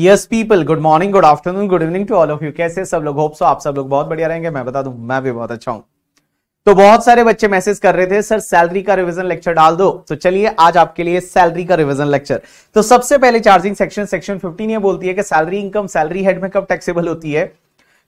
yes people good morning good afternoon good evening to all of you कैसे सब लोग hope so आप सब लोग बहुत बढ़िया रहेंगे मैं बता दूं मैं भी बहुत अच्छा हूं तो बहुत सारे बच्चे मैसेज कर रहे थे सर सैलरी का रिवीजन लेक्चर डाल दो तो चलिए आज आपके लिए सैलरी का रिवीजन लेक्चर तो सबसे पहले चार्जिंग सेक्शन सेक्शन 15 ये बोलती है कि सैलरी इनकम सैलरी हेड में कब टैक्सेबल होती है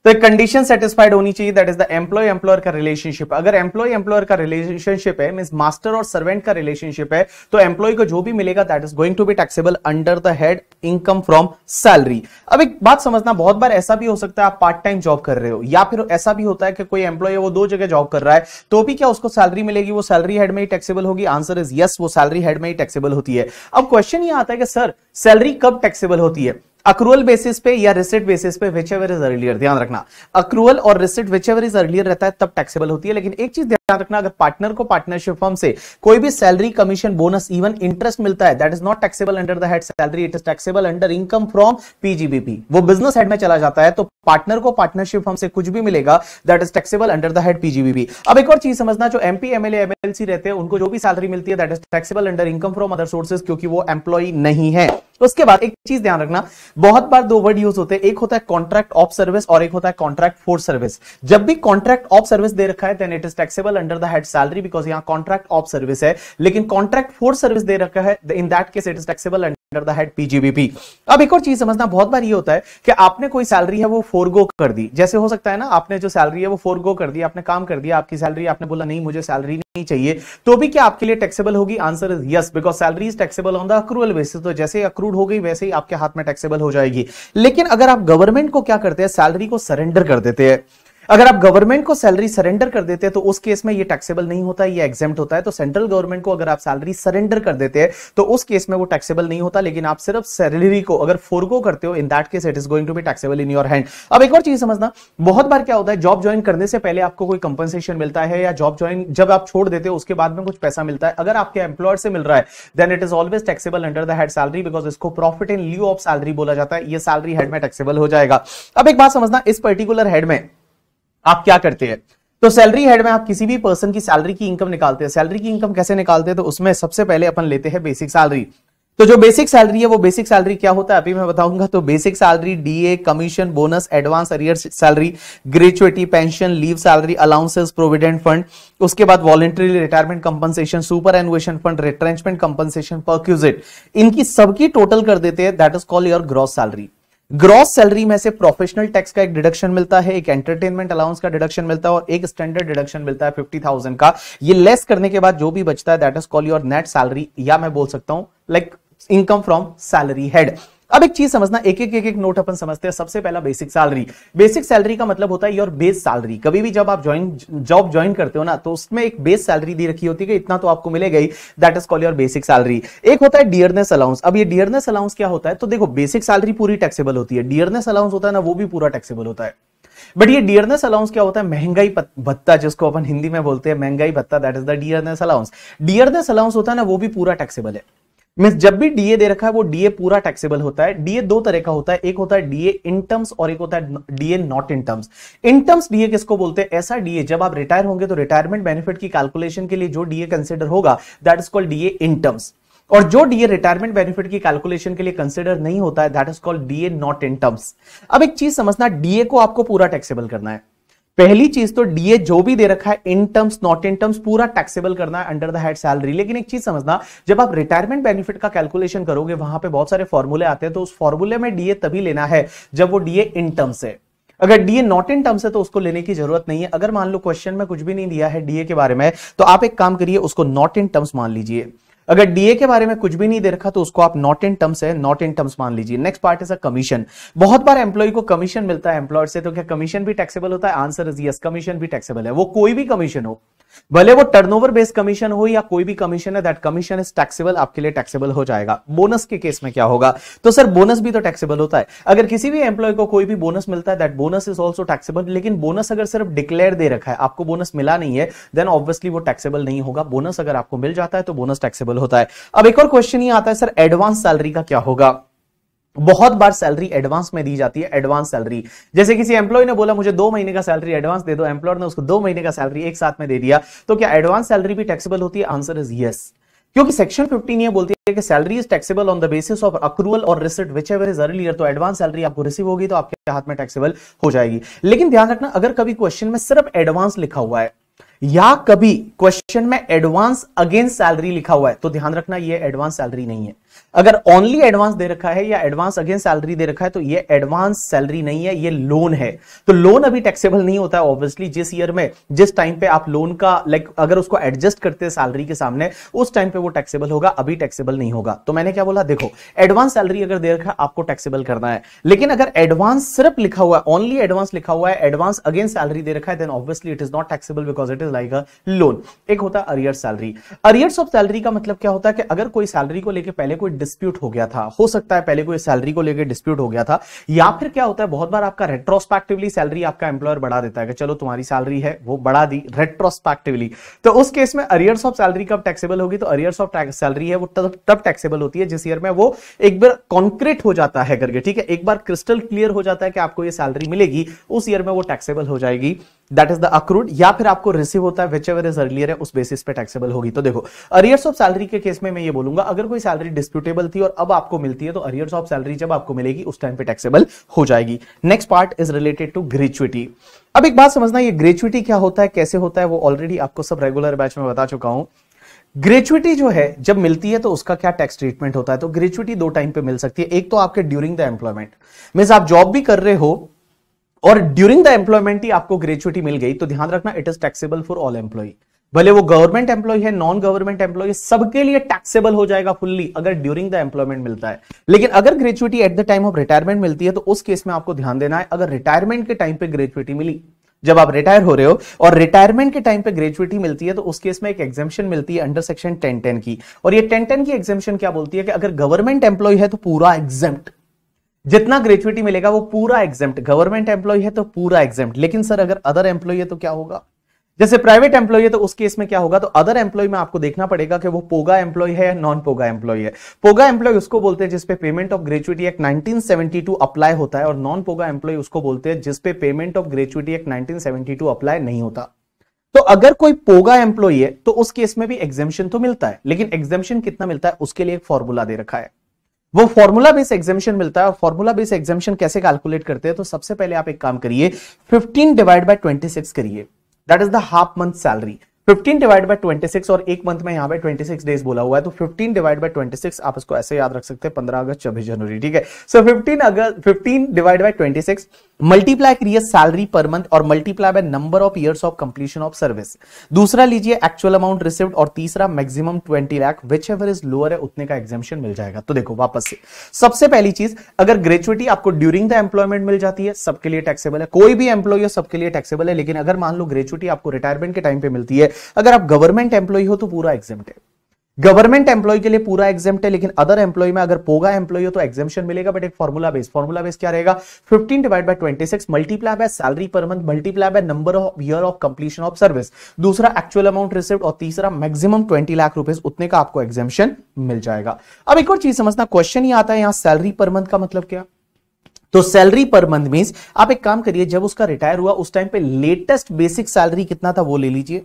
तो एक कंडीशन सेटिस्फाइड होनी चाहिए that is the employee employer का रिलेशनशिप अगर एम्प्लॉय एम्प्लॉयर का रिलेशनशिप है मीन मास्टर और सर्वेंट का रिलेशनशिप है तो एम्प्लॉय को जो भी मिलेगा that is going to be taxable under the head income from salary अब एक बात समझना बहुत बार ऐसा भी हो सकता है आप पार्ट टाइम जॉब कर रहे हो या फिर ऐसा भी होता है कि कोई एम्प्लॉय वो दो जगह जॉब कर रहा है तो भी क्या उसको सैलरी मिलेगी वो सैलरी हेड में ही टैक्सेबल होगी आंसर इज यस वो सैलरी हेड में ही टैक्सेबल होती है अब क्वेश्चन ये आता है कि सर सैलरी कब टैक्सेबल होती है अक्रूअल बेसिस पे या रिसिट बेसिस पे विच एवर इज अर्लियर ध्यान रखना अक्रूअल और receipt whichever is earlier रहता है तब टैक्सेबल होती है लेकिन एक चीज ध्यान रखना अगर पार्टनर को पार्टनरशिप फॉर्म से कोई भी salary commission bonus even interest मिलता है that is not taxable under the head salary it is taxable under income from PGBP वो बिजनेस हेड में चला जाता है तो पार्टनर को पार्टनरशिप फॉर्म से कुछ भी मिलेगा that is taxable under the head PGBP अब एक और चीज समझना जो एमपी एमएलए एमएलसी रहते हैं उनको जो भी सैलरी मिलती है that is taxable under income from other sources क्योंकि वो एम्प्लॉय नहीं है उसके बाद एक चीज ध्यान रखना बहुत बार दो वर्ड यूज होते हैं एक होता है कॉन्ट्रैक्ट ऑफ सर्विस और एक होता है कॉन्ट्रैक्ट फॉर सर्विस जब भी कॉन्ट्रैक्ट ऑफ सर्विस दे रखा है then it is taxable under the head salary because यहाँ कॉन्ट्रैक्ट ऑफ सर्विस है लेकिन कॉन्ट्रैक्ट फॉर सर्विस दे रखा है in that case it is taxable under the head PGBP अब एक और चीज समझना बहुत बार ये होता है कि आपने कोई सैलरी है वो फोरगो कर दी जैसे हो सकता है ना आपने जो सैलरी है वो फोरगो कर दी आपने काम कर दिया आपकी सैलरी आपने बोला नहीं मुझे सैलरी नहीं चाहिए तो भी क्या आपके लिए टैक्सेबल होगी answer is yes because salary is taxable on the accrual basis तो जैसे अक्रूड हो गई वैसे ही आपके हाथ में टैक्सेबल हो जाएगी लेकिन अगर आप गवर्नमेंट को क्या करते हैं सैलरी को सरेंडर कर देते हैं अगर आप गवर्नमेंट को सैलरी सरेंडर कर देते हैं तो उस केस में ये टैक्सेबल नहीं होता ये एग्जेम्प्ट होता है तो सेंट्रल गवर्नमेंट को अगर आप सैलरी सरेंडर कर देते हैं तो उस केस में वो टैक्सेबल नहीं होता लेकिन आप सिर्फ सैलरी को अगर फोरगो करते हो in that case it is going to be taxable in your hand अब एक और चीज समझना बहुत बार क्या होता है जॉब ज्वाइन करने से पहले आपको कोई कंपनसेशन मिलता है या जॉब ज्वाइन जब आप छोड़ देते हो उसके बाद में कुछ पैसा मिलता है अगर आपके एम्प्लॉयर से मिल रहा है then it is always taxable under the head salary because इसको profit in lieu of salary बोला जाता है ये सैलरी हेड में टैक्सेबल हो जाएगा अब एक बात समझना इस पर्टिकुलर हेड में आप क्या करते हैं तो सैलरी हेड में आप किसी भी पर्सन की सैलरी की इनकम निकालते हैं सैलरी की इनकम कैसे निकालते हैं तो उसमें सबसे पहले अपन लेते हैं बेसिक सैलरी तो जो बेसिक सैलरी है वो बेसिक सैलरी क्या होता है अभी मैं बताऊंगा तो basic salary DA commission bonus advance arrear salary gratuity pension leave salary allowances provident fund उसके बाद voluntary retirement compensation superannuation fund retrenchment compensation perquisite इनकी सबकी टोटल कर देते हैं that is call your gross salary gross salary में से professional tax का एक डिडक्शन मिलता है एक एंटरटेनमेंट अलाउंस का डिडक्शन मिलता है और एक स्टैंडर्ड डिडक्शन मिलता है फिफ्टी थाउजेंड का ये लेस करने के बाद जो भी बचता है that is call your net salary या मैं बोल सकता हूं like income from salary head अब एक चीज समझना एक एक एक एक नोट अपन समझते हैं सबसे पहला बेसिक सैलरी बेसिक सैलरी का मतलब होता है योर बेस सैलरी कभी भी जब आप ज्वाइन जॉब ज्वाइन करते हो ना तो उसमें एक बेस सैलरी दी रखी होती है कि इतना तो आपको मिलेगा ही that is call your basic salary एक होता है डियरनेस अलाउंस अब ये डियरनेस अलाउंस क्या होता है तो देखो बेसिक सैलरी पूरी टैक्सेबल होती है डियरनेस अलाउंस होता है ना वो भी पूरा टैक्सेबल होता है बट ये डियरनेस अलाउंस क्या होता है महंगाई भत्ता जिसको अपन हिंदी में बोलते हैं महंगाई भत्ता that is the dearness allowance dearness allowance होता है ना वो भी पूरा टैक्सेबल है मीन्स जब भी डीए दे रखा है वो डीए पूरा टैक्सेबल होता है डीए दो तरह का होता है एक होता है डीए इन टर्म्स और एक होता है DA not in terms in terms DA किसको बोलते हैं ऐसा डीए जब आप रिटायर होंगे तो रिटायरमेंट बेनिफिट की कैलकुलेशन के लिए जो डीए कंसिडर होगा that is called DA in terms और जो डीए रिटायरमेंट बेनिफिट की कैलकुलेशन के लिए कंसिडर नहीं होता है that is called DA not in terms अब एक चीज समझना डीए को आपको पूरा टैक्सेबल करना है पहली चीज तो डीए जो भी दे रखा है in terms not in terms पूरा टैक्सेबल करना है अंडर द हेड सैलरी लेकिन एक चीज समझना जब आप रिटायरमेंट बेनिफिट का कैलकुलेशन करोगे वहां पे बहुत सारे फॉर्मूले आते हैं तो उस फॉर्मूले में डीए तभी लेना है जब वो डीए इन टर्म्स है अगर डीए नॉट इन टर्म्स है तो उसको लेने की जरूरत नहीं है अगर मान लो क्वेश्चन में कुछ भी नहीं दिया है डीए के बारे में तो आप एक काम करिए उसको नॉट इन टर्म्स मान लीजिए अगर डीए के बारे में कुछ भी नहीं दे रखा तो उसको आप नॉट इन टर्म्स है नॉट इन टर्म्स मान लीजिए next part is a commission बहुत बार एम्प्लॉय को कमीशन मिलता है एम्प्लॉय से तो क्या कमीशन भी टैक्सेबल होता है आंसर इज यस कमीशन भी टैक्सेबल है वो कोई भी कमीशन हो भले वो टर्नओवर बेस्ड कमीशन हो या कोई भी कमीशन है दैट कमीशन इज टैक्सेबल आपके लिए टैक्सेबल हो जाएगा बोनस के केस में क्या होगा तो सर बोनस भी तो टैक्सेबल होता है अगर किसी भी एम्प्लॉय को कोई भी बोनस मिलता है that bonus is also taxable लेकिन बोनस अगर सिर्फ डिक्लेयर दे रखा है आपको बोनस मिला नहीं है देन ऑब्वियसली वो टैक्सेबल नहीं होगा बोनस अगर आपको मिल जाता है तो बोनस टैक्सेबल होता है अब एक और क्वेश्चन ये आता है सर एडवांस सैलरी का क्या होगा बहुत बार सैलरी एडवांस में दी जाती है एडवांस सैलरी जैसे किसी एम्प्लॉय ने बोला मुझे दो महीने का सैलरी एडवांस दे दो एम्प्लॉयर ने उसको दो महीने का सैलरी एक साथ में दे दिया तो क्या एडवांस सैलरी भी टैक्सेबल होती है आंसर इज यस क्योंकि सेक्शन 15 ये बोलती है कि salary is taxable on the basis of accrual और receipt whichever is earlier तो एडवांस सैलरी आपको रिसीव होगी तो आपके हाथ में टैक्सेबल हो जाएगी लेकिन ध्यान रखना अगर कभी क्वेश्चन में सिर्फ एडवांस लिखा हुआ है या कभी क्वेश्चन में एडवांस अगेंस्ट सैलरी लिखा हुआ है तो ध्यान रखना यह एडवांस सैलरी नहीं है अगर ओनली एडवांस दे रखा है या एडवांस अगेंस्ट सैलरी दे रखा है तो ये एडवांस सैलरी नहीं है ये लोन है तो लोन अभी टैक्सेबल नहीं होता है ऑब्वियसली जिस ईयर में जिस टाइम पे आप लोन का लाइक like, अगर उसको एडजस्ट करते हैं सैलरी के सामने उस टाइम पे वो टैक्सेबल होगा अभी टैक्सेबल नहीं होगा तो मैंने क्या बोला देखो एडवांस सैलरी अगर दे रखा है आपको टैक्सेबल करना है लेकिन अगर एडवांस सिर्फ लिखा हुआ है ओनली एडवांस लिखा हुआ है एडवांस अगेंस्ट सैलरी दे रखा है then obviously it is not taxable because it is like a loan एक होता है arrear salary arrears of salary का मतलब क्या होता है कि अगर कोई सैलरी को लेकर पहले कोई डिस्प्यूट हो गया था हो सकता है पहले कोई सैलरी को लेकर डिस्प्यूट हो गया था या फिर क्या होता है बहुत बार आपका रेट्रोस्पेक्टिवली सैलरी आपका एम्प्लॉयर बढ़ा देता है कि चलो तुम्हारी सैलरी है वो बढ़ा दी रेट्रोस्पेक्टिवली तो उस केस में अरियर्स ऑफ सैलरी कब टैक्सेबल होगी तो अरियर्स ऑफ सैलरी है वो तब तब टैक्सेबल होती है जिस ईयर में वो एक बार कॉन्क्रीट हो जाता है करके ठीक है एक बार क्रिस्टल क्लियर हो जाता है कि आपको ये सैलरी मिलेगी उस ईयर में वो टैक्सेबल हो जाएगी दैट इज द अक्रूड या फिर आपको रिसीव होता है विच एवर इज अर्लियर है उस बेसिस पे टैक्सेबल होगी तो देखो अरियर्स ऑफ सैलरी के केस में मैं ये बोलूंगा अगर कोई सैलरी डिस्प्यूटेबल थी और अब आपको मिलती है तो अरियर्स ऑफ सैलरी जब आपको मिलेगी उस टाइम पे टैक्सेबल हो जाएगी next part is related to gratuity अब एक बात समझना ये ग्रेचुटी क्या होता है कैसे होता है वो ऑलरेडी आपको सब रेगुलर बैच में बता चुका हूं ग्रेचुटी जो है जब मिलती है तो उसका क्या टैक्स ट्रीटमेंट होता है तो ग्रेचुटी दो टाइम पे मिल सकती है एक तो आपके ड्यूरिंग द एम्प्लॉयमेंट मीन आप जॉब भी कर रहे हो और ड्यूरिंग द एम्प्लॉयमेंट ही आपको ग्रेचुटी मिल गई तो ध्यान रखना it is taxable for all employee भले वो गवर्नमेंट एम्प्लॉय है नॉन गवर्नमेंट एम्प्लॉय सबके लिए टैक्सेबल हो जाएगा फुल्ली अगर ड्यूरिंग द एम्प्लॉयमेंट मिलता है लेकिन अगर gratuity at the time of retirement मिलती है तो उस केस में आपको ध्यान देना है अगर रिटायरमेंट के टाइम पे ग्रेचुटी मिली जब आप रिटायर हो रहे हो और रिटायरमेंट के टाइम पे ग्रेचुटी मिलती है तो उस केस में एक एग्जामेशन मिलती है अंडर सेक्शन टेन टेन की और ये टेन टेन की एग्जामेशन क्या बोलती है कि अगर गवर्नमेंट एम्प्लॉय है तो पूरा एग्जेप्ट जितना ग्रेचुटी मिलेगा वो पूरा एग्जाम गवर्नमेंट एम्प्लॉय है तो पूरा एग्जाम लेकिन सर अगर अदर एम्प्लॉय है तो क्या होगा जैसे प्राइवेट एम्प्लॉय है तो उस केस में क्या होगा तो अदर एम्प्लॉय में आपको देखना पड़ेगा कि वो पोगा एम्प्लॉय है या नॉन पोगा एम्प्लॉय है पोगा एम्प्लॉय उसको बोलते हैं जिसपे payment of gratuity act 1972 apply होता है और नॉन पोगा एम्प्लॉय उसको बोलते हैं जिसपे payment of gratuity act 1972 apply नहीं होता तो अगर कोई पोगा एम्प्लॉय है तो उस केस में भी एग्जेम्पन तो मिलता है लेकिन एग्जेम्शन कितना मिलता है उसके लिए एक फॉर्मूला दे रखा है वो फॉर्मूला बेस एग्जामिशन मिलता है और फॉर्मूला बेस एग्जामिशन कैसे कैलकुलेट करते हैं तो सबसे पहले आप एक काम करिए 15 डिवाइड बाय 26 करिए that is the half month salary 15 divide by 26 और एक मंथ में यहाँ पे 26 डेज बोला हुआ है तो 15 डिवाइड बाय 26 आप इसको ऐसे याद रख सकते हैं 15 अगस्त 26 जनवरी ठीक है सो so, 15 अगस्त 15 डिवाइड बाय 26 मल्टीप्लाई करिए सैलरी पर मंथ और multiply by number of years of completion of service दूसरा लीजिए एक्चुअल अमाउंट रिसीव्ड और तीसरा maximum 20 lakh whichever is lower है उतने का एग्जामेशन मिल जाएगा तो देखो वापस से सबसे पहली चीज अगर ग्रेचुटी आपको ड्यूरिंग द एम्प्लॉयमेंट मिल जाती है सबके लिए टैक्सेबल है कोई भी एम्प्लॉय सबके लिए टैक्सेबल है लेकिन अगर मान लो ग्रेचुटी आपको रिटायरमेंट के टाइम पे मिलती है अगर आप गवर्नमेंट एम्प्लॉय हो तो पूरा एग्जाम है गवर्नमेंट एम्प्लॉय के लिए पूरा एग्जाम है लेकिन अदर एम्प्लॉय में अगर पोगा एम्प्लॉय हो तो एग्जामेशन मिलेगा बट एक फॉर्मुला बेस फॉर्मुला बेस क्या रहेगा 15 divide by 26 multiply by salary per month multiply by number of year of completion of service दूसरा एक्चुअल अमाउंट रिसिव और तीसरा मैक्सिमम ट्वेंटी लाख रुपीज उतने का आपको एग्जामेशन मिल जाएगा अब एक और चीज समझना क्वेश्चन ही आता है यहाँ सैलरी पर मंथ का मतलब क्या तो सैलरी पर मंथ मीन आप एक काम करिए जब उसका रिटायर हुआ उस टाइम पे लेटेस्ट बेसिक सैलरी कितना था वो ले लीजिए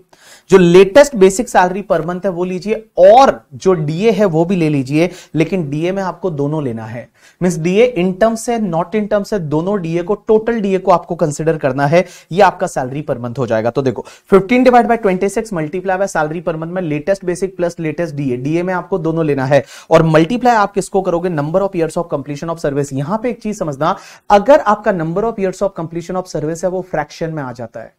जो latest basic salary per month है वो लीजिए और जो डीए है वो भी ले लीजिए लेकिन डीए में आपको दोनों लेना है मीन्स डीए इन टर्म्स है नॉट इन टर्म्स है दोनों डीए को टोटल डीए को आपको कंसिडर करना है ये आपका सैलरी पर मंथ हो जाएगा तो देखो 15 divide by 26 multiply by salary per month में latest basic plus latest DA DA में आपको दोनों लेना है और मल्टीप्लाई आप किसको करोगे number of years of completion of service यहां पर एक चीज समझना अगर आपका number of years of completion of service है वो फ्रैक्शन में आ जाता है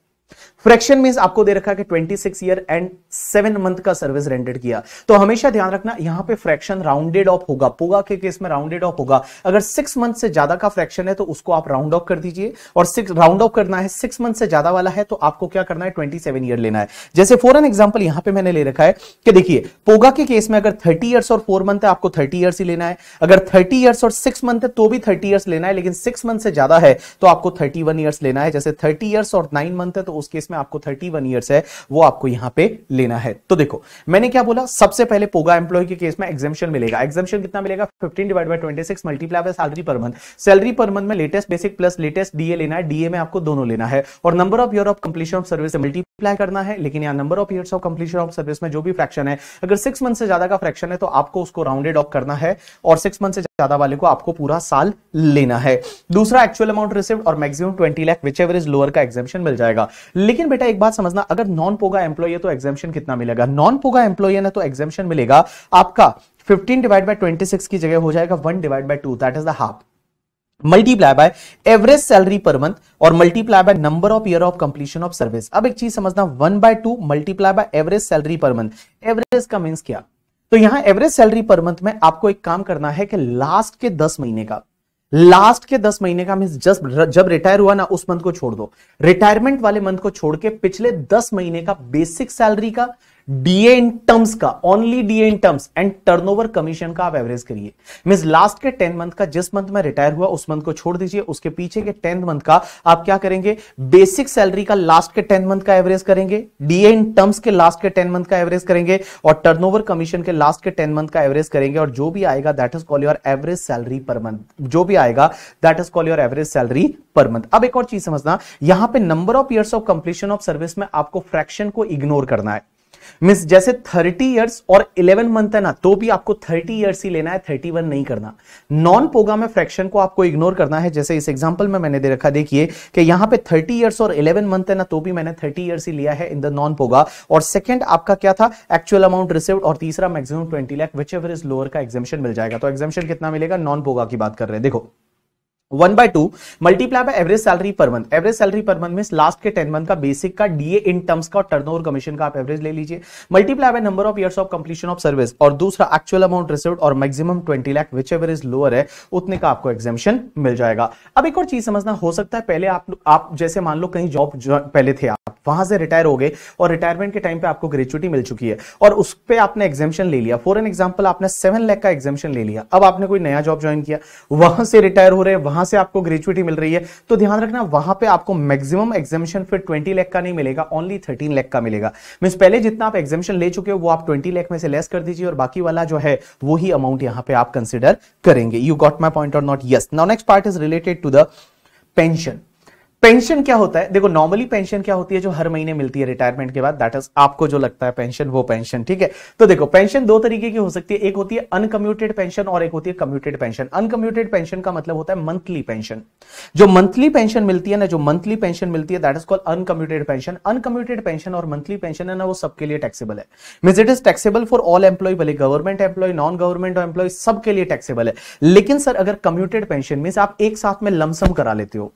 फ्रैक्शन मीन आपको दे रखा है कि 26 ईयर एंड सेवन मंथ का सर्विस रेंटेड किया तो हमेशा ध्यान रखना यहां पे फ्रैक्शन राउंडेड ऑफ होगा पोगा के केस में राउंडेड ऑफ होगा अगर सिक्स मंथ से ज्यादा का फ्रैक्शन है तो उसको आप राउंड ऑफ कर दीजिए और सिक्स राउंड ऑफ करना है सिक्स मंथ से ज्यादा वाला है तो आपको क्या करना है ट्वेंटी ईयर लेना है जैसे फॉर एन एग्जाम्पल यहां पर मैंने ले रखा है कि देखिए पोगा के केस में अगर थर्टी ईयर्स और फोर मंथ है आपको थर्टी ईयर्स ही लेना है अगर थर्टी ईयर्स और सिक्स मंथ है तो भी थर्टी ईयर्स लेना है लेकिन सिक्स मंथ से ज्यादा है तो आपको थर्टी वन ईयर्स लेना है जैसे थर्टी ईयर्स और नाइन मंथ है तो उस केस जिसमें आपको थर्टी वन इयर्स है वो आपको यहां पे लेना है तो देखो मैंने क्या बोला सबसे पहले पोगा एम्प्लॉय के केस में एग्जामेशन मिलेगा एग्जामेशन कितना मिलेगा fifteen divide by twenty six multiply by salary per month salary per month में latest basic plus latest DA लेना है डीए में आपको दोनों लेना है और number of year of completion of service multiply apply करना है लेकिन यहाँ number of years of completion of service में जो भी फ्रैक्शन है अगर सिक्स मंथ से ज्यादा का फ्रैक्शन है तो आपको उसको राउंडेड ऑफ करना है और सिक्स मंथ से ज्यादा वाले को आपको पूरा साल लेना है दूसरा एक्चुअल अमाउंट रिसीव और maximum twenty lakh whichever is lower का एग्जामेशन मिल जाएगा लेकिन बेटा एक बात समझना अगर नॉन पोगा एम्प्लॉय है तो एग्जामेशन कितना मिलेगा नॉन पोगा एम्प्लॉय है ना तो एग्जामेशन मिलेगा आपका 15 डिवाइड बाय 26 की जगह हो जाएगा 1 divide by 2 that is the half multiply by average salary per month और multiply by number of year of completion of service अब एक चीज समझना one by two multiply by average salary per month average का mean क्या तो यहां average salary per month में आपको एक काम करना है कि लास्ट के दस महीने का लास्ट के दस महीने का मीन जस्ट जब रिटायर हुआ ना उस मंथ को छोड़ दो रिटायरमेंट वाले मंथ को छोड़ के पिछले दस महीने का बेसिक सैलरी का डीए इन टर्म्स का only DA in terms and turnover commission का आप एवरेज करिए मीन लास्ट के टेन मंथ का जिस मंथ में रिटायर हुआ उस मंथ को छोड़ दीजिए उसके पीछे के टेंथ मंथ का आप क्या करेंगे बेसिक सैलरी का लास्ट के टेन मंथ का एवरेज करेंगे डीए इन टर्म्स के लास्ट के टेन मंथ का एवरेज करेंगे और टर्नओवर कमीशन के लास्ट के टेन मंथ का एवरेज करेंगे और जो भी आएगा that is call your average salary per month जो भी आएगा that is call your average salary per month अब एक और चीज समझना यहां पे number of years of completion of service में आपको फ्रैक्शन को इग्नोर करना है मीन्स जैसे 30 इयर्स और 11 मंथ है ना तो भी आपको 30 इयर्स ही लेना है 31 नहीं करना नॉन पोगा में फ्रैक्शन को आपको इग्नोर करना है जैसे इस एग्जांपल में मैंने दे रखा देखिए कि यहां पे 30 इयर्स और 11 मंथ है ना तो भी मैंने 30 इयर्स ही लिया है इन द नॉन पोगा और सेकेंड आपका क्या था एक्चुअल अमाउंट रिसिव और तीसरा maximum twenty lakh whichever is lower का एग्जामेशन मिल जाएगा तो एग्जामेशन कितना मिलेगा नॉन पोगा की बात कर रहे हैं देखो one by two multiply by average salary per month average salary per month में लास्ट के टेन मंथ का बेसिक का डीए इन टर्म्स का टर्न ओवर कमीशन का आप एवरेज ले लीजिए multiply by number of years of completion of service और दूसरा एक्चुअल अमाउंट रिसीव और maximum twenty lakh whichever is lower है उतने का आपको एग्जामेशन मिल जाएगा अब एक और चीज समझना हो सकता है पहले आप आप जैसे मान लो कहीं जॉब पहले थे आप वहां से रिटायर हो गए और रिटायरमेंट के टाइम पे आपको ग्रेचुटी मिल चुकी है और उस पर आपने एग्जामेशन ले लिया फॉर एन एग्जाम्पल आपने सेवन लाख का एग्जामेशन ले लिया अब आपने कोई नया जॉब ज्वाइन किया वहां से रिटायर हो रहे वहां जहां से आपको ग्रेजुएटी मिल रही है तो ध्यान रखना वहां पे आपको मैक्सिमम एग्जामेशन फिर ट्वेंटी लैख का नहीं मिलेगा ओनली थर्टीन लैख का मिलेगा मीन पहले जितना आप एग्जामेशन ले चुके हो वो आप ट्वेंटी लैख में से लेस कर दीजिए और बाकी वाला जो है वो ही अमाउंट यहां पर आप कंसिडर करेंगे यू गॉट माई पॉइंट और not yes now next part is related to the pension pension क्या होता है देखो नॉर्मली पेंशन क्या होती है जो हर महीने मिलती है रिटायरमेंट के बाद दैट इज आपको जो लगता है पेंशन वो पेंशन ठीक है तो देखो पेंशन दो तरीके की हो सकती है एक होती है अनकम्यूटेड पेंशन और एक होती है कम्यूटेड पेंशन अनकम्यूटेड पेंशन का मतलब होता है मंथली पेंशन जो मंथली पेंशन मिलती है ना जो मंथली पेंशन मिलती है that is call uncommuted pension uncommuted pension और मंथली पेंशन है ना वो सबके लिए टैक्सेबल है mean it is taxable for all employee भले government employee non government employee सबके लिए टैक्सेबल है लेकिन सर अगर कम्यूटेड पेंशन मीन आप एक साथ में लमसम करा लेते हो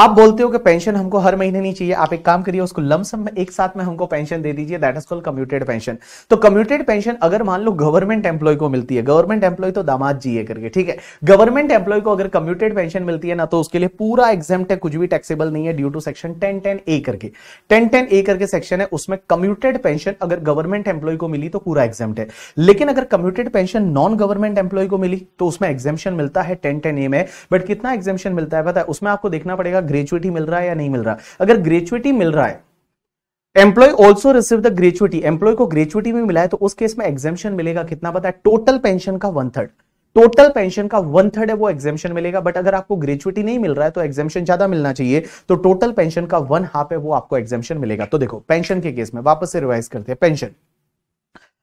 आप बोलते हो कि पेंशन हमको हर महीने नहीं चाहिए आप एक काम करिए उसको लमसम एक साथ में हमको पेंशन दे दीजिए that is called commuted pension तो कम्यूटेड पेंशन अगर मान लो गवर्नमेंट एम्प्लॉय को मिलती है गवर्नमेंट एम्प्लॉय तो दामाद जी है करके ठीक है गवर्नमेंट एम्प्लॉय को अगर कम्यूटेड पेंशन मिलती है ना तो उसके लिए पूरा एग्जाम है कुछ भी टैक्सेबल नहीं है due to section ten ten A करके टेन टेन ए करके सेक्शन है उसमें कम्यूटेड पेंशन अगर गवर्नमेंट एम्प्लॉय को मिली तो पूरा एग्जाम है लेकिन अगर commuted pension non government employ को मिली तो उसमें एग्जामेशन मिलता है टेन टेन ए में बट कितना एग्जामेशन मिलता है पता है उसमें आपको देखना पड़ेगा ग्रेचुएटी मिल रहा है या नहीं मिल रहा अगर ग्रेचुएटी मिल रहा है employee also receive the gratuity employee को ग्रेचुएटी में मिला है तो उस केस में एग्जेम्पन मिलेगा कितना पता है टोटल पेंशन का वन थर्ड टोटल पेंशन का वन थर्ड है वो एग्जेम्पन मिलेगा बट अगर आपको ग्रेचुएटी नहीं मिल रहा है तो एग्जेम्पन ज्यादा मिलना चाहिए तो टोटल पेंशन का वन हाफ है वो आपको एग्जेम्पन मिलेगा तो देखो पेंशन के केस में वापस से रिवाइज करते हैं पेंशन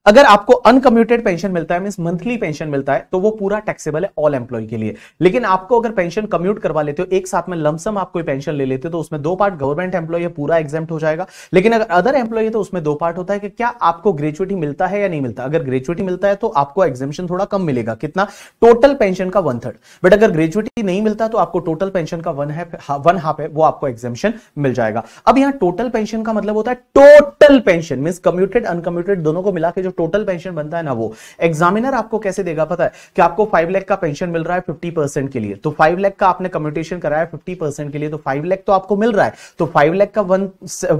अगर आपको अनकम्यूटेड पेंशन मिलता है मीन मंथली पेंशन मिलता है तो वो पूरा टैक्सेबल है ऑल एम्प्लॉय के लिए लेकिन आपको अगर पेंशन कम्यूट करवा लेते हो एक साथ में लमसम आप कोई पेंशन ले लेते हो तो उसमें दो पार्ट गवर्नमेंट एम्प्लॉय पूरा एग्जाम हो जाएगा लेकिन अगर अदर एम्प्लॉय तो उसमें दो पार्ट होता है कि क्या आपको ग्रेचुटी मिलता है या नहीं मिलता अगर ग्रेचुटी मिलता है तो आपको एग्जामेशन थोड़ा कम मिलेगा कितना टोटल पेंशन का वन थर्ड बट अगर ग्रेचुटी नहीं मिलता तो आपको टोटल पेंशन का वन है वन हाफ है वो आपको एग्जामेशन मिल जाएगा अब यहाँ टोटल पेंशन का मतलब होता है total pension mean commuted uncommuted दोनों को मिला के जो टोटल पेंशन बनता है ना वो एग्जामिनर आपको कैसे देगा पता है कि आपको फाइव लैख का पेंशन मिल रहा है फिफ्टी परसेंट के लिए तो फाइव लैख का आपने कम्यूटेशन कराया फिफ्टी परसेंट के लिए तो फाइव लैख तो आपको मिल रहा है तो फाइव लैख का वन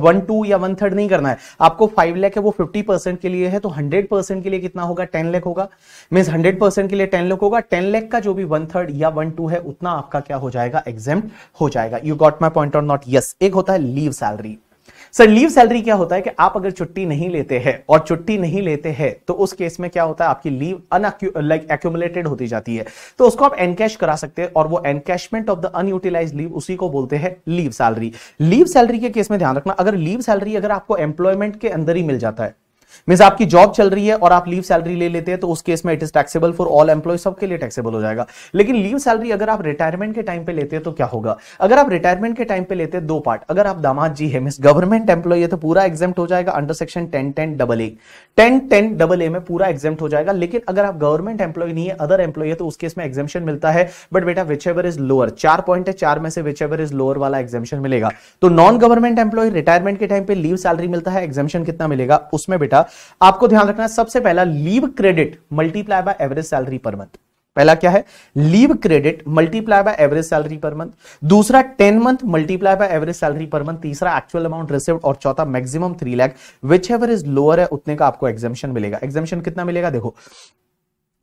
वन टू या वन थर्ड नहीं करना है आपको फाइव लैख है वो फिफ्टी परसेंट के लिए है तो हंड्रेड परसेंट के लिए कितना होगा टेन लैख होगा मीन्स हंड्रेड परसेंट के लिए टेन लैख होगा टेन लैख का जो भी वन थर्ड या वन टू है उतना आपका क्या हो जाएगा एग्जाम हो जाएगा यू गॉट माई पॉइंट और नॉट यस एक होता है leave salary sir leave salary क्या होता है कि आप अगर छुट्टी नहीं लेते हैं और छुट्टी नहीं लेते हैं तो उस केस में क्या होता है आपकी लीव लाइक एक्यूमुलेटेड होती जाती है तो उसको आप एनकैश करा सकते हैं और वो encashment of the unutilised leave उसी को बोलते हैं लीव सैलरी लीव सैलरी के केस में ध्यान रखना अगर लीव सैलरी अगर आपको एम्प्लॉयमेंट के अंदर ही मिल जाता है मीन आपकी जॉब चल रही है और आप लीव सैलरी ले लेते हैं तो उस केस में it is taxable for all employee सबके लिए टैक्सेबल हो जाएगा लेकिन लीव सैलरी अगर आप रिटायरमेंट के टाइम पे लेते हैं तो क्या होगा अगर आप रिटायरमेंट के टाइम पे लेते हैं दो पार्ट अगर आप दामाद जी है मीन्स गवर्नमेंट एम्प्लॉय है तो पूरा एग्जाम हो जाएगा under section ten ten double A ten ten double A में पूरा एग्जाम हो जाएगा लेकिन अगर आप गवर्नमेंट एम्प्लॉय नहीं है अदर एम्प्लॉय है तो उस केस में एग्जामेशन मिलता है बट बेटा विच एवर इज लोअर चार पॉइंट है चार में से विच एवर इज लोअर वाला एग्जामेशन मिलेगा तो नॉन गवर्नमेंट एम्प्लॉय रिटायरमेंट के टाइम पे लीव सैलरी मिलता है एग्जामेशन कितना मिलेगा उसमें बेटा बेटा आपको ध्यान रखना सबसे पहला leave credit multiply by average salary per month पहला क्या है leave credit multiply by average salary per month दूसरा ten month multiply by average salary per month तीसरा एक्चुअल अमाउंट रिसीव्ड और चौथा maximum three lakh whichever is lower है उतने का आपको एग्जामेशन मिलेगा एग्जामेशन कितना मिलेगा देखो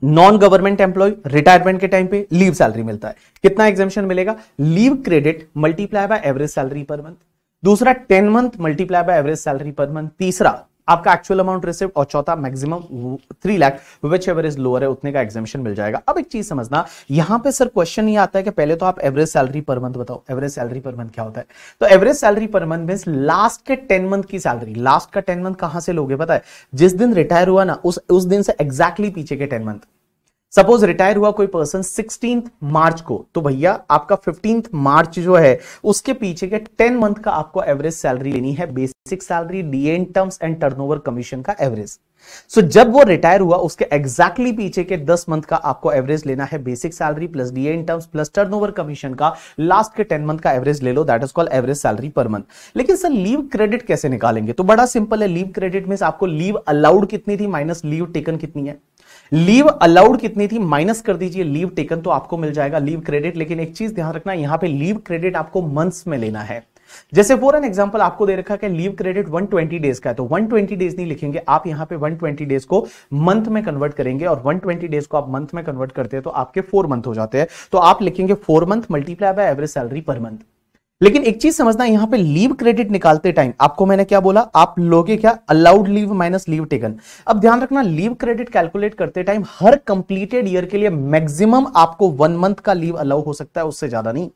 नॉन गवर्नमेंट एम्प्लॉय रिटायरमेंट के टाइम पे लीव सैलरी मिलता है कितना एग्जामेशन मिलेगा leave credit multiply by average salary per month दूसरा ten month multiply by average salary per month तीसरा आपका एक्चुअल अमाउंट रिसीव और चौथा maximum three lakh whichever is lower है उतने का एग्जामिशन मिल जाएगा अब एक चीज समझना यहां पे सर क्वेश्चन ये आता है कि पहले तो आप एवरेज सैलरी पर मंथ बताओ एवरेज सैलरी पर मंथ क्या होता है तो average salary per month mean last के टेन मंथ की सैलरी लास्ट का टेन मंथ कहां से लोगे पता है जिस दिन रिटायर हुआ ना उस उस दिन से एग्जैक्टली exactly पीछे के टेन मंथ सपोज रिटायर हुआ कोई पर्सन सिक्सटीन मार्च को तो भैया आपका फिफ्टीन मार्च जो है उसके पीछे के टेन मंथ का आपको एवरेज सैलरी लेनी है basic salary DA in terms and turnover commission का एवरेज सो so, जब वो रिटायर हुआ उसके एग्जैक्टली exactly पीछे के दस मंथ का आपको एवरेज लेना है basic salary plus DA in terms plus turnover commission का लास्ट के टेन मंथ का एवरेज ले लो that is call average salary per month लेकिन सर लीव क्रेडिट कैसे निकालेंगे तो बड़ा सिंपल है लीव क्रेडिट मीन आपको लीव अलाउड कितनी थी माइनस लीव टेकन कितनी है लीव अलाउड कितनी थी माइनस कर दीजिए लीव टेकन तो आपको मिल जाएगा लीव क्रेडिट लेकिन एक चीज ध्यान रखना यहां पे लीव क्रेडिट आपको मंथ्स में लेना है जैसे फॉर एन एग्जांपल आपको दे रखा है लीव क्रेडिट 120 डेज का है तो 120 डेज नहीं लिखेंगे आप यहां पे 120 डेज को मंथ में कन्वर्ट करेंगे और 120 डेज को आप मंथ में कन्वर्ट करते हैं तो आपके फोर मंथ हो जाते हैं तो आप लिखेंगे four month multiply by average salary per month लेकिन एक चीज समझना यहां पे लीव क्रेडिट निकालते टाइम आपको मैंने क्या बोला आप लोगे क्या allowed leave minus leave taken अब ध्यान रखना लीव क्रेडिट कैलकुलेट करते टाइम हर कंप्लीटेड ईयर के लिए मैक्सिमम आपको वन मंथ का लीव अलाउ हो सकता है उससे ज्यादा नहीं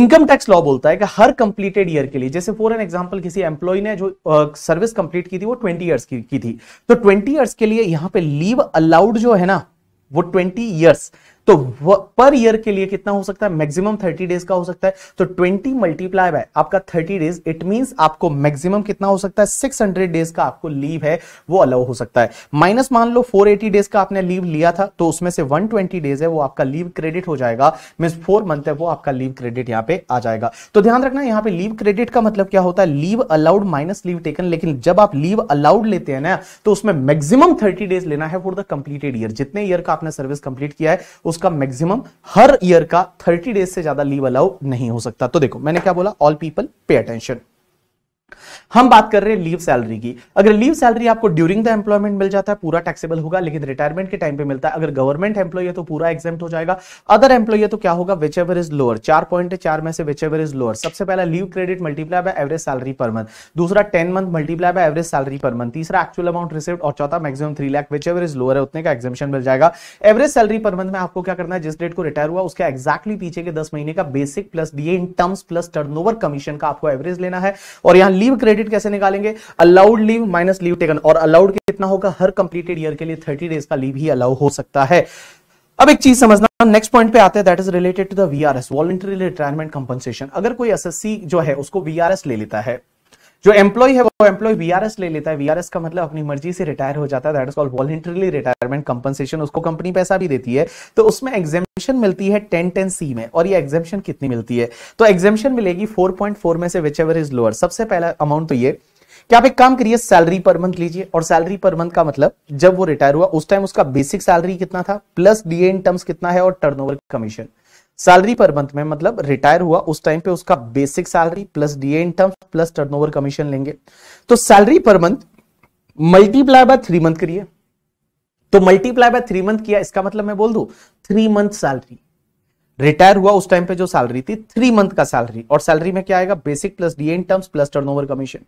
इनकम टैक्स लॉ बोलता है कि हर कंप्लीटेड ईयर के लिए जैसे फॉर एन एग्जांपल किसी एम्प्लॉय ने जो सर्विस uh, कंप्लीट की थी वो 20 इयर्स की, की थी तो 20 इयर्स के लिए यहां पे लीव अलाउड जो है ना वो 20 इयर्स तो पर ईयर के लिए कितना हो सकता है मैक्सिमम थर्टी डेज का हो सकता है तो ट्वेंटी मल्टीप्लाई बाय आपका थर्टी डेज इट मींस आपको मैक्सिमम कितना हो सकता है सिक्स हंड्रेड डेज का आपको लीव है वो अलाउ हो सकता है माइनस मान लो फोर एटी डेज का आपने लीव लिया था तो उसमें से वन ट्वेंटी डेज है वो आपका लीव क्रेडिट हो जाएगा मीन फोर मंथ है वो आपका लीव क्रेडिट यहाँ पे आ जाएगा तो ध्यान रखना यहाँ पे लीव क्रेडिट का मतलब क्या होता है leave allowed minus leave taken लेकिन जब आप लीव अलाउड लेते हैं ना तो उसमें मैक्सिमम थर्टी डेज लेना है फॉर द कंप्लीटेड ईयर जितने ईयर का आपने सर्विस कंप्लीट किया है उस उसका मैक्सिमम हर ईयर का थर्टी डेज से ज्यादा लीव अलाउ नहीं हो सकता तो देखो मैंने क्या बोला ऑल पीपल पे अटेंशन हम बात कर रहे हैं लीव सैलरी की अगर लीव सैलरी आपको ड्यूरिंग द एम्प्लॉयमेंट मिल जाता है पूरा टैक्सेबल होगा लेकिन रिटायरमेंट के टाइम पे मिलता है अगर गवर्नमेंट एम्प्लॉय है तो पूरा एग्जाम हो जाएगा अदर एम्प्लॉय है तो क्या होगा विच एवर इज लोअर चार पॉइंट चार में से विच एवर इज लोअर सबसे पहला leave credit multiply by average salary per month दूसरा ten month multiply by average salary per month तीसरा एक्चुअल अमाउंट रिसिव और चौथा maximum three lakh whichever is lower है उतने का एग्जामेशन मिल जाएगा एवरेज सैलरी पर मंथ में आपको क्या करना है जिस डेट को रिटायर हुआ उसके एक्जैक्टली पीछे के दस महीने का basic plus DA in terms plus turn commission का आपको एवरेज लेना है और यहाँ लीव क्रेडिट कैसे निकालेंगे allowed leave minus leave taken और अलाउड कितना होगा हर कंप्लीटेड ईयर के लिए थर्टी डेज का लीव ही अलाउ हो सकता है अब एक चीज समझना नेक्स्ट पॉइंट पे आते हैं that is related to the VRS voluntary retirement compensation अगर कोई एसएससी जो है उसको वीआरएस ले लेता है जो एम्प्लॉय है वो एम्प्लॉय वीआरएस ले लेता है वीआरएस का मतलब अपनी मर्जी से रिटायर हो जाता है that is called voluntarily retirement compensation उसको कंपनी पैसा भी देती है तो उसमें एग्जेम्पन मिलती है टेन टेन सी में और ये एग्जेम्पन कितनी मिलती है तो एग्जेम्पन मिलेगी फोर पॉइंट फोर में से विच एवर इज लोअर सबसे पहला अमाउंट तो ये कि आप एक काम करिए सैलरी पर मंथ लीजिए और सैलरी पर मंथ का मतलब जब वो रिटायर हुआ उस टाइम उसका बेसिक सैलरी कितना था प्लस डीए इन टर्म्स कितना है और turnover commission salary per month में मतलब रिटायर हुआ उस टाइम पे उसका basic salary plus DA income plus turnover commission लेंगे तो salary per month multiply by three month करिए तो मल्टीप्लाई बाय थ्री मंथ किया इसका मतलब मैं बोल दू थ्री मंथ सैलरी रिटायर हुआ उस टाइम पे जो सैलरी थी थ्री मंथ का सैलरी और सैलरी में क्या आएगा basic plus D in terms plus turnover commission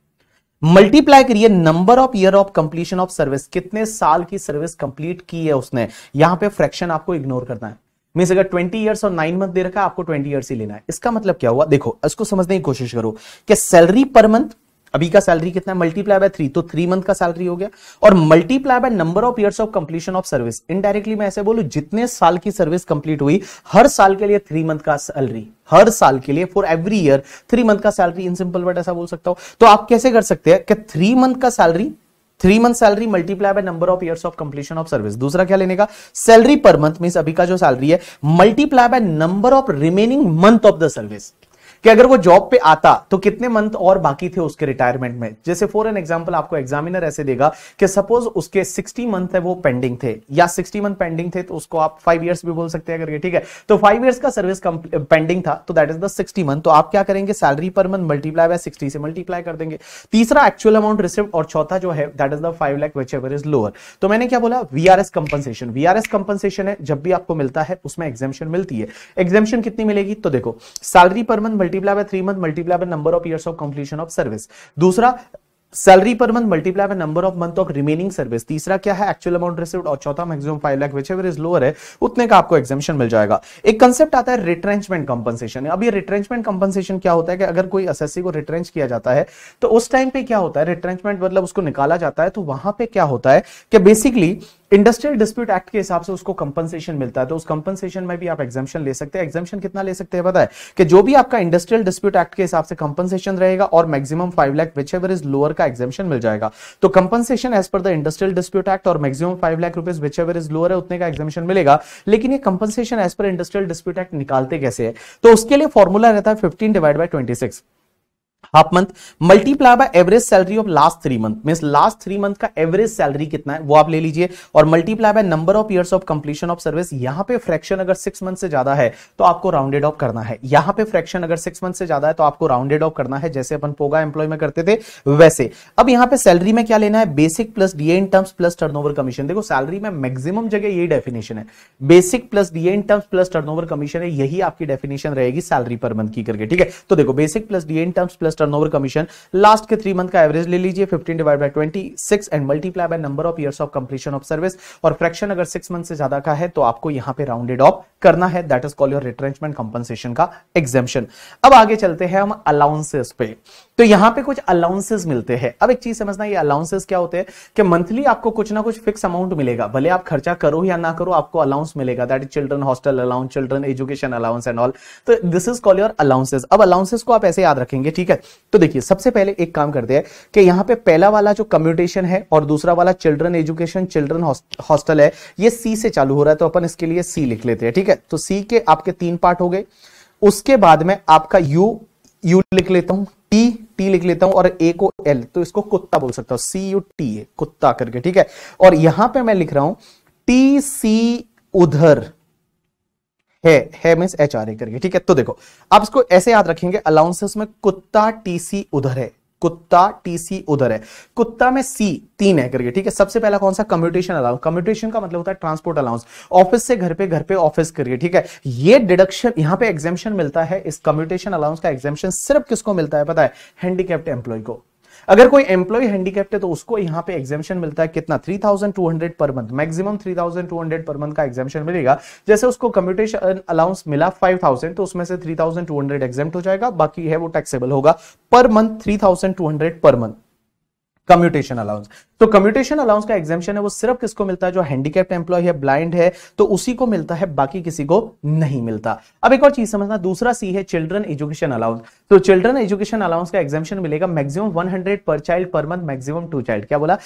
multiply करिए number of year of completion of service कितने साल की सर्विस कंप्लीट की है उसने यहां पे फ्रैक्शन आपको इग्नोर करना है मीन्स अगर 20 इयर्स और 9 मंथ दे रखा है आपको 20 इयर्स ही लेना है इसका मतलब क्या हुआ देखो इसको समझने की कोशिश करो कि सैलरी पर मंथ अभी का सैलरी कितना है मल्टीप्लाई बाय थ्री तो थ्री मंथ का सैलरी हो गया और multiply by number of years of completion of service indirectly मैं ऐसे बोलू जितने साल की सर्विस कंप्लीट हुई हर साल के लिए थ्री मंथ का सैलरी हर साल के लिए for every year three month का सैलरी इन सिंपल वर्ड ऐसा बोल सकता हूं तो आप कैसे कर सकते हैं कि थ्री मंथ का salary three month salary multiply by number of years of completion of service दूसरा क्या लेने का सैलरी पर मंथ मीन अभी का जो सैलरी है multiply by number of remaining month of the service कि अगर वो जॉब पे आता तो कितने मंथ और बाकी थे उसके रिटायरमेंट में जैसे फॉर एन एग्जाम्पल आपको एग्जामिनर ऐसे देगा कि सपोज उसके सिक्सटी मंथ है वो पेंडिंग थे या सिक्सटी मंथ पेंडिंग थे तो उसको आप फाइव ईयर्स भी बोल सकते हैं अगर ये ठीक है तो फाइव ईयर्स का सर्विस पेंडिंग था तो that is the sixty month तो आप क्या करेंगे salary per month multiply by sixty से मल्टीप्लाई कर देंगे तीसरा एक्चुअल अमाउंट रिसिप्ट और चौथा जो है that is the five lakh whichever is lower तो मैंने क्या बोला वीआरएस कंपनसेशन वीआरएस कंपनसेशन है जब भी आपको मिलता है उसमें एग्जामेशन मिलती है एग्जामेशन कितनी मिलेगी तो देखो salary per month multiply by three month multiply by number of years of completion of service दूसरा salary per month multiply by number of month of remaining service तीसरा क्या है एक्चुअल अमाउंट रिसीव्ड और चौथा maximum five lakh whichever is lower है उतने का आपको एग्जामेशन मिल जाएगा एक कंसेप्ट आता है रिट्रेंचमेंट कंपनसेशन अब ये रिट्रेंचमेंट कंपनसेशन क्या होता है कि अगर कोई एस को रिट्रेंच किया जाता है तो उस टाइम पे क्या होता है रिट्रेंचमेंट मतलब उसको निकाला जाता है तो वहां पे क्या होता है कि बेसिकली इंडस्ट्रियल डिस्प्यूट एक्ट के हिसाब से उसको कंपनसेशन मिलता है तो उस कंपनसेशन में भी आप एग्जामेशन ले सकते हैं एग्जामेशन कितना ले सकते हैं है कि जो भी आपका इंडस्ट्रियल डिस्प्यूट एक्ट के हिसाब से कंपनसेशन रहेगा और maximum five lakh whichever is lower का एग्जामेशन मिल जाएगा तो compensation as per the industrial dispute act और maximum five lakh rupees whichever is lower है उतने का एग्जामेशन मिलेगा लेकिन ये compensation as per industrial dispute act निकालते कैसे है तो उसके लिए फॉर्मूला रहता है fifteen divide by twenty six half month multiply by average salary of last three month mean last three month का एवरेज सैलरी कितना है वो आप ले लीजिए और multiply by number of years of completion of service यहां पे फ्रैक्शन अगर सिक्स मंथ से ज्यादा है तो आपको राउंडेड ऑफ करना है यहां पे फ्रैक्शन अगर सिक्स मंथ से ज्यादा है तो आपको राउंडेड ऑफ करना है जैसे अपन पोगा एम्प्लॉय में करते थे वैसे अब यहां पर सैलरी में क्या लेना है basic plus DA in terms plus over commission देखो सैलरी में मैक्सिमम जगह यही डेफिनेशन है basic plus DA in terms plus over commission है यही आपकी डेफिनेशन रहेगी सैलरी पर मंथ की करके ठीक है तो देखो basic plus DA in terms plus turnover commission last के थ्री मंथ का एवरेज ले लीजिए fifteen divide by twenty six and multiply by number of year of completion of service और फ्रैक्शन अगर सिक्स मंथ से ज्यादा का है तो आपको यहां पे राउंडेड ऑफ करना है that is call your retrenchment compensation का एग्जेम्पन अब आगे चलते हैं हम अलाउंसेस पे तो यहां पे कुछ अलाउंसेस मिलते हैं अब एक चीज समझना ये अलाउंसेस क्या होते हैं कि मंथली आपको कुछ ना कुछ फिक्स अमाउंट मिलेगा भले आप खर्चा करो या ना करो आपको अलाउंस मिलेगा that is children hostel allowance children education allowance and all तो this is call your allowances अब अलाउंसेस को आप ऐसे याद रखेंगे ठीक है तो देखिए सबसे पहले एक काम करते हैं कि यहां पे पहला वाला जो कम्यूटेशन है और दूसरा वाला चिल्ड्रन एजुकेशन चिल्ड्रन हॉस्टल है ये सी से चालू हो रहा है तो अपन इसके लिए सी लिख लेते हैं ठीक है तो सी के आपके तीन पार्ट हो गए उसके बाद में आपका यू यू लिख लेता हूं टी टी लिख लेता हूं और ए को एल तो इसको कुत्ता बोल सकता हूं सी यू टी ए कुत्ता करके ठीक है और यहां पे मैं लिख रहा हूं टी सी उधर है है मीन एच आर ए करके ठीक है तो देखो आप इसको ऐसे याद रखेंगे अलाउंसेस में कुत्ता टीसी उधर है कुत्ता टीसी उधर है कुत्ता में सी तीन है करके ठीक है सबसे पहला कौन सा कम्यूटेशन अलाउंस कम्यूटेशन का मतलब होता है ट्रांसपोर्ट अलाउंस ऑफिस से घर पे घर पे ऑफिस करिए ठीक है ये डिडक्शन यहां पे एग्जेम्पन मिलता है इस कम्यूटेशन अलाउंस का एग्जेम्पन सिर्फ किसको मिलता है पता है हैंडीकेप्ट एम्प्लॉय को अगर कोई एम्प्लॉय हैंडीकैप्ट है तो उसको यहां पे एग्जामेशन मिलता है कितना थ्री थाउजेंड टू हंड्रेड पर month maximum three thousand two hundred पर मंथ का एग्जामेशन मिलेगा जैसे उसको कम्यूटेशन अलाउंस मिला फाइव थाउजेंड तो उसमें से three thousand two hundred exempt हो जाएगा बाकी है वो टैक्सेबल होगा per month three thousand two hundred पर मंथ कम्यूटेशन अलाउंस तो कम्यूटेशन अलाउंस का एग्जामेशन है वो सिर्फ किसको मिलता है जो हैंडीकैप्ड एम्प्लॉय है ब्लाइंड है तो उसी को मिलता है बाकी किसी को नहीं मिलता अब एक और चीज समझना दूसरा सी है चिल्ड्रन एजुकेशन अलाउंस तो चिल्ड्रन एजुकेशन अलाउंस का एग्जामेशन मिलेगा मैक्सिमम 100 पर चाइल्ड पर मंथ मैक्सिमम टू चाइल्ड क्या बोला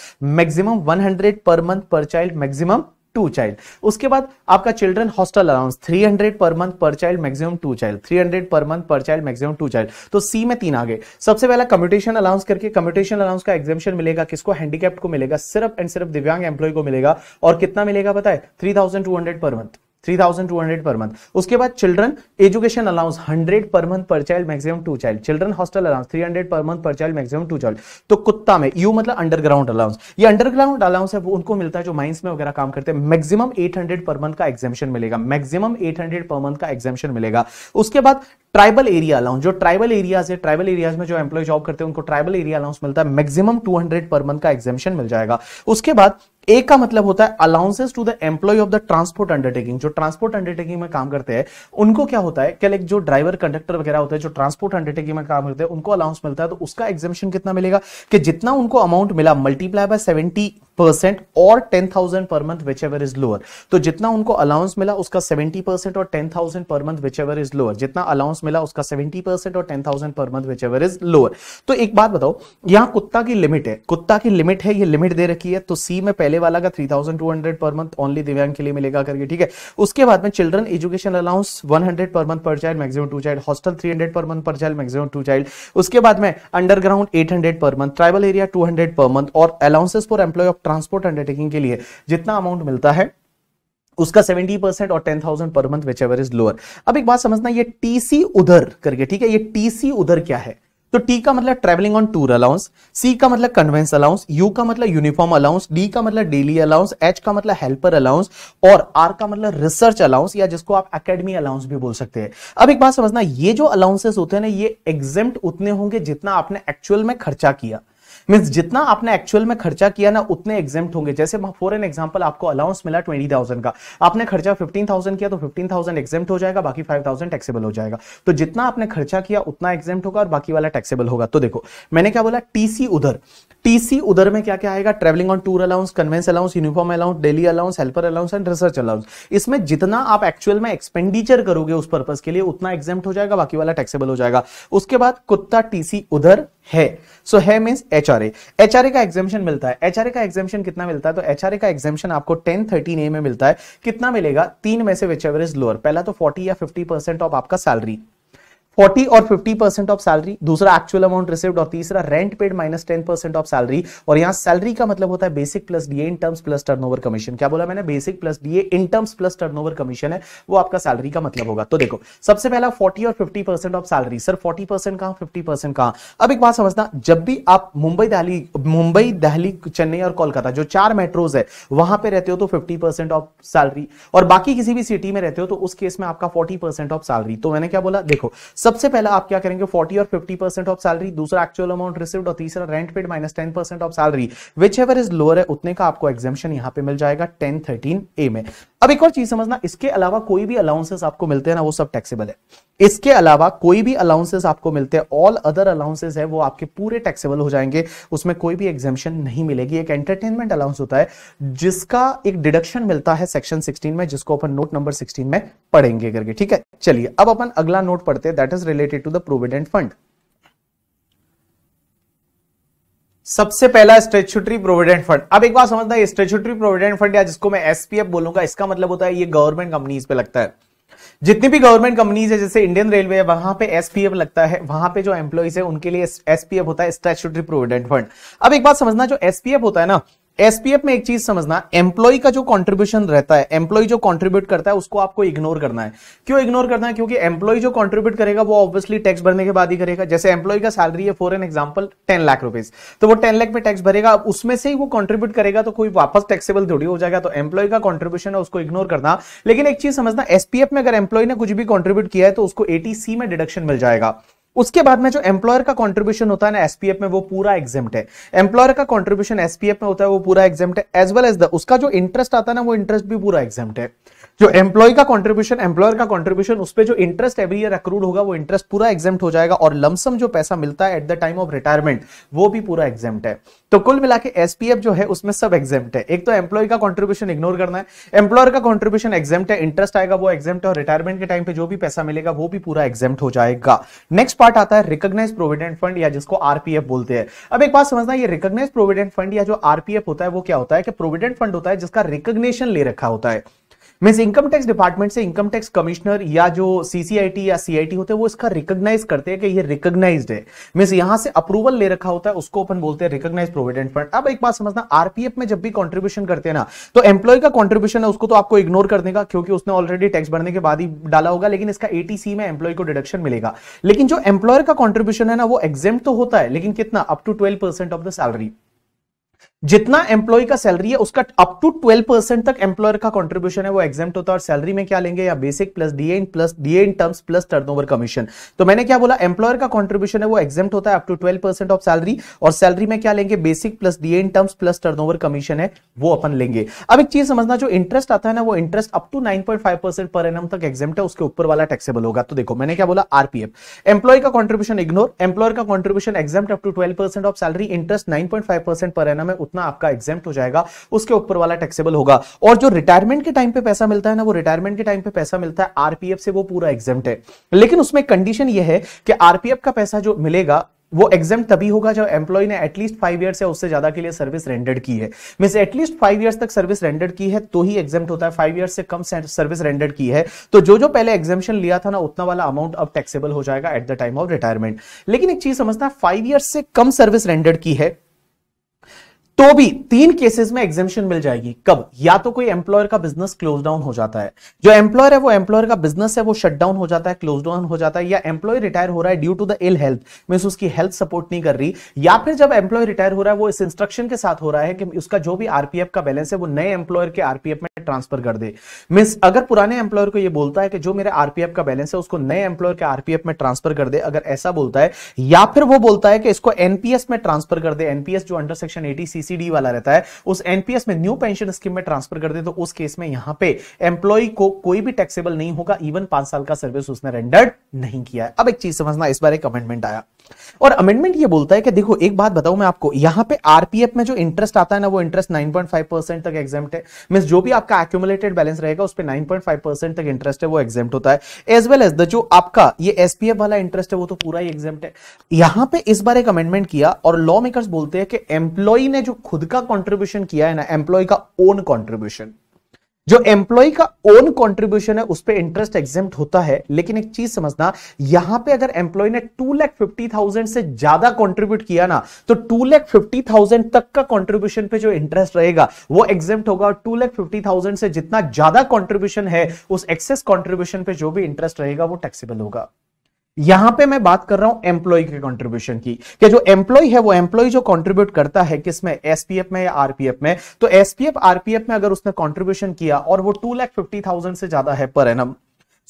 maximum 100 per month per child maximum two child उसके बाद आपका children hostel allowance 300 per month per child maximum two child 300 per month per child maximum two child तो सी में तीन आ गए सबसे पहला कम्यूटेशन अलाउंस करके कम्यूटेशन अलाउंस का एग्जामेशन मिलेगा किसको हैंडीकैप्ट को मिलेगा सिर्फ एंड सिर्फ दिव्यांग एम्प्लॉय को मिलेगा और कितना मिलेगा पता है three per month 3,200 two hundred पर मंथ उसके बाद चिल्ड्रन एजुकेशन अलाउंस हंड्रेड पर month per child maximum two child children hostel allowance three hundred पर month per child maximum two child तो कुत्ता में यू मतलब अंडरग्राउंड अलाउंस ये अंडरग्राउंड अलाउंस है वो उनको मिलता है जो माइंस में वगैरह काम करते हैं मैक्सिमम एट हंड्रेड पर मंथ का एग्जामेशन मिलेगा मैक्सिमम एट हंड्रेड पर मंथ का एग्जामेशन मिलेगा उसके बाद ट्राइबल एरिया अलाउंस जो ट्राइबल एरियाज है ट्राइबल एरियाज में जो एम्प्लॉय जॉब करते हैं उनको ट्राइबल एरिया अलाउंस मिलता है मैक्सिमम 200 पर मंथ का एग्जामेशन मिल जाएगा उसके बाद ए का मतलब होता है allowances to the employee of the transport undertaking जो ट्रांसपोर्ट अंडरटेकिंग में काम करते हैं उनको क्या होता है क्या जो ड्राइवर कंडक्टर वगैरह होते हैं जो ट्रांसपोर्ट अंडरटेकिंग में काम करते हैं उनको अलाउंस मिलता है तो उसका एग्जामेशन कितना मिलेगा कि जितना उनको अमाउंट मिला मल्टीप्लाई बाय सेवेंटी परसेंट और ten thousand per month whichever is lower तो जितना उनको अलाउंस मिला उसका सेवेंटी परसेंट और ten thousand per month whichever is lower जितना अलाउंस मिला उसका सेवेंटी परसेंट और ten thousand per month whichever is lower तो एक बात बताओ यहां कुत्ता की लिमिट है कुत्ता की लिमिट है ये लिमिट दे रखी है तो सी में पहले पहले वाला का 3200 पर मंथ ओनली दिव्यांग के लिए मिलेगा करके ठीक है उसके बाद में children education allowance 100 per month per child maximum two child hostel 300 per month per child maximum two child उसके बाद में underground 800 per month tribal area 200 per month और allowances for employee of transport undertaking के लिए जितना amount मिलता है उसका 70 परसेंट और 10,000 per month whichever is lower अब एक बात समझना ये टीसी उधर करके ठीक है ये टीसी उधर क्या है तो टी का मतलब travelling on tour allowance C का मतलब कन्वेंस अलाउंस यू का मतलब यूनिफॉर्म अलाउंस डी का मतलब डेली अलाउंस एच का मतलब हेल्पर अलाउंस और आर का मतलब रिसर्च अलाउंस या जिसको आप अकेडमी अलाउंस भी बोल सकते हैं अब एक बात समझना ये जो अलाउंसेस होते हैं ना ये एग्जेम्प्ट उतने होंगे जितना आपने एक्चुअल में खर्चा किया मीन्स जितना आपने एक्चुअल में खर्चा किया ना उतने एग्जाम होंगे जैसे फॉर एन एग्जाम्पल आपको अलाउंस मिला ट्वेंटी थाउजेंड का आपने खर्चा फिफ्टीन थाउजेंड किया तो फिफ्टीन थाउजेंड एग्जाम हो जाएगा बाकी फाइव थाउजेंड टैक्सेबल हो जाएगा तो जितना आपने खर्चा किया उतना एग्जाम होगा और बाकी वाला टैक्सेबल होगा तो देखो मैंने क्या बोला टीसी उधर टीसी उधर में क्या क्या आएगा travelling on tour allowance conveyance allowance uniform allowance daily allowance helper allowance and research allowance इसमें जितना आप एक्चुअल में एक्सपेंडिचर करोगे उस पर्पज के लिए उतना एग्जाम हो जाएगा बाकी वाला टैक्सेबल हो जाएगा उसके बाद कुत्ता टीसी उधर है सो है मीन्स एचआरए एचआरए का एग्जामेशन मिलता है ए का एग्जामेशन कितना मिलता है तो एचआरए का एग्जामेशन आपको टेन थर्टीन ए में मिलता है कितना मिलेगा तीन में से विच एवर इज लोअर पहला तो फोर्टी या फिफ्टी परसेंट ऑफ आपका सैलरी फोर्टी और फिफ्टी परसेंट ऑफ सैलरी दूसरा एक्चुअल अमाउंट रिसिव्ड और तीसरा rent paid minus ten percent of salary और यहां सैलरी का मतलब होता है basic plus DA in terms plus turnover commission क्या बोला मैंने basic plus DA in terms plus turnover commission है वो आपका सैलरी का मतलब होगा तो देखो सबसे पहला फोर्टी और fifty percent of salary sir forty percent कहाँ फिफ्टी परसेंट कहाँ अब एक बात समझना जब भी आप मुंबई दहली मुंबई दहली चेन्नई और कोलकाता जो चार मेट्रोज है वहां पर रहते हो तो फिफ्टी परसेंट ऑफ सैलरी और बाकी किसी भी सिटी में रहते हो तो उस केस में आपका फोर्टी परसेंट ऑफ सैलरी तो मैंने क्या बोला देखो सबसे पहला आप क्या करेंगे 40 और 50 परसेंट ऑफ सैलरी दूसरा एक्चुअल अमाउंट रिसिव्ड और तीसरा rent paid minus ten percent of salary whichever is lower है उतने का आपको एग्जामेशन यहां पे मिल जाएगा टेन थर्टीन ए में अब एक और चीज समझना इसके अलावा कोई भी अलाउंसेस आपको मिलते हैं ना वो सब टैक्सेबल है इसके अलावा कोई भी अलाउंसेस आपको मिलते हैं ऑल अदर अलाउंसेस है वो आपके पूरे टैक्सेबल हो जाएंगे उसमें कोई भी एग्जेम्पन नहीं मिलेगी एक एंटरटेनमेंट अलाउंस होता है जिसका एक डिडक्शन मिलता है सेक्शन 16 में जिसको अपन नोट नंबर 16 में पढ़ेंगे करके ठीक है चलिए अब अपन अगला नोट पढ़ते हैं that is related to the provident fund सबसे पहला स्टेचुटरी प्रोविडेंट फंड अब एक बात समझना है स्टेचुटरी प्रोविडेंट फंड या जिसको मैं एसपीएफ बोलूंगा इसका मतलब होता है ये गवर्नमेंट कंपनीज पे लगता है जितनी भी गवर्नमेंट कंपनीज है जैसे इंडियन रेलवे है वहां पे एसपीएफ लगता है वहां पे जो एम्प्लॉइज है उनके लिए एसपीएफ होता है स्टेचुटरी प्रोविडेंट फंड अब एक बात समझना जो एसपीएफ होता है ना एसपीएफ में एक चीज समझना एम्प्लॉय का जो कंट्रीब्यूशन रहता है एम्प्लॉय जो कंट्रीब्यूट करता है उसको आपको इग्नोर करना है क्यों इग्नोर करना है क्योंकि एम्प्लॉय जो कंट्रीब्यूट करेगा वो ऑब्वियसली टैक्स भरने के बाद ही करेगा जैसे एम्प्लॉय का सैलरी है for an example ten lakh rupees तो वो टेन लाख में टैक्स भरेगा उसमें से ही वो कॉन्ट्रीब्यूट करेगा तो कोई वापस टैक्सेबल थोड़ी हो जाएगा तो एम्प्लॉय का कॉन्ट्रीब्यूशन है उसको इग्नोर करना लेकिन एक चीज समझना एसपीएफ में अगर एम्प्लॉय ने कुछ भी कॉन्ट्रीब्यूट किया है तो उसको एटीसी में डिडक्शन मिल जाएगा उसके बाद में जो एम्प्लॉयर का कॉन्ट्रीब्यूशन होता है ना एसपीएफ में वो पूरा एग्जाम है एम्प्लॉयर का कॉन्ट्रीब्यूशन एसपीएफ में होता है वो पूरा एग्जेम्ट है एज वेल एज द उसका जो इंटरेस्ट आता है ना वो इंटरेस्ट भी पूरा एग्जाम है जो एम्प्लॉय का कॉन्ट्रीब्यूशन एम्प्लॉयर का कॉन्ट्रीब्यूशन उस पर जो इंटरेस्ट एवरी ईयर अक्रूड होगा वो इंटरेस्ट पूरा एग्जाम हो जाएगा और लमसम जो पैसा मिलता है at the time of retirement वो भी पूरा एग्जाम है तो कुल मिला के एसपीएफ जो है उसमें सब एग्जाम है एक तो एम्प्लॉय का कॉन्ट्रीब्यूशन इग्नोर करना है एम्प्लॉयर का कॉन्ट्रीब्यूशन एग्जाम है इंटरेस्ट आएगा वो एग्जाम और रिटायरमेंट के टाइम पे जो भी पैसा मिलेगा वो भी पूरा एग्जाम हो जाएगा नेक्स्ट पार्ट आता है रिकग्नाइज प्रोविडेंट फंड या जिसको आरपीएफ बोलते हैं अब एक बात समझना ये रिकग्नाइज प्रोविडेंट फंड या जो आरपीएफ होता है वो क्या होता है कि प्रोविडेंट फंड होता है जिसका रिकग्नेशन ले रखा होता है मीन इनकम टैक्स डिपार्टमेंट से इनकम टैक्स कमिश्नर या जो सीसीआईटी या सीआईटी होते हैं वो इसका रिकॉग्नाइज करते हैं कि ये रिकॉग्नाइज्ड है मीन यहां से अप्रूवल ले रखा होता है उसको अपन बोलते हैं रिकॉग्नाइज प्रोविडेंट फंड अब एक बात समझना आरपीएफ में जब भी कॉन्ट्रीब्यूशन करते हैं ना तो एम्प्लॉय का कॉन्ट्रीब्यूशन है उसको तो आपको इग्नोर कर देगा क्योंकि उसने ऑलरेडी टैक्स भरने के बाद ही डाला होगा लेकिन इसका एटीसी में एम्प्लॉय को डिडक्शन मिलेगा लेकिन जो एम्प्लॉयर का कॉन्ट्रीब्यूशन है ना वो एग्जाम तो होता है लेकिन कितना up to twelve of the salary जितना एम्प्लॉय का सैलरी है उसका अप टू ट्वेल्व परसेंट तक एम्प्लॉयर का कॉन्ट्रीब्यूशन है वो एग्जाम्ट होता है और सैलरी में क्या लेंगे या basic plus DA in plus DA in terms plus over commission तो मैंने क्या बोला एम्प्लॉयर का कॉन्ट्रीब्यूशन है वो एग्जाम्ट होता है up to twelve percent of salary और सैलरी में क्या लेंगे basic plus DA in terms plus over commission है वो अपन लेंगे अब एक चीज समझना जो इंटरेस्ट आता है ना वो interest up to nine per annum तक एग्जाम्ट है उसके ऊपर वाला टैक्सेबल होगा तो देखो मैंने क्या बोला आरपीएफ एम्प्लॉय का कॉन्ट्रीब्यूशन इग्नोर एम्प्लॉयर का contribution exempt up to twelve of salary interest nine point five percent per annum है उतना आपका एग्जाम हो जाएगा उसके ऊपर वाला टैक्सेबल होगा और जो रिटायरमेंट के टाइम पे पैसा मिलता है ना वो रिटायरमेंट के टाइम पे पैसा मिलता है आरपीएफ से वो पूरा एग्जाम है लेकिन उसमें कंडीशन ये है कि आरपीएफ का पैसा जो मिलेगा वो एग्जाम तभी होगा जब एम्प्लॉय ने एटलीस्ट फाइव ईयर्स या उससे ज्यादा के लिए सर्विस रेंडर्ड की है मीन एटलीस्ट फाइव ईयर्स तक सर्विस रेंडर्ड की है तो ही एग्जाम होता है फाइव ईयर्स से कम सर्विस रेंडर्ड की है तो जो जो पहले एग्जामेशन लिया था ना उतना वाला अमाउंट अब टैक्सेबल हो जाएगा at the time of retirement लेकिन एक चीज समझना फाइव ईयर्स से कम सर्विस रेंडर्ड की है तो भी तीन केसेस में एग्जेम्पन मिल जाएगी कब या तो कोई एम्प्लॉयर का बिजनेस क्लोज डाउन हो जाता है जो एम्प्लॉयर है वो एम्प्लॉयर का बिजनेस है वो शट डाउन हो जाता है क्लोज डाउन हो जाता है या एम्प्लॉय रिटायर हो रहा है due to the ill health mean उसकी हेल्थ सपोर्ट नहीं कर रही या फिर जब एम्प्लॉय रिटायर हो रहा है वो इस इंस्ट्रक्शन के साथ हो रहा है कि उसका जो भी आरपीएफ का बैलेंस है वो नए एम्प्लॉयर के आरपीएफ में ट्रांसफर कर दे मीन अगर पुराने एम्प्लॉयर को ये बोलता है कि जो मेरे आरपीएफ का बैलेंस है उसको नए एम्प्लॉयर के आरपीएफ में ट्रांसफर कर दे अगर ऐसा बोलता है या फिर वो बोलता है कि इसको एनपीएस में ट्रांसफर कर दे एनपीएस जो अंडर सेक्शन एटीसी पीसीडी वाला रहता है उस एनपीएस में न्यू पेंशन स्कीम में ट्रांसफर कर दे तो उस केस में यहां पे एम्प्लॉय को कोई भी टैक्सेबल नहीं होगा इवन पांच साल का सर्विस उसने रेंडर्ड नहीं किया है अब एक चीज समझना इस बार एक कमेंटमेंट आया और अमेंडमेंट ये बोलता है कि देखो एक बात बताऊं मैं आपको यहां पे आरपीएफ में जो इंटरेस्ट आता है ना वो इंटरेस्ट 9.5 परसेंट तक एग्जाम है मीन जो भी आपका एक्यूमुलेटेड बैलेंस रहेगा उस पर नाइन परसेंट तक इंटरेस्ट है वो एग्जाम होता है एज वेल एज द जो आपका ये एसपीएफ वाला इंटरेस्ट है वो तो पूरा ही एग्जाम है यहां पर इस बार एक अमेंडमेंट किया और लॉ मेकर्स बोलते हैं कि एम्प्लॉय ने जो खुद का कॉन्ट्रीब्यूशन किया है ना एम्प्लॉय का ओन कॉन्ट्रीब्यूशन जो एम्प्लॉय का ओन कंट्रीब्यूशन है उस पर इंटरेस्ट एग्जेम होता है लेकिन एक चीज समझना यहां पे अगर एम्प्लॉय ने टू लैख फिफ्टी थाउजेंड से ज्यादा कंट्रीब्यूट किया ना तो टू लैख फिफ्टी थाउजेंड तक का कंट्रीब्यूशन पे जो इंटरेस्ट रहेगा वो एग्जेम होगा और टू लैख फिफ्टी थाउजेंड से जितना ज्यादा कॉन्ट्रीब्यूशन है उस एक्सेस कॉन्ट्रीब्यूशन पे जो भी इंटरेस्ट रहेगा वो टैक्सीबल होगा यहां पे मैं बात कर रहा हूं एम्प्लॉय के कंट्रीब्यूशन की कि जो एम्प्लॉय है वो एम्प्लॉय जो कंट्रीब्यूट करता है किसमें एसपीएफ में या आरपीएफ में तो एसपीएफ आरपीएफ में अगर उसने कंट्रीब्यूशन किया और वो टू लैख फिफ्टी थाउजेंड से ज्यादा है per annum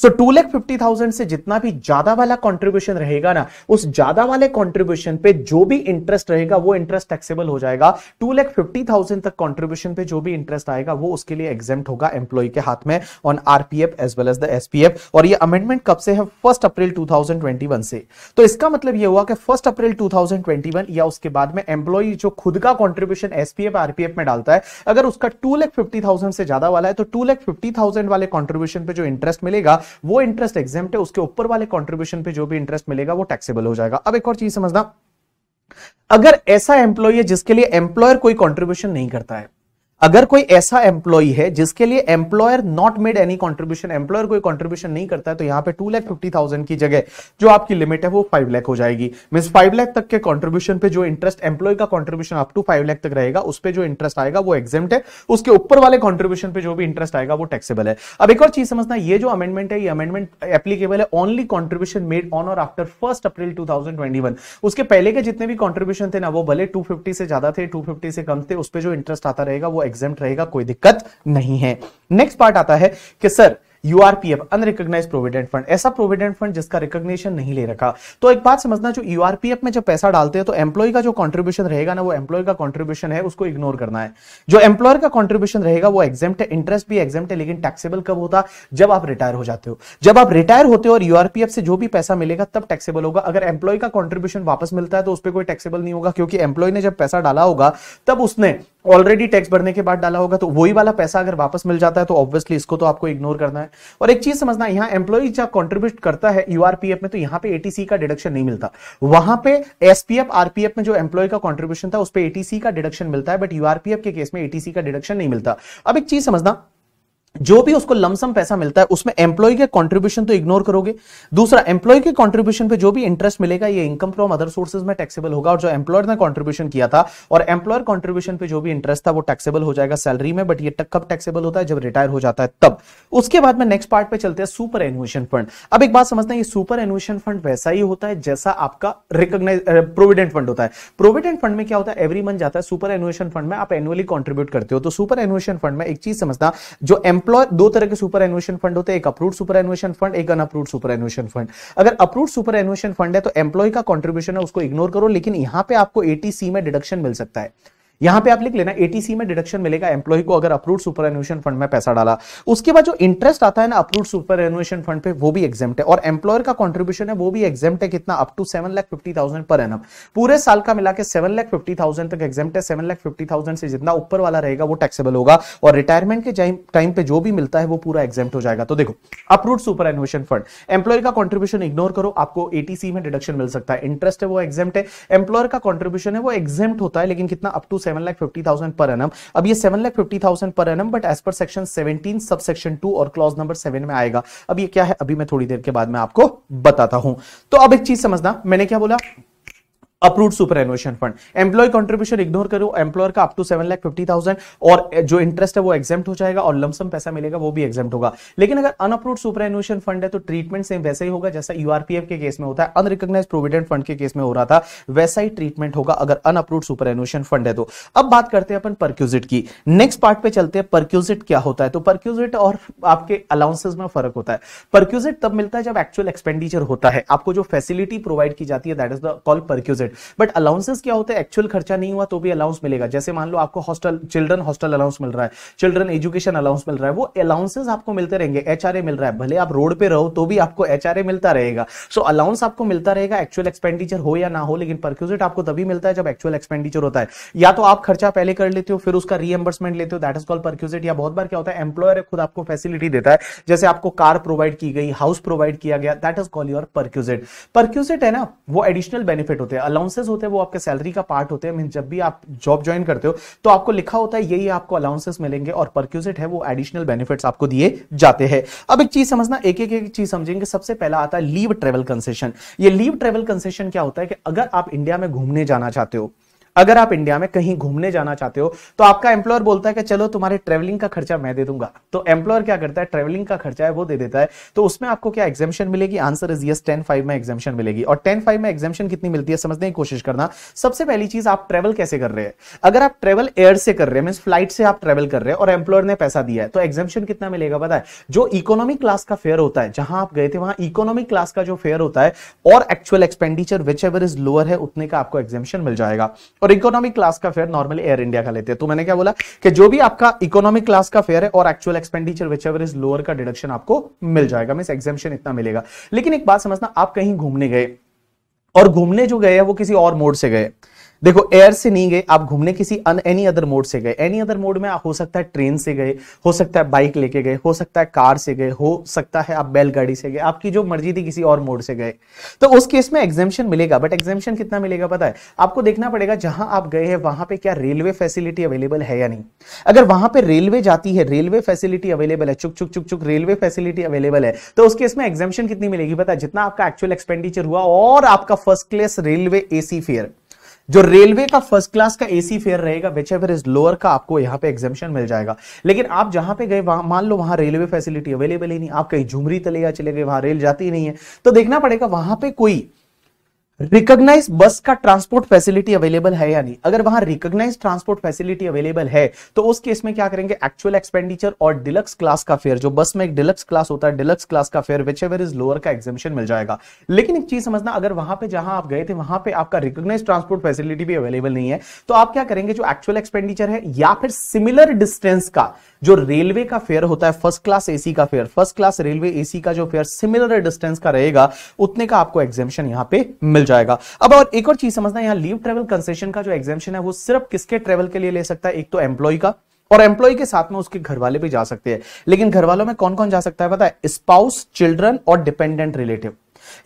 so two lakh fifty thousand से जितना भी ज्यादा वाला कॉन्ट्रीब्यूशन रहेगा ना उस ज्यादा वाले कॉन्ट्रीब्यूशन पे जो भी इंटरेस्ट रहेगा वो इंटरेस्ट टैक्सेबल हो जाएगा टू लैख फिफ्टी थाउजेंड तक कॉन्ट्रीब्यूशन पे जो भी इंटरेस्ट आएगा वो उसके लिए एग्जाम होगा एम्प्लॉय के हाथ में on RPF as well as the SPF और ये अमेंडमेंट कब से है first April two thousand twenty one से तो इसका मतलब ये हुआ कि first April two thousand twenty one या उसके बाद में एम्प्लॉय जो खुद का कॉन्ट्रीब्यूशन एसपीएफ आरपीएफ में डालता है अगर उसका टू लेख फिफ्टी थाउजेंड से ज्यादा वाला है तो टू लैख फिफ्टी थाउजेंड वाले कॉन्ट्रीब्यूशन पे जो इंटरेस्ट मिलेगा वो इंटरेस्ट एग्जाम है उसके ऊपर वाले कॉन्ट्रीब्यूशन पे जो भी इंटरेस्ट मिलेगा वो टैक्सेबल हो जाएगा अब एक और चीज समझना अगर ऐसा एम्प्लॉय है जिसके लिए एम्प्लॉयर कोई कॉन्ट्रीब्यूशन नहीं करता है अगर कोई ऐसा एम्प्लॉई है जिसके लिए employer not made any contribution employer कोई कॉन्ट्रीब्यूशन नहीं करता है तो यहां पे टू लैख फिफ्टी थाउजेंड की जगह जो आपकी लिमिट है वो फाइव लैख हो जाएगी मीन फाइव लैख तक के कॉन्ट्रीब्यूशन पे जो इंटरेस्ट एम्प्लॉय का contribution up to five lakh तक रहेगा उस पर जो इंटरेस्ट आएगा वो एक्जेम है उसके ऊपर वाले कॉन्ट्रीब्यूशन पे जो भी इंटरेस्ट आएगा वो टैक्सेबल है अब एक और चीज समझना ये जो अमेंडमेंट है ये अमेंडमेंट एप्लीकेबल है ओनली कॉन्ट्रीब्यूशन मेड ऑन और आफ्टर फर्स्ट अप्रिल टू उसके पहले के जितने भी कॉन्ट्रीब्यूशन थे ना वो भले टू से ज्यादा थे टू से कम थे उस पर जो इंटरेस्ट आता रहेगा वो एग्जाम रहेगा कोई दिक्कत नहीं है नेक्स्ट पार्ट आता है कि sir URPF unrecognise provident fund ऐसा प्रोविडेंट फंड जिसका रिकॉग्निशन नहीं ले रखा तो एक बात समझना जो यूआरपीएफ में जब पैसा डालते हैं तो एम्प्लॉय का जो कॉन्ट्रीब्यूशन रहेगा ना वो एम्प्लॉय का कॉन्ट्रीब्यूशन है उसको इग्नोर करना है जो एम्प्लॉयर का कॉन्ट्रीब्यूशन रहेगा वो एग्जाम है इंटरेस्ट भी एग्जाम है लेकिन टैक्सेबल कब होता जब आप रिटायर हो जाते हो जब आप रिटायर होते हो और यूआरपीएफ से जो भी पैसा मिलेगा तब टैक्सेबल होगा अगर एम्प्लॉय का कॉन्ट्रीब्यूशन वापस मिलता है तो उस पर कोई टैक्सेबल नहीं होगा क्योंकि एम्प्लॉय ने जब पैसा डाला होगा तब उसने ऑलरेडी टैक्स भरने के बाद डाला होगा तो वही वाला पैसा अगर वापस मिल जाता है तो ऑब्वियसली इसको तो आपको इग्नोर करना है और एक चीज समझना यहां एम्प्लॉय जब कॉन्ट्रीब्यूट करता है यूआरपीएफ में तो यहां पे एटीसी का डिडक्शन नहीं मिलता वहां पे एसपीएफ आरपीएफ में जो एम्प्लॉय का कॉन्ट्रीब्यूशन था उस पर एटीसी का डिडक्शन मिलता है बट यूआरपीएफ के केस में एटीसी का डिडक्शन नहीं मिलता अब एक चीज समझना जो भी उसको लमसम पैसा मिलता है उसमें एम्प्लॉय के कंट्रीब्यूशन तो इग्नोर करोगे दूसरा एम्प्लॉय के कंट्रीब्यूशन पे जो भी इंटरेस्ट मिलेगा ये इनकम फ्रॉम अदर सोर्सेज में टैक्सेबल होगा और जो एम्प्लॉयर ने कंट्रीब्यूशन किया था और एम्प्लॉयर कंट्रीब्यूशन पे जो भी इंटरेस्ट था वो टैक्सेबल हो जाएगा सैलरी में बट ये कब टैक्सेबल होता है जब रिटायर हो जाता है तब उसके बाद में नेक्स्ट पार्ट पे चलते हैं सुपर एनुएशन फंड अब एक बात समझते हैं ये सुपर एनुएशन फंड वैसा ही होता है जैसा आपका रिकोगनाइज प्रोविडेंट फंड होता है प्रोविडेंट फंड में क्या होता है एवरी मंथ जाता है सुपर एनुएशन फंड में आप एनुअली कॉन्ट्रीब्यूट करते हो तो सुपर एनुएशन फंड में एक चीज समझना जो एम एम्प्लॉय दो तरह के सुपर एनुएशन फंड होते हैं एक अप्रूव सुपर एनुएशन फंड एक अनअप्रूव सुपर एनुएशन फंड अगर अप्रूव सुपर एनुएशन फंड है तो एम्प्लॉय का कॉन्ट्रीब्यूशन है उसको इग्नोर करो लेकिन यहां पे आपको एटीसी में डिडक्शन मिल सकता है यहां पे आप लिख लेना एटीसी में डिडक्शन मिलेगा एम्प्लॉई को अगर अप्रूव सुपर एनुएशन फंड में पैसा डाला उसके बाद जो इंटरेस्ट आता है ना अप्रूव सुपर एनुएशन फंड पे वो भी एक्जेम्ट है और एम्प्लॉयर का कॉन्ट्रीब्यूशन है वो भी एग्जाम है कितना up to seven lakh fifty thousand per एनम पूरे साल का मिला के सेवन लाख फिफ्टी थाउजेंड तक एग्जाम है सेवन लाख फिफ्टी थाउजेंड से जितना ऊपर वाला रहेगा वो टैक्सेबल होगा और रिटायरमेंट के टाइम पे जो भी मिलता है वो पूरा एग्जाम हो जाएगा तो देखो approve superannuation fund employee का कॉन्ट्रीब्यूशन इग्नोर करो आपको एटीसी में डिडक्शन मिल सकता है इंटरेस्ट है वो एग्जाम है एम्प्लॉयर का कॉन्ट्रीब्यूशन है वो एग्जाम होता है लेकिन कितना up to seven lakh fifty thousand per annum अब ये seven lakh fifty thousand per annum but as per section seventeen sub section two और क्लॉज नंबर सेवन में आएगा अब ये क्या है अभी मैं थोड़ी देर के बाद में आपको बताता हूं तो अब एक चीज समझना मैंने क्या बोला approve superannuation fund employee contribution ignore करो एम्प्लॉयर का up to seven lakh fifty thousand और जो इंटरेस्ट है वो एग्जाम हो जाएगा और लमसम पैसा मिलेगा वो भी एग्जाम होगा लेकिन अगर अनअप्रूव सुपर एनुएशन फंड है तो ट्रीटमेंट सेम वैसे ही होगा जैसा यूआरपीएफ के केस में होता है अनरिकग्नाइज प्रोविडेंट फंड के केस में हो रहा था वैसा ही ट्रीटमेंट होगा अगर अनअप्रूव सुपर एनुएशन फंड है तो अब बात करते हैं अपन परक्यूजिट की नेक्स्ट पार्ट पे चलते हैं परक्यूजिट क्या होता है तो परक्यूजिट और आपके अलाउंसेज में फर्क होता है परक्यूजिट तब मिलता है जब एक्चुअल एक्सपेंडिचर होता है आपको जो फैसिलिटी प्रोवाइड की जाती है that is the call perquisite but allowances क्या होते हैं एक्चुअल खर्चा नहीं हुआ तो भी अलाउंस मिलेगा जैसे मान लो आपको हॉस्टल चिल्ड्रन हॉस्टल अलाउंस मिल रहा है चिल्ड्रन एजुकेशन अलाउंस मिल रहा है वो अलाउंसेज आपको मिलते रहेंगे एचआरए मिल रहा है भले आप रोड पे रहो तो भी आपको एचआरए मिलता रहेगा सो so, अलाउंस आपको मिलता रहेगा एक्चुअल एक्सपेंडिचर हो या ना हो लेकिन परक्यूजिट आपको तभी मिलता है जब एक्चुअल एक्सपेंडिचर होता है या तो आप खर्चा पहले कर लेते हो फिर उसका रीएम्बर्समेंट लेते हो दैट इज कॉल्ड परक्यूजिट या बहुत बार क्या होता है एम्प्लॉयर खुद आपको फैसिलिटी देता है जैसे आपको कार प्रोवाइड की गई हाउस प्रोवाइड किया गया that is call your perquisite perquisite है ना वो एडिशनल बेनिफिट होते हैं अलाउंस अलाउंसेज होते हैं वो आपके सैलरी का पार्ट होते हैं मीन जब भी आप जॉब ज्वाइन करते हो तो आपको लिखा होता है यही आपको अलाउंसेस मिलेंगे और परक्यूजिट है वो एडिशनल बेनिफिट्स आपको दिए जाते हैं अब एक चीज समझना एक एक एक चीज समझेंगे सबसे पहला आता है लीव ट्रेवल कंसेशन ये लीव ट्रेवल कंसेशन क्या होता है कि अगर आप इंडिया में घूमने जाना चाहते हो अगर आप इंडिया में कहीं घूमने जाना चाहते हो तो आपका एम्प्लॉयर बोलता है कि चलो तुम्हारे ट्रेवलिंग का खर्चा मैं दे दूंगा तो एम्प्लॉयर क्या करता है ट्रेवलिंग का खर्चा है वो दे देता है तो उसमें आपको क्या एग्जामेशन मिलेगी answer is yes ten five में एग्जामेशन मिलेगी और टेन फाइव में एग्जामेशन कितनी मिलती है समझने की कोशिश करना सबसे पहली चीज आप ट्रेवल कैसे कर रहे हैं अगर आप ट्रेवल एयर से कर रहे हैं मीन फ्लाइट से आप ट्रेवल कर रहे हैं और एम्प्लॉयर ने पैसा दिया है तो एग्जामेशन कितना मिलेगा पता है जो इकोनॉमिक क्लास का फेयर होता है जहां आप गए थे वहां इकोनॉमिक क्लास का जो फेयर होता है और actual expenditure whichever is lower है उतने का आपको एग्जामेशन मिल जाएगा और इकोनॉमिक क्लास का फेयर नॉर्मली एयर इंडिया का लेते हैं तो मैंने क्या बोला कि जो भी आपका इकोनॉमिक क्लास का फेयर है और actual expenditure whichever is lower का डिडक्शन आपको मिल जाएगा मीन एग्जामेशन इतना मिलेगा लेकिन एक बात समझना आप कहीं घूमने गए और घूमने जो गए हैं वो किसी और मोड से गए देखो एयर से नहीं गए आप घूमने किसी अन एनी अदर मोड से गए एनी अदर मोड में हो सकता है ट्रेन से गए हो सकता है बाइक लेके गए हो सकता है कार से गए हो सकता है आप बैलगाड़ी से गए आपकी जो मर्जी थी किसी और मोड से गए तो उस केस में एग्जेम्पन मिलेगा बट एग्जेम्पन कितना मिलेगा पता है आपको देखना पड़ेगा जहां आप गए हैं वहां पे क्या रेलवे फैसिलिटी अवेलेबल है या नहीं अगर वहां पे रेलवे जाती है रेलवे फैसिलिटी अवेलेबल है चुक चुक चुक चुक रेलवे फैसिलिटी अवेलेबल है तो उस केस में एग्जेम्पन कितनी मिलेगी पता है जितना आपका एक्चुअल एक्सपेंडिचर हुआ और आपका first class railway AC fare जो रेलवे का फर्स्ट क्लास का एसी फेयर रहेगा विच एवर इज लोअर का आपको यहाँ पे एग्जामेशन मिल जाएगा लेकिन आप जहां पे गए मान लो वहां रेलवे फैसिलिटी अवेलेबल ही नहीं आप कहीं झुमरी तले या चले गए वहां रेल जाती ही नहीं है तो देखना पड़ेगा वहां पे कोई रिकॉग्नाइज बस का ट्रांसपोर्ट फैसिलिटी अवेलेबल है या नहीं अगर वहां रिकॉग्नाइज ट्रांसपोर्ट फैसिलिटी अवेलेबल है तो उस केस में क्या करेंगे एक्चुअल एक्सपेंडिचर और डिलक्स क्लास का फेयर जो बस में एक डिलक्स क्लास होता है डिलक्स क्लास का fare whichever is lower का एग्जामिशन मिल जाएगा लेकिन एक चीज समझना अगर वहां पर जहां आप गए थे वहां पर आपका रिकॉग्नाइज ट्रांसपोर्ट फैसिलिटी भी अवेलेबल नहीं है तो आप क्या करेंगे जो एक्चुअल एक्सपेंडिचर है या फिर सिमिलर डिस्टेंस का जो रेलवे का फेयर होता है फर्स्ट क्लास एसी का fare first class railway AC का जो फेयर सिमिलर डिस्टेंस का रहेगा उतने का आपको एग्जामिशन यहां पे मिल जाएगा जाएगा अब और एक और चीज समझना यहाँ लीव ट्रेवल कंसेशन का जो एग्जामेशन है वो सिर्फ किसके ट्रेवल के लिए ले सकता है एक तो एम्प्लॉय का और एम्प्लॉय के साथ में उसके घर वाले भी जा सकते हैं लेकिन घर वालों में कौन कौन जा सकता है पता है स्पाउस चिल्ड्रन और डिपेंडेंट रिलेटिव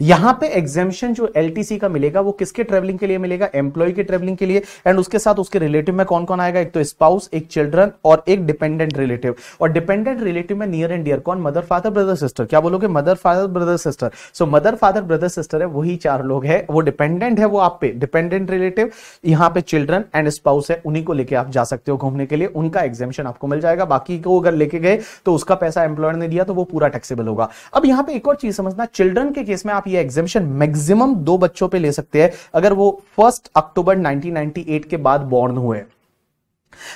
यहां पे एग्जेम्पन जो एलटीसी का मिलेगा वो किसके ट्रेवलिंग के लिए मिलेगा एम्प्लॉय के ट्रेवलिंग के लिए एंड उसके साथ उसके रिलेटिव में कौन कौन आएगा एक तो स्पाउस एक चिल्ड्रन और एक डिपेंडेंट रिलेटिव और डिपेंडेंट रिलेटिव में नियर एंड डियर कौन मदर फादर ब्रदर सिस्टर क्या बोलोगे mother father brother sister so mother father brother sister है वही चार लोग है वो डिपेंडेंट है वो आप पे डिपेंडेंट रिलेटिव यहाँ पे चिल्ड्रन एंड स्पाउस है उन्हीं को लेके आप जा सकते हो घूमने के लिए उनका एग्जामेशन आपको मिल जाएगा बाकी को अगर लेके गए तो उसका पैसा एम्प्लॉयर ने दिया तो वो पूरा टैक्सेबल होगा अब यहाँ पे एक और चीज समझना चिल्ड्रन के केस में आप ये एग्जिबिशन मैक्सिमम दो बच्चों पे ले सकते हैं अगर वो फर्स्ट अक्टूबर 1998 के बाद बॉर्न हुए हैं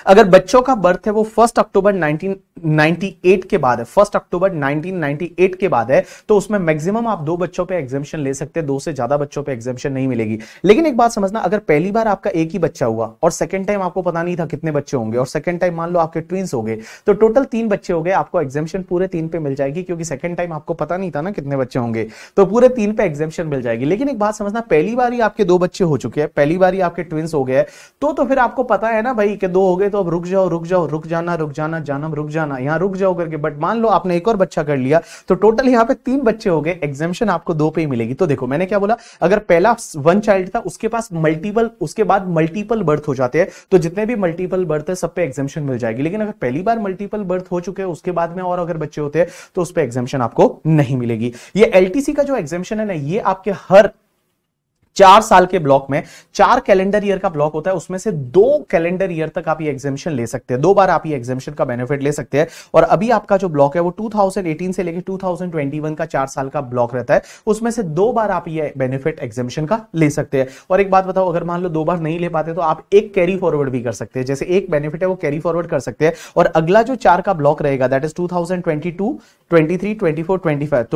अगर बच्चों का बर्थ है वो फर्स्ट अक्टूबर 1998 के बाद है फर्स्ट अक्टूबर 1998 के बाद है तो उसमें मैक्सिमम आप दो बच्चों पे एग्जामेशन ले सकते हैं दो से ज्यादा बच्चों पे एग्जामेशन नहीं मिलेगी लेकिन एक बात समझना अगर पहली बार आपका एक ही बच्चा हुआ और सेकंड टाइम आपको पता नहीं था कितने बच्चे होंगे और सेकंड टाइम मान लो आपके ट्विंस हो गए तो टोटल तीन बच्चे हो गए आपको एग्जामेशन पूरे तीन पे मिल जाएगी क्योंकि सेकंड टाइम आपको पता नहीं था ना कितने बच्चे होंगे तो पूरे तीन पे एग्जामेशन मिल जाएगी लेकिन एक बात समझना पहली बार ही आपके दो बच्चे हो चुके हैं पहली बार ही आपके ट्विंस हो गए तो, तो फिर आपको पता है ना भाई कि दो हो गए तो अब रुक जाओ रुक जाओ रुक जाना रुक जाना जानम रुक जाना यहाँ रुक जाओ करके बट मान लो आपने एक और बच्चा कर लिया तो टोटल यहाँ पे तीन बच्चे हो गए एग्जामेशन आपको दो पे ही मिलेगी तो देखो मैंने क्या बोला अगर पहला वन चाइल्ड था उसके पास मल्टीपल उसके बाद मल्टीपल बर्थ हो जाते हैं तो जितने भी मल्टीपल बर्थ है सब पे एग्जामेशन मिल जाएगी लेकिन अगर पहली बार मल्टीपल बर्थ हो चुके हैं उसके बाद में और अगर बच्चे होते हैं तो उस पर एग्जामेशन आपको नहीं मिलेगी ये एलटीसी का जो एग्जामेशन है ना ये आपके हर चार साल के ब्लॉक में चार कैलेंडर ईयर का ब्लॉक होता है उसमें से दो कैलेंडर ईयर तक आप ये एग्जामिशन ले सकते हैं दो बार आप ये एग्जामिशन का बेनिफिट ले सकते हैं और अभी आपका जो ब्लॉक है वो 2018 से लेकर 2021 का चार साल का ब्लॉक रहता है उसमें से दो बार आप ये बेनिफिट एग्जामिशन का ले सकते हैं और एक बात बताओ अगर मान लो दो बार नहीं ले पाते तो आप एक कैरी फॉरवर्ड भी कर सकते हैं जैसे एक बेनिफिट है वो कैरी फॉरवर्ड कर सकते हैं और अगला जो चार का ब्लॉक रहेगा that is two thousand twenty two तो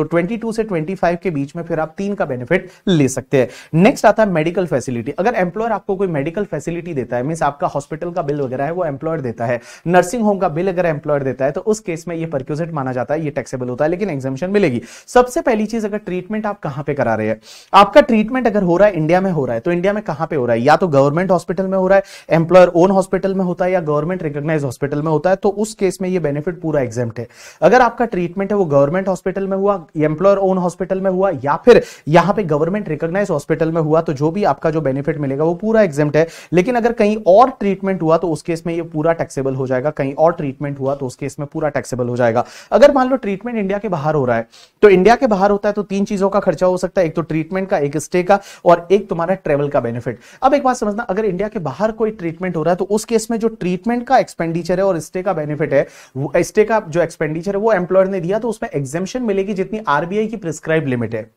ट्वेंटी से ट्वेंटी के बीच में फिर आप तीन का बेनिफिट ले सकते हैं नेक्स्ट आता है मेडिकल फैसिलिटी अगर एम्प्लॉयर आपको कोई मेडिकल फैसिलिटी देता है मीन आपका हॉस्पिटल का बिल वगैरह है वो एम्प्लॉयर देता है नर्सिंग होम का बिल अगर एम्प्लॉयर देता है तो उस केस में ये परक्यूजेट माना जाता है ये टैक्सेबल होता है लेकिन एग्जामेशन मिलेगी सबसे पहली चीज अगर ट्रीटमेंट आप कहां पे करा रहे हैं आपका ट्रीटमेंट अगर हो रहा है इंडिया में हो रहा है तो इंडिया में कहां पे हो रहा है या तो गवर्नमेंट हॉस्पिटल में हो रहा है एम्प्लॉयर ओन हॉस्पिटल में होता है या गवर्नमेंट रिकॉग्नाइज हॉस्पिटल में होता है तो उस केस में ये बेनिफिट पूरा एग्जाम है अगर आपका ट्रीटमेंट है वो गवर्नमेंट हॉस्पिटल में हुआ एम्प्लॉयर ओन हॉस्पिटल में हुआ या फिर यहां पर गवर्नमेंट रिकोगनाइज हॉस्पिटल में हुआ तो जो भी आपका जो बेनिफिट मिलेगा वो पूरा एग्जाम है लेकिन अगर कहीं और ट्रीटमेंट हुआ तो उस केस में ये पूरा टैक्सेबल हो जाएगा कहीं और ट्रीटमेंट हुआ तो उस केस में पूरा टैक्सेबल हो जाएगा अगर मान लो ट्रीटमेंट इंडिया के बाहर हो रहा है तो इंडिया के बाहर होता है तो तीन चीजों का खर्चा हो सकता है एक तो ट्रीटमेंट का एक स्टे का और एक तुम्हारा ट्रेवल का बेनिफिट अब एक बात समझना अगर इंडिया के बाहर कोई ट्रीटमेंट हो रहा है तो उस केस में जो ट्रीटमेंट का एक्सपेंडिचर है और स्टे का बेनिफिट है स्टे का जो एक्सपेंडिचर है वो एम्प्लॉयर ने दिया तो उसमें एग्जेम्पन मिलेगी जितनी आरबीआई की प्रिस्क्राइब लिमिट है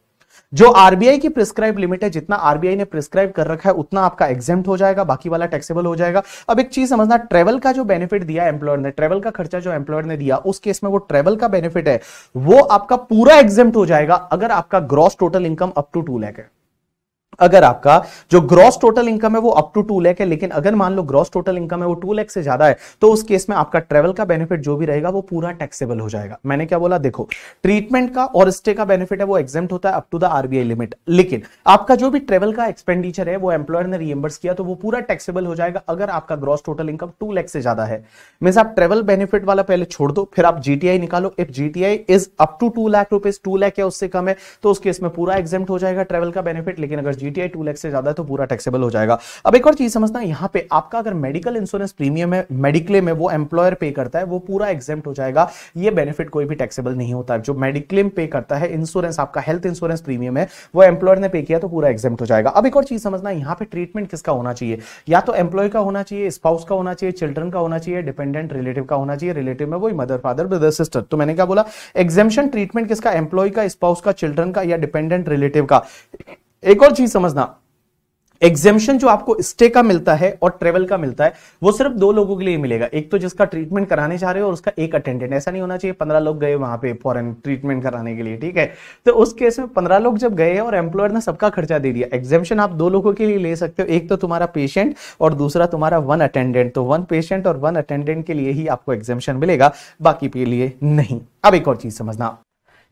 जो आरबीआई की प्रिस्क्राइब लिमिट है जितना आरबीआई ने प्रिस्क्राइब कर रखा है उतना आपका एक्जेम्ट हो जाएगा बाकी वाला टैक्सेबल हो जाएगा अब एक चीज समझना ट्रेवल का जो बेनिफिट दिया एम्प्लॉयर ने ट्रेवल का खर्चा जो एम्प्लॉयर ने दिया उस केस में वो ट्रेवल का बेनिफिट है वो आपका पूरा एक्जेम्ट हो जाएगा अगर आपका gross total income up to two lakh है अगर आपका जो ग्रॉस टोटल इनकम है वो अप टू टू लैख है लेकिन अगर मान लो ग्रॉस टोटल इनकम है वो टू लैख से ज्यादा है तो उस केस में आपका ट्रेवल का बेनिफिट जो भी रहेगा वो पूरा टैक्सेबल हो जाएगा मैंने क्या बोला देखो ट्रीटमेंट का और स्टे का बेनिफिट है वो एग्जाम होता है up to the RBI limit लेकिन आपका जो भी ट्रेवल का एक्सपेंडिचर है वो एम्प्लॉयर ने रिएम्बर्स किया तो वो पूरा टैक्सेबल हो जाएगा अगर आपका gross total income two lakh से ज्यादा है मीन आप ट्रेवल बेनिफिट वाला पहले छोड़ दो फिर आप जीटीआई निकालो if GTI is up to two lakh rupees two lakh या उससे कम है तो उस केस में पूरा एग्जाम हो जाएगा ट्रेवल का बेनिफिट लेकिन अगर जी जीटीआई टू लैक्स से ज्यादा तो पूरा टैक्सेबल हो जाएगा अब एक और चीज समझना यहाँ पे आपका अगर मेडिकल इंश्योरेंस प्रीमियम है मेडिक्लेम है वो एम्प्लॉयर पे करता है वो पूरा एग्जेम्प्ट हो जाएगा ये बेनिफिट कोई भी टैक्सेबल नहीं होता है जो मेडिक्लेम पे करता है इंश्योरेंस आपका हेल्थ इंश्योरेंस प्रीमियम है वो एम्प्लॉयर ने पे किया तो पूरा एग्जेम्प्ट हो जाएगा अब एक और चीज समझना यहाँ पे ट्रीटमेंट किसका होना चाहिए या तो एम्प्लॉय का होना चाहिए स्पाउस का होना चाहिए चिल्ड्रन का होना चाहिए डिपेंडेंट रिलेटिव का होना चाहिए रिलेटिव में वही मदर फादर ब्रदर सिस्टर तो मैंने क्या बोला एग्जेम्पन ट्रीटमेंट किसका एम्प्लॉय का स्पाउस का चिल्ड्रन का या डिपेंडेंट रिलेटिव का एक और चीज समझना एग्जेम्पन जो आपको स्टे का मिलता है और ट्रेवल का मिलता है वो सिर्फ दो लोगों के लिए मिलेगा एक तो जिसका ट्रीटमेंट कराने जा रहे हो और उसका एक अटेंडेंट ऐसा नहीं होना चाहिए पंद्रह लोग गए वहां पे फॉरन ट्रीटमेंट कराने के लिए ठीक है तो उस केस में पंद्रह लोग जब गए और एम्प्लॉयर ने सबका खर्चा दे दिया एग्जेम्पन आप दो लोगों के लिए ले सकते हो एक तो तुम्हारा पेशेंट और दूसरा तुम्हारा वन अटेंडेंट तो वन पेशेंट और वन अटेंडेंट के लिए ही आपको एग्जेम्पन मिलेगा बाकी के लिए नहीं अब एक और चीज समझना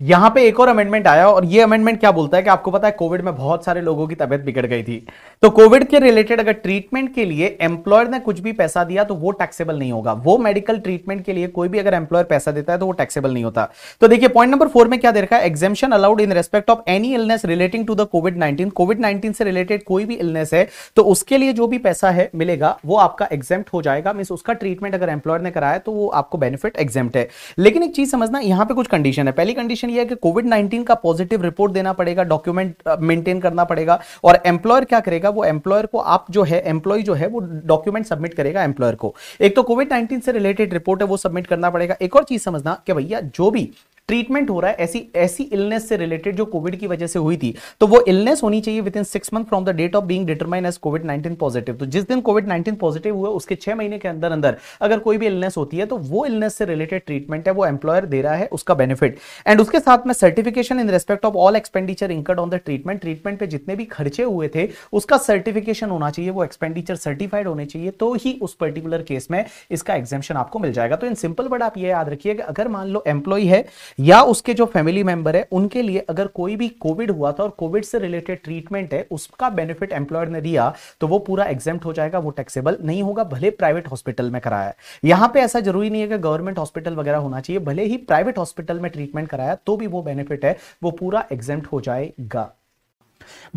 यहां पे एक और अमेंडमेंट आया और ये अमेंडमेंट क्या बोलता है कि आपको पता है कोविड में बहुत सारे लोगों की तबियत बिगड़ गई थी तो कोविड के रिलेटेड अगर ट्रीटमेंट के लिए एम्प्लॉयर ने कुछ भी पैसा दिया तो वो टैक्सेबल नहीं होगा वो मेडिकल ट्रीटमेंट के लिए कोई भी अगर एम्प्लॉयर पैसा देता है तो वो टैक्सेबल नहीं होता तो देखिए पॉइंट नंबर फोर में क्या देखा है exemption allowed in respect of any illness relating to the COVID nineteen COVID nineteen से रिलेटेड कोई भी इलनेस है तो उसके लिए जो भी पैसा है मिलेगा वो आपका एक्जेम हो जाएगा मीन उसका ट्रीटमेंट अगर एम्प्लॉयर ने कराया तो वो आपको बेनिफिट एक्जेम्ट है लेकिन एक चीज समझना यहां पर कुछ कंडीशन है पहली कंडीशन कंडीशन ये है कि कोविड 19 का पॉजिटिव रिपोर्ट देना पड़ेगा डॉक्यूमेंट मेंटेन uh, करना पड़ेगा और एम्प्लॉयर क्या करेगा वो एम्प्लॉयर को आप जो है एम्प्लॉय जो है वो डॉक्यूमेंट सबमिट करेगा एम्प्लॉयर को एक तो कोविड नाइन्टीन से रिलेटेड रिपोर्ट है वो सबमिट करना पड़ेगा एक और चीज समझना कि भैया जो भी ट्रीटमेंट हो रहा है ऐसी ऐसी इलनेस से रिलेटेड जो कोविड की वजह से हुई थी तो वो इलनेस होनी चाहिए within six month from the date of being determine as COVID nineteen positive तो जिस दिन कोविड नाइन्टीन पॉजिटिव हुआ उसके छह महीने के अंदर अंदर अगर कोई भी इलनेस होती है तो वो इलनेस से रिलेटेड ट्रीटमेंट है वो एम्प्लॉयर दे रहा है उसका बेनिफिट एंड उसके साथ में certification in respect of all expenditure incurred on the treatment treatment पे जितने भी खर्चे हुए थे उसका सर्टिफिकेशन होना चाहिए वो एक्सपेंडिचर सर्टिफाइड होने चाहिए तो ही उस पर्टिकुलर केस में इसका एग्जामेशन आपको मिल जाएगा तो इन सिंपल वर्ड आप ये याद रखिए अगर मान लो एम्प्लॉय है या उसके जो फैमिली मेंबर है उनके लिए अगर कोई भी कोविड हुआ था और कोविड से रिलेटेड ट्रीटमेंट है उसका बेनिफिट एम्प्लॉयर ने दिया तो वो पूरा एग्जाम हो जाएगा वो टैक्सेबल नहीं होगा भले प्राइवेट हॉस्पिटल में कराया यहां पर ऐसा जरूरी नहीं है कि गवर्नमेंट हॉस्पिटल वगैरह होना चाहिए भले ही प्राइवेट हॉस्पिटल में ट्रीटमेंट कराया तो भी वो बेनिफिट है वो पूरा एग्जाम हो जाएगा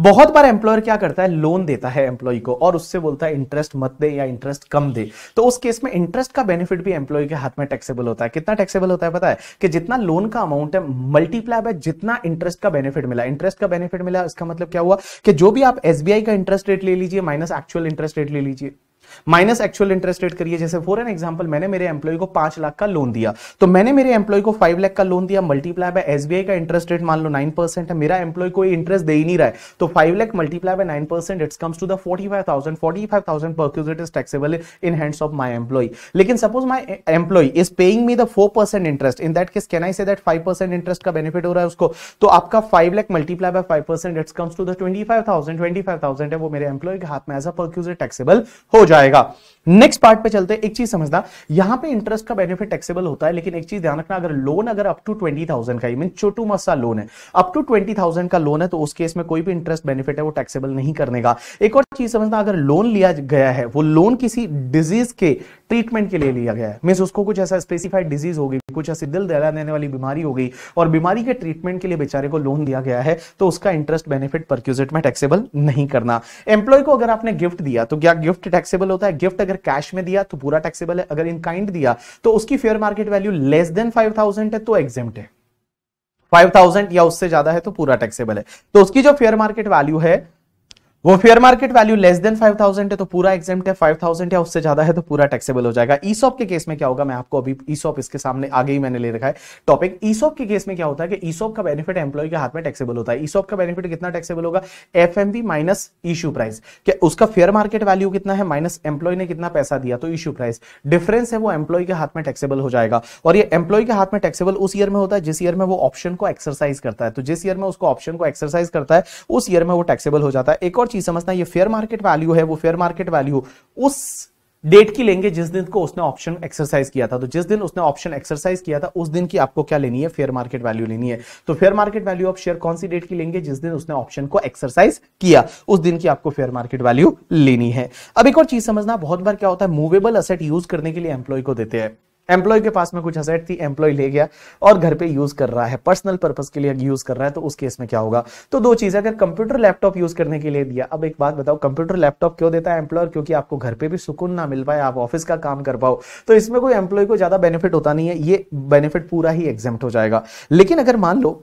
बहुत बार एम्प्लॉयर क्या करता है लोन देता है एम्प्लॉय को और उससे बोलता है इंटरेस्ट मत दे या इंटरेस्ट कम दे तो उस केस में इंटरेस्ट का बेनिफिट भी एम्प्लॉय के हाथ में टैक्सेबल होता है कितना टैक्सेबल होता है पता है कि जितना लोन का अमाउंट है मल्टीप्लाई बाय जितना इंटरेस्ट का बेनिफिट मिला इंटरेस्ट का बेनिफिट मिला इसका मतलब क्या हुआ कि जो भी आप एसबीआई का इंटरेस्ट रेट ले लीजिए माइनस एक्चुअल इंटरेस्ट रेट ले लीजिए माइनस एक्चुअल इंटरेस्ट रेट करिए जैसे फॉर एन एग्जाम्पल मैंने मेरे एम्प्लॉय को पांच लाख का लोन दिया तो मैंने मेरे एम्प्लॉय को फाइव लाख का लोन दिया मल्टीप्लाई बाय एसबीआई का इंटरेस्ट रेट मान लो नाइन परसेंट है मेरा एम्प्लॉय कोई इंटरेस्ट दे ही नहीं रहा है तो five lakh multiply by nine percent it's comes to the forty five thousand forty five thousand is taxable in hands of my employee लेकिन suppose my employee is paying me the four percent interest in that case can I say that five percent interest का benefit हो रहा है उसको तो आपका five lakh multiply by five percent it's comes to the twenty five thousand twenty five thousand है वो मेरे एम्प्लॉय के हाथ में एज अ परक्यूज टैक्सेबल हो जाए आएगा नेक्स्ट पार्ट पे चलते हैं एक चीज समझना यहां पे इंटरेस्ट का बेनिफिट टैक्सेबल होता है लेकिन एक चीज ध्यान रखना अगर लोन अगर अप टू ट्वेंटी थाउजेंड का मीन छोटू मसा लोन है अप टू ट्वेंटी थाउजेंड का लोन है तो उस केस में कोई भी इंटरेस्ट बेनिफिट है वो टैक्सेबल नहीं करने का एक और चीज समझना अगर लोन लिया गया है वो लोन किसी डिजीज के ट्रीटमेंट के लिए लिया गया है मीन उसको कुछ ऐसा स्पेसिफाइड डिजीज होगी कुछ ऐसी दिल दहला देने वाली बीमारी हो गई और बीमारी के ट्रीटमेंट के लिए बेचारे को लोन दिया गया है तो उसका इंटरेस्ट बेनिफिट परक्यूजेट में टैक्सेबल नहीं करना एम्प्लॉय को अगर आपने गिफ्ट दिया तो क्या गिफ्ट टैक्सेबल होता है गिफ्ट अगर कैश में दिया तो पूरा टैक्सेबल है अगर इन काइंड दिया तो उसकी fair market value less than five thousand है तो एग्जेम्ट है फाइव थाउजेंड या उससे ज्यादा है तो पूरा टैक्सेबल है तो उसकी जो फेयर मार्केट वैल्यू है वो fair market value less than 5000 है तो पूरा एग्जाम है 5000 या उससे ज्यादा है तो पूरा टैक्सेबल हो जाएगा ईसॉप के केस में क्या होगा मैं आपको अभी ईसॉप इसके सामने आगे ही मैंने ले रखा है टॉपिक ईसॉप के केस में क्या होता है कि ईसॉप का बेनिफिट एम्प्लॉय के हाथ में टैक्सेबल होता है ईसॉप का बेनिफिट कितना टैक्सेबल होगा F M B minus issue price क्या उसका फेयर मार्केट वैल्यू कितना है माइनस एम्प्लॉय ने कितना पैसा दिया तो इशू प्राइस डिफरेंस है वो एम्प्लॉय के हाथ में टैक्सेबल हो जाएगा और ये एम्प्लॉय के हाथ में टैक्सेबल उस ईयर में होता है जिस ईयर में वो ऑप्शन को एक्सरसाइज करता है तो जिस ईयर में उसको ऑप्शन को एक्सरसाइज करता है उस ईयर में वो टैक्सेबल हो जाता है एक और चीज समझना ये फेयर मार्केट वैल्यू है वो फेयर मार्केट वैल्यू उस डेट की लेंगे जिस दिन को उसने ऑप्शन एक्सरसाइज किया था तो जिस दिन उसने ऑप्शन एक्सरसाइज किया था उस दिन की आपको क्या लेनी है फेयर मार्केट वैल्यू लेनी है तो fair market value of share कौन सी डेट की लेंगे जिस दिन उसने ऑप्शन को एक्सरसाइज किया उस दिन की आपको फेयर मार्केट वैल्यू लेनी है अब एक और चीज समझना बहुत बार क्या होता है मूवेबल असेट यूज करने के लिए एम्प्लॉय को देते हैं एम्प्लॉय के पास में कुछ असेट थी एम्प्लॉय ले गया और घर पे यूज कर रहा है पर्सनल पर्पज के लिए यूज कर रहा है तो उस केस में क्या होगा तो दो चीज अगर कंप्यूटर लैपटॉप यूज करने के लिए दिया अब एक बात बताओ कंप्यूटर लैपटॉप क्यों देता है एम्प्लॉयर क्योंकि आपको घर पे भी सुकून ना मिल पाए आप ऑफिस का काम कर पाओ तो इसमें कोई एम्प्लॉय को ज्यादा बेनिफिट होता नहीं है ये बेनिफिट पूरा ही एग्जाम हो जाएगा लेकिन अगर मान लो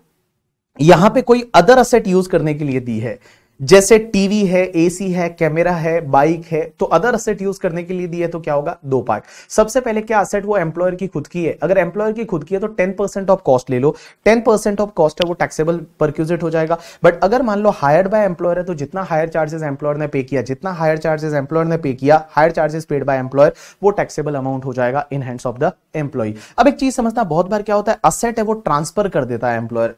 यहां पे कोई अदर असेट यूज करने के लिए दी है जैसे टीवी है एसी है कैमरा है बाइक है तो अदर असेट यूज करने के लिए दिए तो क्या होगा दो पार्ट सबसे पहले क्या असेट वो एम्प्लॉयर की खुद की है अगर एम्प्लॉयर की खुद की है तो टेन परसेंट ऑफ कॉस्ट ले लो टेन परसेंट ऑफ कॉस्ट है वो टैक्सेबल परक्यूजेट हो जाएगा बट अगर मान लो हायर्ड बाय एम्प्लॉयर है तो जितना हायर चार्जेस एम्प्लॉयर ने पे किया जितना हायर चार्जेस एम्प्लॉयर ने पे किया hire charges paid by employer वो टैक्सेबल अमाउंट हो जाएगा in hands of the employee अब एक चीज समझना बहुत बार क्या होता है असेट है वो ट्रांसफर कर देता है एम्प्लॉयर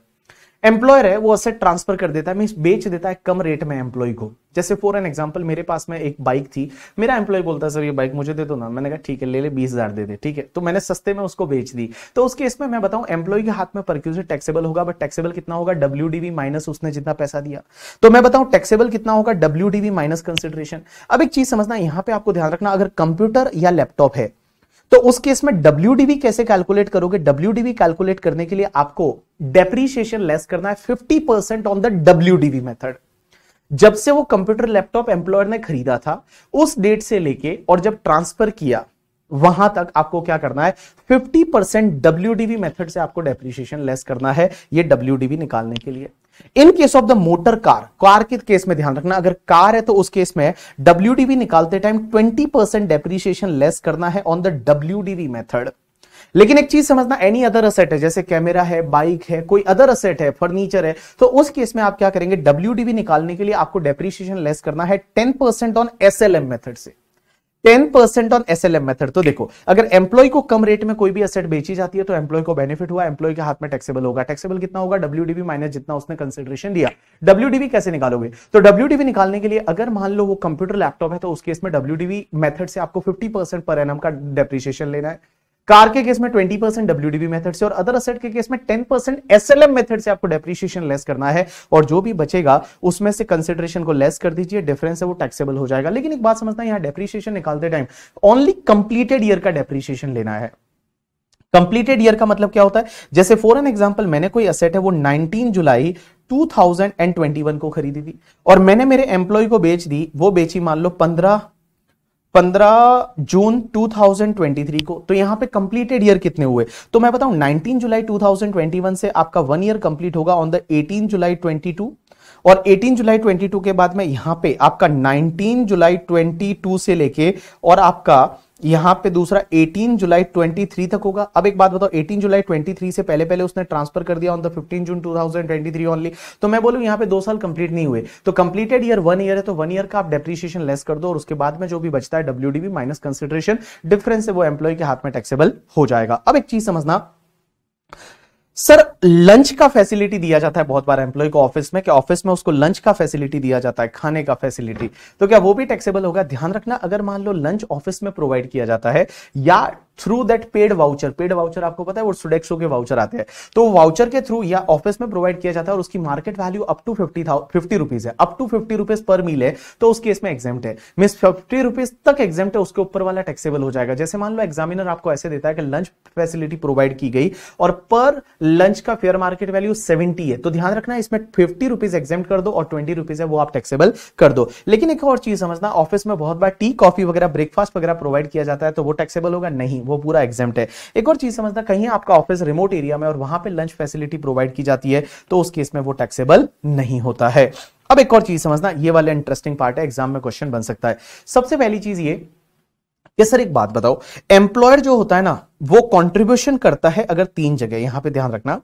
एम्प्लॉयर है वो असेट ट्रांसफर कर देता है मीन बेच देता है कम रेट में एम्प्लॉय को जैसे फॉर एन एग्जाम्पल मेरे पास में एक बाइक थी मेरा एम्प्लॉय बोलता है सर ये बाइक मुझे दे दो ना मैंने कहा ठीक है ले ले बीस हजार दे दे ठीक है तो मैंने सस्ते में उसको बेच दी तो उसके इसमें में मैं बताऊं एम्प्लॉय के हाथ में परक्यूजर टैक्सेबल होगा बट टैक्सेबल कितना होगा डब्ल्यू माइनस उसने जितना पैसा दिया तो मैं बताऊं टैक्सेबल कितना होगा डब्ल्यू माइनस कंसिडरेशन अब एक चीज समझना यहां पर आपको ध्यान रखना अगर कंप्यूटर या लैपटॉप है तो उस केस में डब्ल्यू कैसे कैलकुलेट करोगे डब्ल्यू कैलकुलेट करने के लिए आपको डेप्रीशिएशन लेस करना है fifty percent on the W method जब से वो कंप्यूटर लैपटॉप एम्प्लॉयर ने खरीदा था उस डेट से लेके और जब ट्रांसफर किया वहां तक आपको क्या करना है 50% परसेंट डब्ल्यू मेथड से आपको डेप्रिसिएशन लेस करना है ये डब्ल्यू निकालने के लिए in case of the motor car car के केस में ध्यान रखना अगर कार है तो उस केस में डब्ल्यू निकालते टाइम 20% परसेंट डेप्रिसिएशन लेस करना है ऑन द डब्ल्यू मेथड लेकिन एक चीज समझना एनी अदर असेट है जैसे कैमरा है बाइक है कोई अदर असेट है फर्नीचर है तो उस केस में आप क्या करेंगे डब्ल्यू निकालने के लिए आपको डेप्रीशिएशन लेस करना है ten percent on S L M method से ten percent on S L M method तो देखो अगर एम्प्लॉय को कम रेट में कोई भी असेट बेची जाती है तो एम्प्लॉय को बेनिफिट हुआ एम्प्लॉय के हाथ में टैक्सेबल होगा टैक्सेबल कितना होगा डब्ल्यू माइनस जितना उसने कंसिडरेशन दिया डब्ल्यू कैसे निकालोगे तो डब्ल्यू निकालने के लिए अगर मान लो वो कंप्यूटर लैपटॉप है तो उस केस में डब्ल्यू मेथड से आपको फिफ्टी पर एम का डेप्रिशिएशन लेना है कार के केस में 20 परसेंट डब्ल्यू मेथड से और अदर असेट के केस में 10 परसेंट एस मेथड से आपको डेप्रिशिएशन लेस करना है और जो भी बचेगा उसमें से कंसिडरेशन को लेस कर दीजिए डिफरेंस है वो टैक्सेबल हो जाएगा लेकिन एक बात समझना है यहाँ डेप्रिशिएशन निकालते टाइम ओनली कंप्लीटेड ईयर का डेप्रिशिएशन लेना है कंप्लीटेड ईयर का मतलब क्या होता है जैसे फॉर एन एग्जाम्पल मैंने कोई असेट है वो 19 जुलाई 2021 को खरीदी थी और मैंने मेरे एम्प्लॉय को बेच दी वो बेची मान लो 15 15 जून 2023 को तो यहां पे कंप्लीटेड ईयर कितने हुए तो मैं बताऊं 19 जुलाई 2021 से आपका वन ईयर कंप्लीट होगा ऑन द 18 जुलाई 22 और 18 जुलाई 22 के बाद में यहां पे आपका 19 जुलाई 22 से लेके और आपका यहां पे दूसरा 18 जुलाई 23 तक होगा अब एक बात बताओ 18 जुलाई 23 से पहले पहले उसने ट्रांसफर कर दिया ऑन द 15 जून 2023 ओनली तो मैं बोलूं यहां पे दो साल कंप्लीट नहीं हुए तो कंप्लीटेड ईयर वन ईयर है तो वन ईयर का आप डेप्रीशिएशन लेस कर दो और उसके बाद में जो भी बचता है डब्ल्यू माइनस कंसिडरेशन डिफरेंस से वो एम्प्लॉय के हाथ में टैक्सेबल हो जाएगा अब एक चीज समझना सर लंच का फैसिलिटी दिया जाता है बहुत बार एम्प्लॉय को ऑफिस में कि ऑफिस में उसको लंच का फैसिलिटी दिया जाता है खाने का फैसिलिटी तो क्या वो भी टैक्सेबल होगा ध्यान रखना अगर मान लो लंच ऑफिस में प्रोवाइड किया जाता है या through that paid voucher paid voucher आपको पता है वो सुडेक्सो के वाउचर आते हैं तो वाउचर के थ्रू या ऑफिस में प्रोवाइड किया जाता है और उसकी market value up to fifty fifty rupees है up to fifty rupees per meal है तो उस केस में एग्जाम है मीन फिफ्टी रुपीज तक एग्जाम है उसके ऊपर वाला टैक्सेबल हो जाएगा जैसे मान लो एग्जामिनर आपको ऐसे देता है कि लंच फैसिलिटी प्रोवाइड की गई और पर लंच का फेयर मार्केट वैल्यू सेवेंटी है तो ध्यान रखना इसमें फिफ्टी रुपीज एग्जाम कर दो और ट्वेंटी रुपीज है वो आप टैक्सेबल कर दो लेकिन एक और चीज समझना ऑफिस में बहुत बार टी कॉफी वगैरह ब्रेकफास्ट वगैरह प्रोवाइड किया जाता है तो वो टैक्सेबल होगा नहीं वो पूरा एग्जाम है एक और चीज समझना कहीं आपका ऑफिस रिमोट एरिया में और वहां पर लंच फैसिलिटी प्रोवाइड की जाती है तो उस केस में वो टैक्सेबल नहीं होता है अब एक और चीज समझना ये वाला इंटरेस्टिंग पार्ट है एग्जाम में क्वेश्चन बन सकता है सबसे पहली चीज ये ये सर एक बात बताओ एम्प्लॉयर जो होता है ना वो कंट्रीब्यूशन करता है अगर तीन जगह यहां पे ध्यान रखना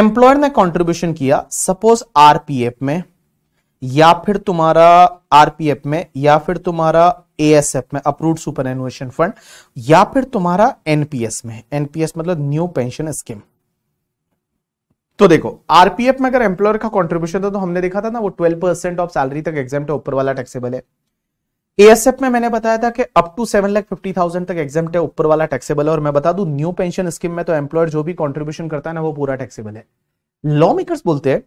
एम्प्लॉयर ने कंट्रीब्यूशन किया सपोज आरपीएफ में या फिर तुम्हारा आरपीएफ में या फिर तुम्हारा एएसएफ में अप्रूव सुपर एनुएशन फंड या फिर तुम्हारा एनपीएस में एनपीएस मतलब न्यू पेंशन स्कीम तो देखो आरपीएफ में अगर एम्प्लॉयर का कंट्रीब्यूशन था तो हमने देखा था ना वो ट्वेल्व परसेंट ऑफ सैलरी तक एग्जाम ऊपर वाला टैक्सेबल है एएसएफ में मैंने बताया था कि up to seven lakh fifty thousand तक एग्जाम है ऊपर वाला टैक्सेबल है और मैं बता दू न्यू पेंशन स्कीम में तो एम्प्लॉयर जो भी कॉन्ट्रीब्यूशन करता है ना वो पूरा टैक्सेबल है लॉ मेकर्स बोलते हैं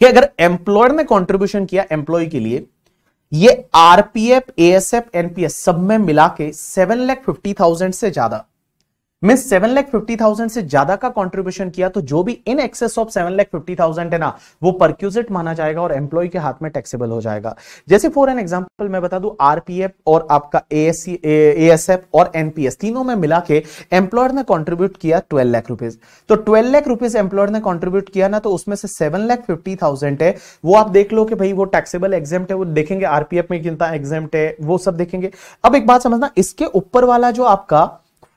कि अगर एम्प्लॉयर ने कॉन्ट्रीब्यूशन किया एम्प्लॉय के लिए ये आरपीएफ एएसएफ एनपीएस सब में मिला के सेवन लैख फिफ्टी थाउजेंड से ज्यादा मिस सेवन लैख फिफ्टी थाउजेंड से ज्यादा का कंट्रीब्यूशन किया तो जो भी in excess of seven lakh fifty thousand है ना वो परक्यूजिट माना जाएगा और एम्प्लॉय के हाथ में टैक्सेबल हो जाएगा जैसे फॉर एन एग्जांपल मैं बता दू आरपीएफ और आपका एफ और एनपीएस तीनों में मिला के एम्प्लॉयर ने कॉन्ट्रीब्यूट किया ट्वेल्व लाख रुपीज तो ट्वेल्व लाख रुपीज एम्प्लॉयर ने कॉन्ट्रीब्यूट किया ना तो उसमें से सेवन लैख फिफ्टी थाउजेंड है वो आप देख लो कि भाई वो टैक्सेबल एग्जाम है वो देखेंगे आरपीएफ में कितना एग्जाम है वो सब देखेंगे अब एक बात समझना इसके ऊपर वाला जो आपका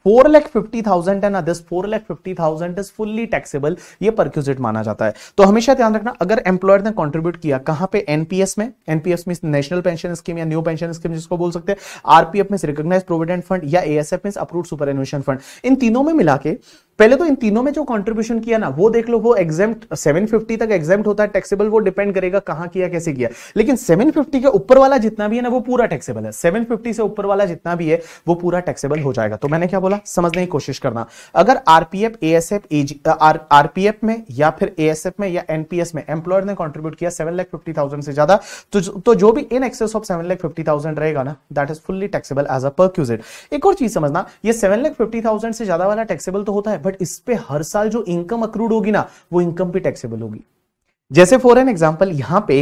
फोर लैख फिफ्टी थाउजेंड ना this four lakh fifty thousand is fully taxable ये परक्यूजिट माना जाता है तो हमेशा ध्यान रखना अगर एम्प्लॉयर ने कॉन्ट्रीब्यूट किया कहां पे एनपीएस में एनपीएस में नेशनल पेंशन स्कीम या न्यू पेंशन स्कीम जिसको बोल सकते हैं आरपीएफ में रिकॉग्नाइज प्रोविडेंट फंड या ASF mean approve superannuation fund इन तीनों में मिला के पहले तो इन तीनों में जो कंट्रीब्यूशन किया ना वो देख लो वो एग्जाम्प्ट 750 तक एग्जाम्प्ट होता है टैक्सेबल वो डिपेंड करेगा कहां किया कैसे किया लेकिन 750 के ऊपर वाला जितना भी है ना वो पूरा टैक्सेबल है 750 से ऊपर वाला जितना भी है वो पूरा टैक्सेबल हो जाएगा तो मैंने क्या बोला समझने की कोशिश करना अगर आरपीएफ एएसएफ आरपीएफ में या फिर एएसएफ में या एनपीएस में एम्प्लॉयर ने कॉन्ट्रीब्यूट किया सेवन लाख फिफ्टी थाउजेंड से ज्यादा तो, तो जो भी in excess of seven lakh fifty thousand रहेगा ना that is fully taxable as a per एक और चीज समझना ये सेवन लाख फिफ्टी थाउजेंड से ज्यादा वाला टैक्सेबल तो होता है बट इस पे हर साल जो इनकम अक्रूड होगी ना वो इनकम भी टैक्सेबल होगी जैसे फॉर एन एग्जाम्पल यहां पे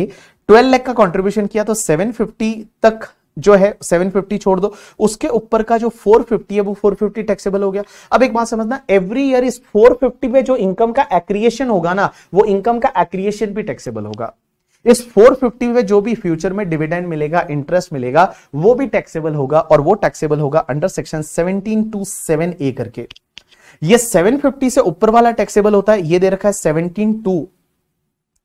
12 लाख का कॉन्ट्रीब्यूशन किया तो 750 तक जो है 750 छोड़ दो उसके ऊपर का जो 450 है वो 450 टैक्सेबल हो गया अब एक बात समझना एवरी ईयर इस 450 पे जो इनकम का एक्रिएशन होगा ना वो इनकम का एक्रिएशन भी टैक्सेबल होगा इस 450 में जो भी फ्यूचर में डिविडेंड मिलेगा इंटरेस्ट मिलेगा वो भी टैक्सेबल होगा और वो टैक्सेबल होगा अंडर सेक्शन 17 टू 7 ए करके ये 750 से ऊपर वाला टैक्सेबल होता है ये दे रखा है 17 टू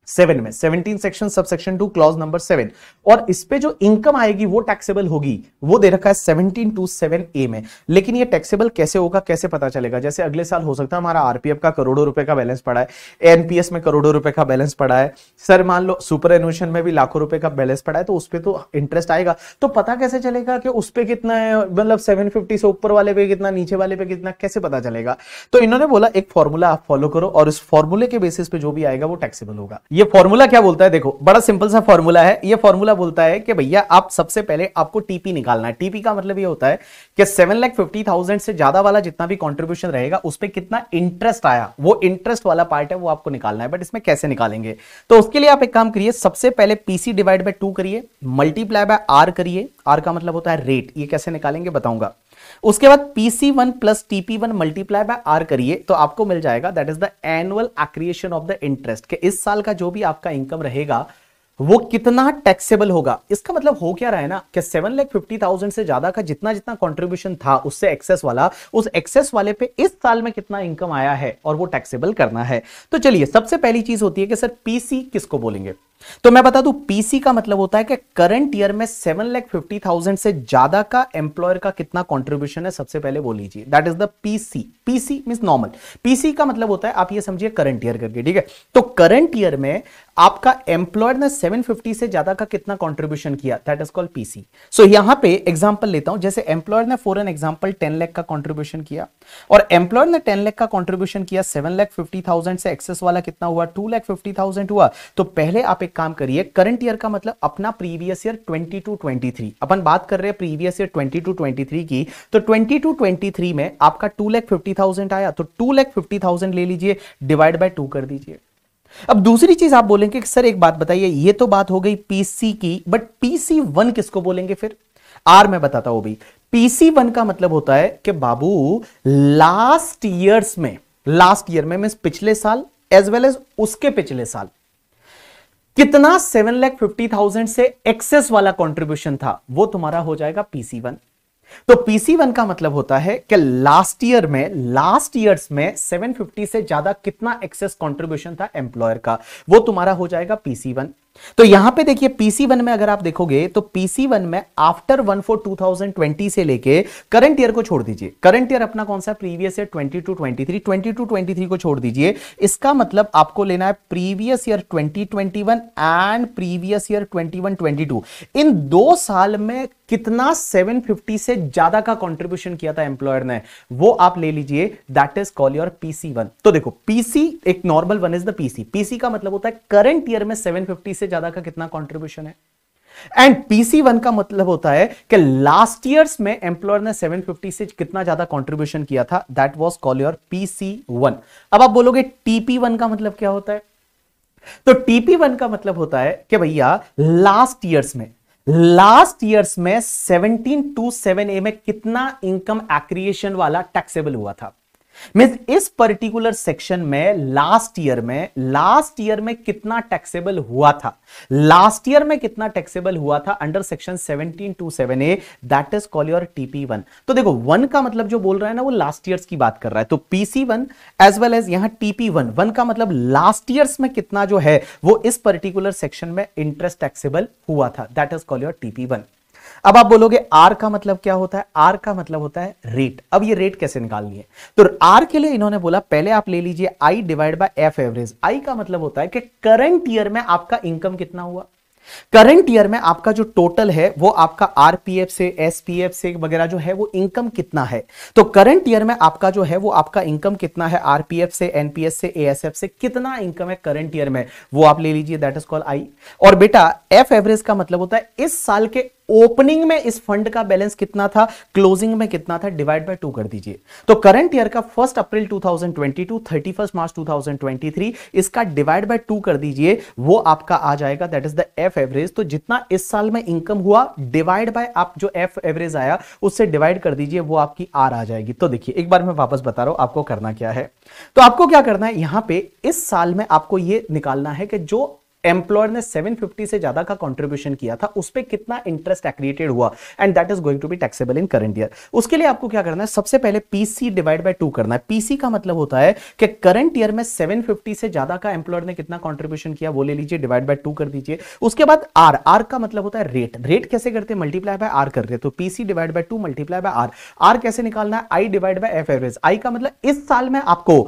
सेवन में seventeen section sub section two clause number seven और इस पे जो इनकम आएगी वो टैक्सेबल होगी वो दे रखा है सेवनटीन टू सेवन ए में लेकिन ये टैक्सेबल कैसे होगा कैसे पता चलेगा जैसे अगले साल हो सकता है हमारा आरपीएफ का करोड़ों रुपए का बैलेंस पड़ा है एनपीएस में करोड़ों रुपए का बैलेंस पड़ा है सर मान लो सुपर एनुएशन में भी लाखों रुपए का बैलेंस पड़ा है तो उस पर तो इंटरेस्ट आएगा तो पता कैसे चलेगा कि उस पर कितना है मतलब सेवन से ऊपर वाले पे कितना नीचे वाले पे कितना कैसे पता चलेगा तो इन्होंने बोला एक फॉर्मूला आप फॉलो करो और उस फॉर्मूले के बेसिस पे जो भी आएगा वो टैक्सेबल होगा ये फॉर्मूला क्या बोलता है देखो बड़ा सिंपल सा फॉर्मूला है ये फॉर्मूला बोलता है कि भैया आप सबसे पहले आपको टीपी निकालना है टीपी का मतलब ये होता है कि सेवन लैख फिफ्टी थाउजेंड से ज्यादा वाला जितना भी कॉन्ट्रीब्यूशन रहेगा उस पर कितना इंटरेस्ट आया वो इंटरेस्ट वाला पार्ट है वो आपको निकालना है बट इसमें कैसे निकालेंगे तो उसके लिए आप एक काम करिए सबसे पहले पीसी डिवाइड बाय टू करिए मल्टीप्लाई बाय आर करिए आर का मतलब होता है रेट ये कैसे निकालेंगे बताऊंगा उसके बाद PC one plus TP one multiply by R करिए तो आपको मिल जाएगा that is the annual accretion of the interest कि इस साल का जो भी आपका इनकम रहेगा वो कितना टैक्सेबल होगा इसका मतलब हो क्या रहा है ना कि सेवन लैख फिफ्टी थाउजेंड से ज्यादा का जितना जितना कंट्रीब्यूशन था उससे एक्सेस वाला उस एक्सेस वाले पे इस साल में कितना इनकम आया है और वो टैक्सेबल करना है तो चलिए सबसे पहली चीज होती है कि सर पीसी किसको बोलेंगे तो मैं बता दू पीसी का मतलब होता है कि करंट ईयर में सेवन लैख फिफ्टी थाउजेंड से ज्यादा का एम्प्लॉयर का कितना कॉन्ट्रीब्यूशन है सबसे पहले वो लीजिए that is the PC PC mean normal PC का मतलब होता है आप ये समझिए करंट ईयर करके ठीक है तो करंट ईयर में आपका एम्प्लॉयर ने 750 से ज्यादा का कितना कॉन्ट्रीब्यूशन किया that is called PC so यहां पे एग्जाम्पल लेता हूं जैसे एम्प्लॉयर ने फॉर एन एग्जाम्पल 10 लाख का कॉन्ट्रीब्यूशन किया और एम्प्लॉयर ने 10 लाख का कॉन्ट्रीब्यूशन किया 7 लाख 50,000 से एक्सेस वाला कितना हुआ 2 लाख 50,000 हुआ तो पहले आप एक काम करिए करंट ईयर का मतलब अपना प्रीवियस ईयर 22 23 अपन बात कर रहे हैं प्रीवियस ईयर 22 23 की तो 22 23 में आपका टू लैख फिफ्टी थाउजेंड आया तो टू लैख फिफ्टी थाउजेंड ले लीजिए डिवाइड बाय टू कर दीजिए अब दूसरी चीज आप बोलेंगे कि सर एक बात बताइए ये तो बात हो गई पीसी की बट पीसी वन किसको बोलेंगे फिर आर मैं बताता हूं भी पीसी वन का मतलब होता है कि बाबू लास्ट ईयर्स में लास्ट ईयर में मीन पिछले साल एज वेल एज उसके पिछले साल कितना सेवन लैख फिफ्टी थाउजेंड से एक्सेस वाला कंट्रीब्यूशन था वो तुम्हारा हो जाएगा पीसी वन तो पीसी वन का मतलब होता है कि लास्ट ईयर में लास्ट ईयर्स में सेवन फिफ्टी से ज्यादा कितना एक्सेस कंट्रीब्यूशन था एम्प्लॉयर का वो तुम्हारा हो जाएगा पीसी वन तो यहां पे देखिए पीसी वन में अगर आप देखोगे तो पीसी वन में after one four two thousand twenty से लेके करंट ईयर को छोड़ दीजिए करंट ईयर अपना कौन सा previous year twenty two twenty three twenty two twenty three को छोड़ दीजिए इसका मतलब आपको लेना है previous year twenty twenty one and previous year twenty one twenty two इन दो साल में कितना सेवन फिफ्टी से ज्यादा का कॉन्ट्रीब्यूशन किया था एम्प्लॉयर ने वो आप ले लीजिए that is call your PC one तो देखो पीसी एक normal one is the PC PC का मतलब होता है करंट ईयर में 750 से से ज्यादा का कितना कॉन्ट्रीब्यूशन है एंड पीसी वन का मतलब होता है कि लास्ट ईयर्स में एम्प्लॉयर ने 750 से कितना ज्यादा कंट्रीब्यूशन किया था that was call your PC one अब आप बोलोगे टीपी वन का मतलब क्या होता है तो टीपी वन का मतलब होता है कि भैया लास्ट ईयर्स में लास्ट ईयर्स में 17 टू 7 ए में कितना इनकम एक्रिएशन वाला टैक्सेबल हुआ था मीन इस पर्टिकुलर सेक्शन में लास्ट ईयर में लास्ट ईयर में कितना टैक्सेबल हुआ था लास्ट ईयर में कितना टैक्सेबल हुआ था under section two seven A that is call your TP one तो देखो वन का मतलब जो बोल रहा है ना वो लास्ट ईयर की बात कर रहा है तो PC one as well as यहां टीपी वन वन का मतलब लास्ट ईयर्स में कितना जो है वो इस पर्टिकुलर सेक्शन में इंटरेस्ट टैक्सेबल हुआ था that is call your TP one अब आप बोलोगे आर का मतलब क्या होता है आर का मतलब होता है रेट अब ये रेट कैसे निकालनी है तो आर के लिए इन्होंने बोला पहले आप ले लीजिए I divide by F average I का मतलब होता है कि करंट ईयर में आपका इनकम कितना हुआ करंट ईयर में आपका जो टोटल है वो आपका आरपीएफ से एसपीएफ से वगैरह जो है वो इनकम कितना है तो करंट ईयर में आपका जो है वो आपका इनकम कितना है आरपीएफ से एनपीएस से एएसएफ से कितना इनकम है करंट ईयर में वो आप ले लीजिए दैट इज कॉल आई और बेटा एफ एवरेज का मतलब होता है इस साल के ओपनिंग में इस फंड का बैलेंस कितना था क्लोजिंग में कितना था डिवाइड बाय टू कर दीजिए तो करंट ईयर का फर्स्ट अप्रैल 2022 31 मार्च 2023 इसका डिवाइड बाय टू कर दीजिए वो आपका आ जाएगा that is the F average तो जितना इस साल में इनकम हुआ डिवाइड बाय आप जो एफ एवरेज आया उससे डिवाइड कर दीजिए वो आपकी आर आ जाएगी तो देखिए एक बार मैं वापस बता रहा हूं आपको करना क्या है तो आपको क्या करना है यहां पर इस साल में आपको यह निकालना है कि जो एम्प्लॉयर ने 750 से ज्यादा का कंट्रीब्यूशन किया था उस पर कितना इंटरेस्ट एक्रिएटेड हुआ and that is going to be taxable in current year उसके लिए आपको क्या करना है सबसे पहले पीसी डिवाइड बाय टू करना है पीसी का मतलब होता है कि करंट ईयर में 750 से ज्यादा का एम्प्लॉयर ने कितना कॉन्ट्रीब्यूशन किया वो ले लीजिए डिवाइड बाय टू कर दीजिए उसके बाद आर आर का मतलब होता है रेट रेट कैसे करते हैं मल्टीप्लाई बाय आर करते तो PC divide by two multiply by R R कैसे निकालना है I divide by F average I का मतलब इस साल में आपको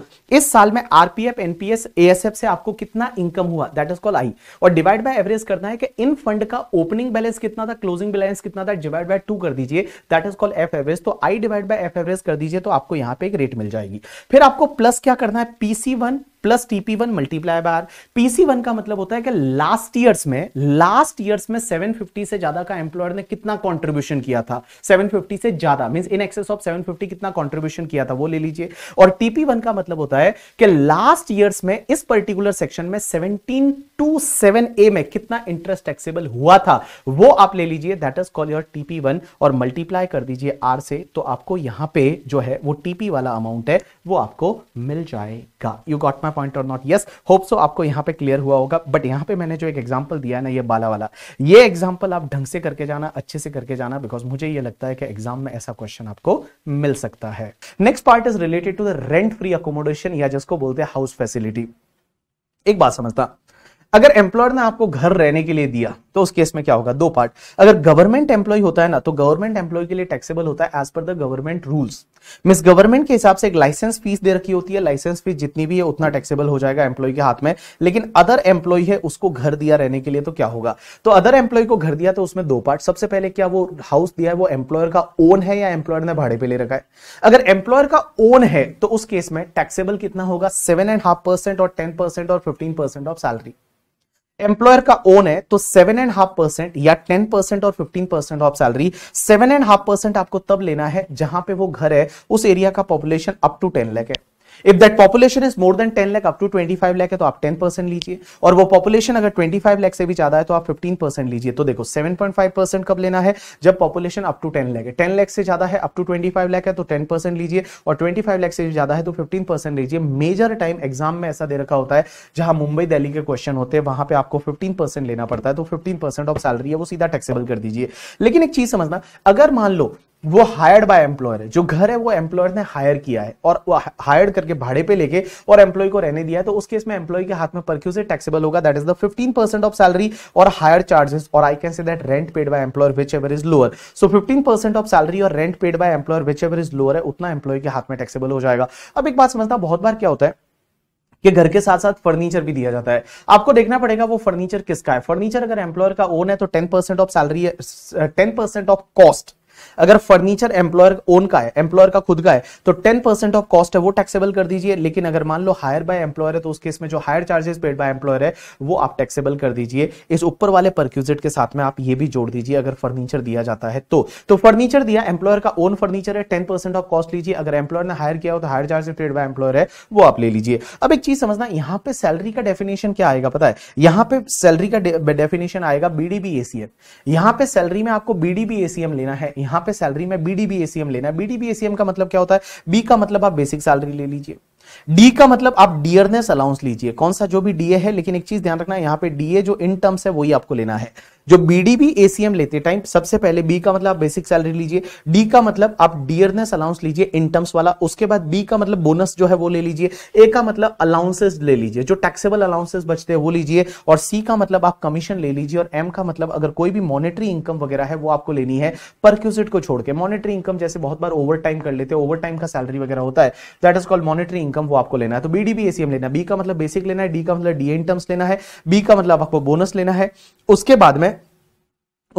इस साल में आरपीएफ एनपीएस एएसएफ से आपको कितना इनकम हुआ दैट इज कॉल्ड आई और डिवाइड बाय एवरेज करना है कि इन फंड का ओपनिंग बैलेंस कितना था क्लोजिंग बैलेंस कितना था डिवाइड बाय टू कर दीजिए that is called F average तो I divide by F average कर दीजिए तो आपको यहां पे एक रेट मिल जाएगी फिर आपको प्लस क्या करना है PC one plus TP one multiply by PC one का मतलब होता है कि लास्ट ईयर्स में लास्ट ईयर्स में 750 से ज्यादा का एम्प्लॉयर ने कितना कंट्रीब्यूशन किया था 750 से ज्यादा मींस इन एक्सेस ऑफ 750 कितना कंट्रीब्यूशन किया था वो ले लीजिए और टीपी वन का मतलब होता है कि लास्ट ईयर्स में इस पर्टिकुलर सेक्शन में सेवनटीन टू सेवन ए में कितना इंटरेस्ट टैक्सेबल हुआ था वो आप ले लीजिए that is call your TP one और मल्टीप्लाई कर दीजिए आर से तो आपको यहां पे जो है वो टीपी वाला अमाउंट है वो आपको मिल जाएगा यू गॉट माई पॉइंट और नॉट यस होप सो आपको यहाँ पे क्लियर हुआ होगा बट यहाँ पे मैंने जो एक एग्जाम्पल दिया ना ये बाला वाला ये एग्जाम्पल आप ढंग से करके जाना अच्छे से करके जाना बिकॉज मुझे ये लगता है कि एग्जाम में ऐसा क्वेश्चन आपको मिल सकता है next part is related to the rent free accommodation या जिसको बोलते हैं हाउस फैसिलिटी एक बात समझता अगर एम्प्लॉयर ने आपको घर रहने के लिए दिया तो उस केस में क्या होगा दो पार्ट अगर गवर्नमेंट एम्प्लॉय होता है ना तो गवर्नमेंट एम्प्लॉय के लिए टैक्सेबल होता है as per the government rules मिस गवर्नमेंट के हिसाब से एक लाइसेंस फीस दे रखी होती है लाइसेंस फीस जितनी भी है उतना टैक्सेबल हो जाएगा एम्प्लॉय के हाथ में लेकिन अदर एम्प्लॉय है उसको घर दिया रहने के लिए तो क्या होगा तो अदर एम्प्लॉय को घर दिया तो उसमें दो पार्ट सबसे पहले क्या वो हाउस दिया है वो एम्प्लॉयर का ओन है या एम्प्लॉयर ने भाड़े पे ले रखा है अगर एम्प्लॉयर का ओन है तो उस केस में टैक्सेबल कितना होगा सेवन एंड हाफ परसेंट और टेन परसेंट और fifteen percent of salary employer का ओन है तो सेवन एंड हाफ परसेंट या टेन परसेंट और fifteen percent of salary seven and half percent आपको तब लेना है जहां पे वो घर है उस एरिया का population up to ten lakh है if that population is more than ten lakh up to five lakh है तो आप टेन परसेंट लीजिए और वो पॉपुलेशन अगर फाइव लैख से भी ज्यादा है तो आप फिफ्टीन परसेंट लीजिए तो देखो सेवन पॉइंट फाइव परसेंट कब लेना है जब population up to ten lakh है टेन लैख से ज्यादा है अप टू फाइव लैख है तो टेन परसेंट लीजिए और ट्वेंटी फाइव लैख से ज्यादा है तो फिफ्टीन परसेंट लीजिए मेजर टाइम एग्जाम में ऐसा दे रखा होता है जहां मुंबई दिल्ली के क्वेश्चन होते हैं वहां पे आपको परसेंट लेना पड़ता है तो फिफ्टीन परसेंट ऑफ सैलरी है वो सीधा टैक्सेबल कर दीजिए लेकिन एक चीज समझना अगर मान लो वो हायर्ड बाय एम्प्लॉयर है जो घर है वो एम्प्लॉयर ने हायर किया है और हायर्ड करके भाड़े पे लेके और एम्प्लॉय को रहने दिया है तो उस केस में एम्प्लॉय के हाथ में परक्यू से टैक्सेबल होगा that is the 15 percent of salary और हायर चार्जेस और I can say that rent paid by employer whichever is lower so fifteen percent of salary और rent paid by employer whichever is lower है उतना employ के हाथ में taxable हो जाएगा अब एक बात समझता बहुत बार क्या होता है कि घर के साथ साथ फर्नीचर भी दिया जाता है आपको देखना पड़ेगा वो फर्नीचर किसका है फर्नीचर अगर एम्प्लॉयर का ओन है तो ten percent of salary ten percent of cost अगर फर्नीचर एम्प्लॉयर ओन का है एम्प्लॉयर का खुद का है तो टेन परसेंट ऑफ कॉस्ट है वो टैक्सेबल कर दीजिए लेकिन अगर मान लो हायर बाय एम्प्लॉयर है तो उस केस में जो hire charges paid by employer है वो आप टैक्सेबल कर दीजिए इस ऊपर वाले परक्यूजिट के साथ में आप ये भी जोड़ दीजिए अगर फर्नीचर दिया जाता है तो तो फर्नीचर दिया एम्प्लॉयर का ओन फर्नीचर है टेन परसेंट ऑफ कॉस्ट लीजिए अगर एम्प्लॉयर ने हायर किया हो तो hire charges paid by employer है वो आप ले लीजिए अब एक चीज समझना यहाँ पे सैलरी का डेफिनेशन क्या आएगा पता है यहाँ पे सैलरी का डेफिनेशन आएगा बीडीबी एसीएम यहाँ पे सैलरी में आपको बीडीबी एसीएम लेना है यहां पे सैलरी में बीडीबी एसीएम लेना है बीडीबी एसीएम का मतलब क्या होता है बी का मतलब आप बेसिक सैलरी ले लीजिए डी का मतलब आप डियरनेस अलाउंस लीजिए कौन सा जो भी डीए है लेकिन एक चीज ध्यान रखना है यहाँ पे डीए जो इन टर्म्स है वही आपको लेना है जो बीडीबी एसीएम लेते टाइम सबसे पहले बी का मतलब आप बेसिक सैलरी लीजिए डी का मतलब आप डियरनेस अलाउंस लीजिए इन टर्म्स वाला उसके बाद बी का मतलब बोनस जो है वो ले लीजिए ए का मतलब अलाउंसेस ले लीजिए जो टैक्सेबल अलाउंसेस बचते हैं वो लीजिए और सी का मतलब आप कमीशन ले लीजिए और एम का मतलब अगर कोई भी मॉनिटरी इनकम वगैरह है वो आपको लेनी है परक्यूसिट को छोड़ के मॉनिटरी इनकम जैसे बहुत बार ओवर टाइम कर लेते हैं ओवर टाइम का सैलरी वगैरह होता है that is called monetary income income वो आपको लेना है तो बी डी बी एसीएम लेना है बी का मतलब बेसिक लेना है डी का मतलब डी इन टर्म्स लेना है बी का मतलब आपको बोनस लेना है उसके बाद में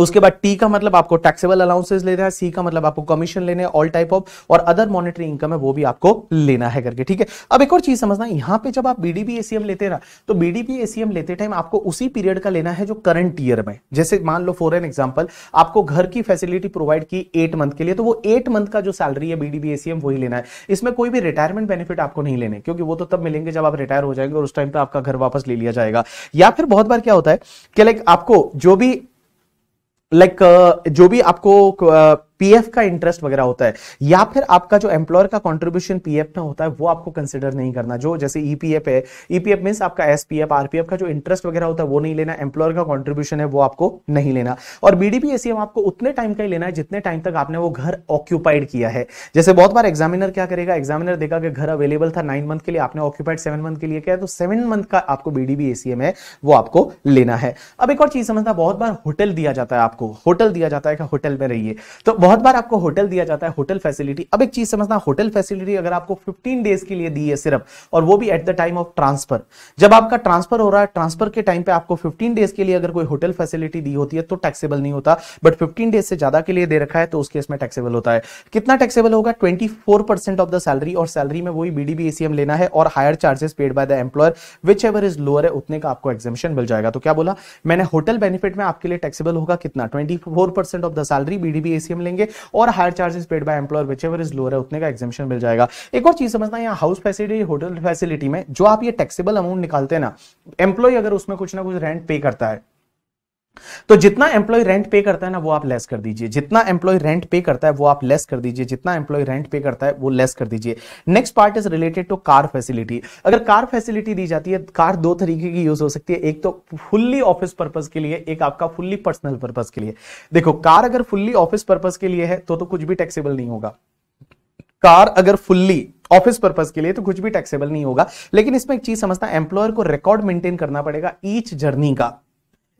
उसके बाद टी का मतलब आपको टैक्सेबल अलाउंसेस लेना है सी का मतलब आपको कमीशन लेने ऑल टाइप ऑफ और अदर मॉनिटरी इनकम है वो भी आपको लेना है करके ठीक है अब एक और चीज समझना यहां पे जब आप बीडीपी एसीएम लेते ना तो बीडीपी एसीएम लेते टाइम आपको उसी पीरियड का लेना है जो करंट ईयर में जैसे मान लो फॉर एन एग्जाम्पल आपको घर की फैसिलिटी प्रोवाइड की एट मंथ के लिए तो वो एट मंथ का जो सैलरी है बीडीपी एसीएम वही लेना है इसमें कोई भी रिटायरमेंट बेनिफिट आपको नहीं लेने क्योंकि वो तो तब मिलेंगे जब आप रिटायर हो जाएंगे और उस टाइम पर आपका घर वापस ले लिया जाएगा या फिर बहुत बार क्या होता है कि लाइक आपको जो भी लाइक like, uh, जो भी आपको uh, पीएफ का इंटरेस्ट वगैरह होता है या फिर आपका जो एम्प्लॉयर का कॉन्ट्रीब्यूशन पीएफ में होता है वो आपको कंसिडर नहीं करना जो जैसे ईपीएफ e है ईपीएफ e मीन आपका एसपीएफ आरपीएफ का जो इंटरेस्ट वगैरह होता है वो नहीं लेना एम्प्लॉयर का कॉन्ट्रीब्यूशन है वो आपको नहीं लेना और बीडीपी एसीएम आपको उतने टाइम का ही लेना है जितने टाइम तक आपने वो घर ऑक्यूपाइड किया है जैसे बहुत बार एग्जामिनर क्या करेगा एग्जामिनर देखा कि घर अवेलेबल था नाइन मंथ के लिए आपने ऑक्यूपाइड सेवन मंथ के लिए किया तो सेवन मंथ का आपको बीडीबी एसीएम है वो आपको लेना है अब एक और चीज समझना बहुत बार होटल दिया जाता है आपको होटल दिया जाता है होटल में रहिए तो बहुत बार आपको होटल दिया जाता है होटल फैसिलिटी अब एक चीज समझना होटल फैसिलिटी अगर आपको 15 डेज के लिए दी है सिर्फ और वो भी at the time of transfer जब आपका ट्रांसफर हो रहा है ट्रांसफर के टाइम पे आपको 15 डेज के लिए अगर कोई होटल फैसिलिटी दी होती है तो टैक्सेबल नहीं होता बट फिफ्टीन डेज से ज्यादा के लिए दे रखा है तो उस केस में टैक्सेबल होता है कितना टैक्सेबल होगा ट्वेंटी ऑफ द सैलरी और सैलरी में वही बीडीबी एसीएम लेना है और hire charges paid by the employer whichever is lower है उतने का आपको एग्जामेशन मिल जाएगा तो क्या बोला मैंने होटल बेनिफिट में आपके लिए टैक्सेबल होगा कितना twenty of the salary BDB ACM लेंगे देंगे और hire charges paid by employer which is lower है उतने का एग्जामेशन मिल जाएगा एक और चीज समझना यहाँ हाउस फैसिलिटी होटल फैसिलिटी में जो आप ये टैक्सेबल अमाउंट निकालते हैं ना एम्प्लॉय अगर उसमें कुछ ना कुछ रेंट पे करता है तो जितना एम्प्लॉय रेंट पे करता है ना वो आप लेस कर दीजिए जितना एम्प्लॉय रेंट पे करता है वो आप लेस कर दीजिए जितना एम्प्लॉय रेंट पे करता है वो लेस कर दीजिए next part is related to car facility अगर कार फैसिलिटी दी जाती है कार दो तरीके की यूज हो सकती है एक तो फुल्ली ऑफिस पर्पज के लिए एक आपका फुल्ली पर्सनल पर्पज के लिए देखो कार अगर फुल्ली ऑफिस पर्पज के लिए है तो, तो कुछ भी टैक्सेबल नहीं होगा कार अगर फुल्ली ऑफिस पर्पज के लिए तो कुछ भी टैक्सेबल नहीं होगा लेकिन इसमें एक चीज समझता है एम्प्लॉयर को रिकॉर्ड मेंटेन करना पड़ेगा ईच जर्नी का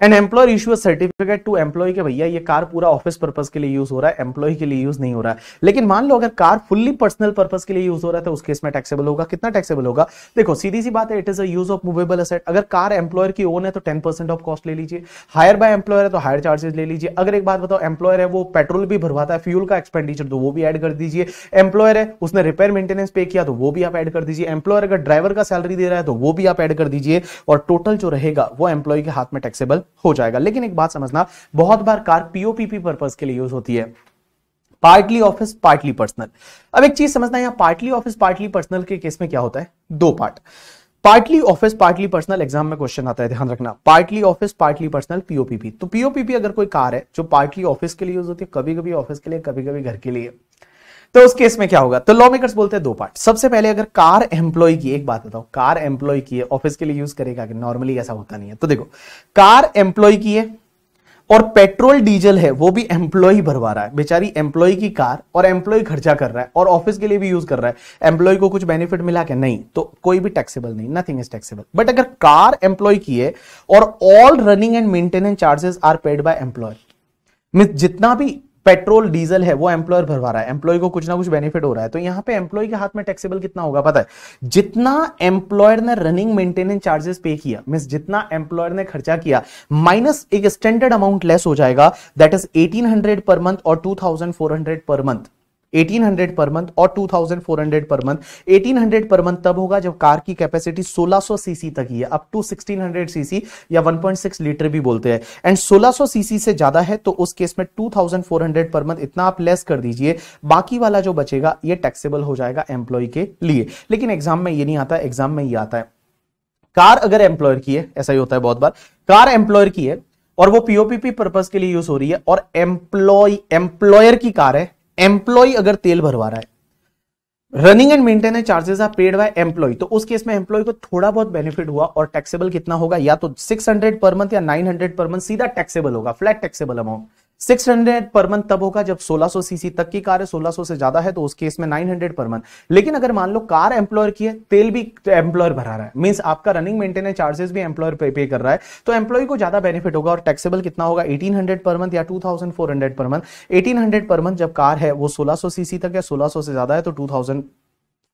and employer issue certificate to employee के भैया ये कार पूरा ऑफिस पर्पज के लिए यूज हो रहा है एम्प्लॉय के लिए यूज नहीं हो रहा है लेकिन मान लो अगर कार फुल्ली पर्सनल पर्पज के लिए यूज हो रहा है तो उस केस में टैक्सेबल होगा कितना टैक्सेबल होगा देखो सीधी सी बात है it is as of movable asset अगर कार एम्प्लॉयर की ओन है तो टेन परसेंट ऑफ कॉस्ट ले लीजिए हायर बाय एम्प्लॉयर है तो हायर चार्जेस ले लीजिए अगर एक बात बताओ एम्प्लॉयर है वो पेट्रोल भी भरवाता है फ्यूल का एक्सपेंडिचर तो वो भी एड कर दीजिए एम्प्लॉयर है उसने रिपेयर मेंटेनेंस पे किया तो वो भी आप एड कर दीजिए एम्प्लॉयर अगर ड्राइवर का सैलरी दे रहा है तो वो भी आप एड कर दीजिए और टोटल जो रहेगा वो एम्प्लॉय के हाथ में टैक्सेबल हो जाएगा लेकिन एक बात समझना बहुत बार कार पीओपीपी पर्पज के लिए यूज होती है पार्टली ऑफिस पार्टली पर्सनल अब एक चीज समझना यहां पार्टली ऑफिस पार्टली पर्सनल के केस में क्या होता है दो part partly office partly personal exam में क्वेश्चन आता है ध्यान रखना partly office partly personal POPP तो पीओपीपी अगर कोई कार है जो पार्टली ऑफिस के लिए यूज होती है कभी कभी ऑफिस के लिए कभी कभी घर के लिए तो उस केस में क्या होगा तो लॉ मेकर्स बोलते हैं दो पार्ट सबसे पहले अगर कार एम्प्लॉय की एक बात बताओ कार एम्प्लॉय की है ऑफिस के लिए यूज करेगा कि नॉर्मली ऐसा होता नहीं है तो देखो कार एम्प्लॉय की है और पेट्रोल डीजल है वो भी एम्प्लॉय भरवा रहा है बेचारी एम्प्लॉय की कार और एम्प्लॉय खर्चा कर रहा है और ऑफिस के लिए भी यूज कर रहा है एम्प्लॉय को कुछ बेनिफिट मिला क्या नहीं तो कोई भी टैक्सेबल नहीं नथिंग इज टैक्सेबल बट अगर कार एम्प्लॉय की है और all running and maintenance charges are paid by employee जितना भी पेट्रोल डीजल है वो एम्प्लॉयर भरवा रहा है एम्प्लॉय को कुछ ना कुछ बेनिफिट हो रहा है तो यहाँ पे एम्प्लॉय के हाथ में टैक्सेबल कितना होगा पता है जितना एम्प्लॉयर ने रनिंग मेंटेनेंस चार्जेस पे किया मीन जितना एम्प्लॉयर ने खर्चा किया माइनस एक स्टैंडर्ड अमाउंट लेस हो जाएगा दैट इज हंड्रेड पर मंथ और हंड्रेड पर मंथ 1800 पर मंथ और 2400 पर मंथ 1800 पर मंथ तब होगा जब कार की कैपेसिटी 1600 सीसी तक ही है अप टू 1600 सीसी या 1.6 लीटर भी बोलते हैं एंड 1600 सीसी से ज्यादा है तो उस केस में 2400 पर मंथ इतना आप लेस कर दीजिए बाकी वाला जो बचेगा ये टैक्सेबल हो जाएगा एम्प्लॉय के लिए लेकिन एग्जाम में ये नहीं आता एग्जाम में ये आता है कार अगर एम्प्लॉयर की है ऐसा ही होता है बहुत बार कार एम्प्लॉयर की है और वो पीओपीपी पर्पज के लिए यूज हो रही है और एम्प्लॉय एम्प्लॉयर की कार है एम्प्लॉय अगर तेल भरवा रहा है running and maintenance charges are paid by employee तो उस केस में एम्प्लॉय को थोड़ा बहुत बेनिफिट हुआ और टैक्सेबल कितना होगा या तो 600 पर मंथ या 900 पर मंथ सीधा टैक्सेबल होगा flat taxable amount six hundred पर मंथ तब होगा जब 1600 सीसी तक की कार है 1600 से ज्यादा है तो उस केस में 900 पर मंथ लेकिन अगर मान लो कार एम्प्लॉयर की है तेल भी एम्प्लॉयर भरा रहा है मींस आपका रनिंग मेंटेनेंस चार्जेस भी एम्प्लॉयर पे, पे कर रहा है तो एम्प्लॉय को ज्यादा बेनिफिट होगा और टैक्सेबल कितना होगा हंड्रेड पर मंथ या हंड्रेड पर मंथ हंड्रेड पर मंथ जब कार है वो 1600 सीसी तक सोलह 1600 से ज्यादा है तो थाउजेंड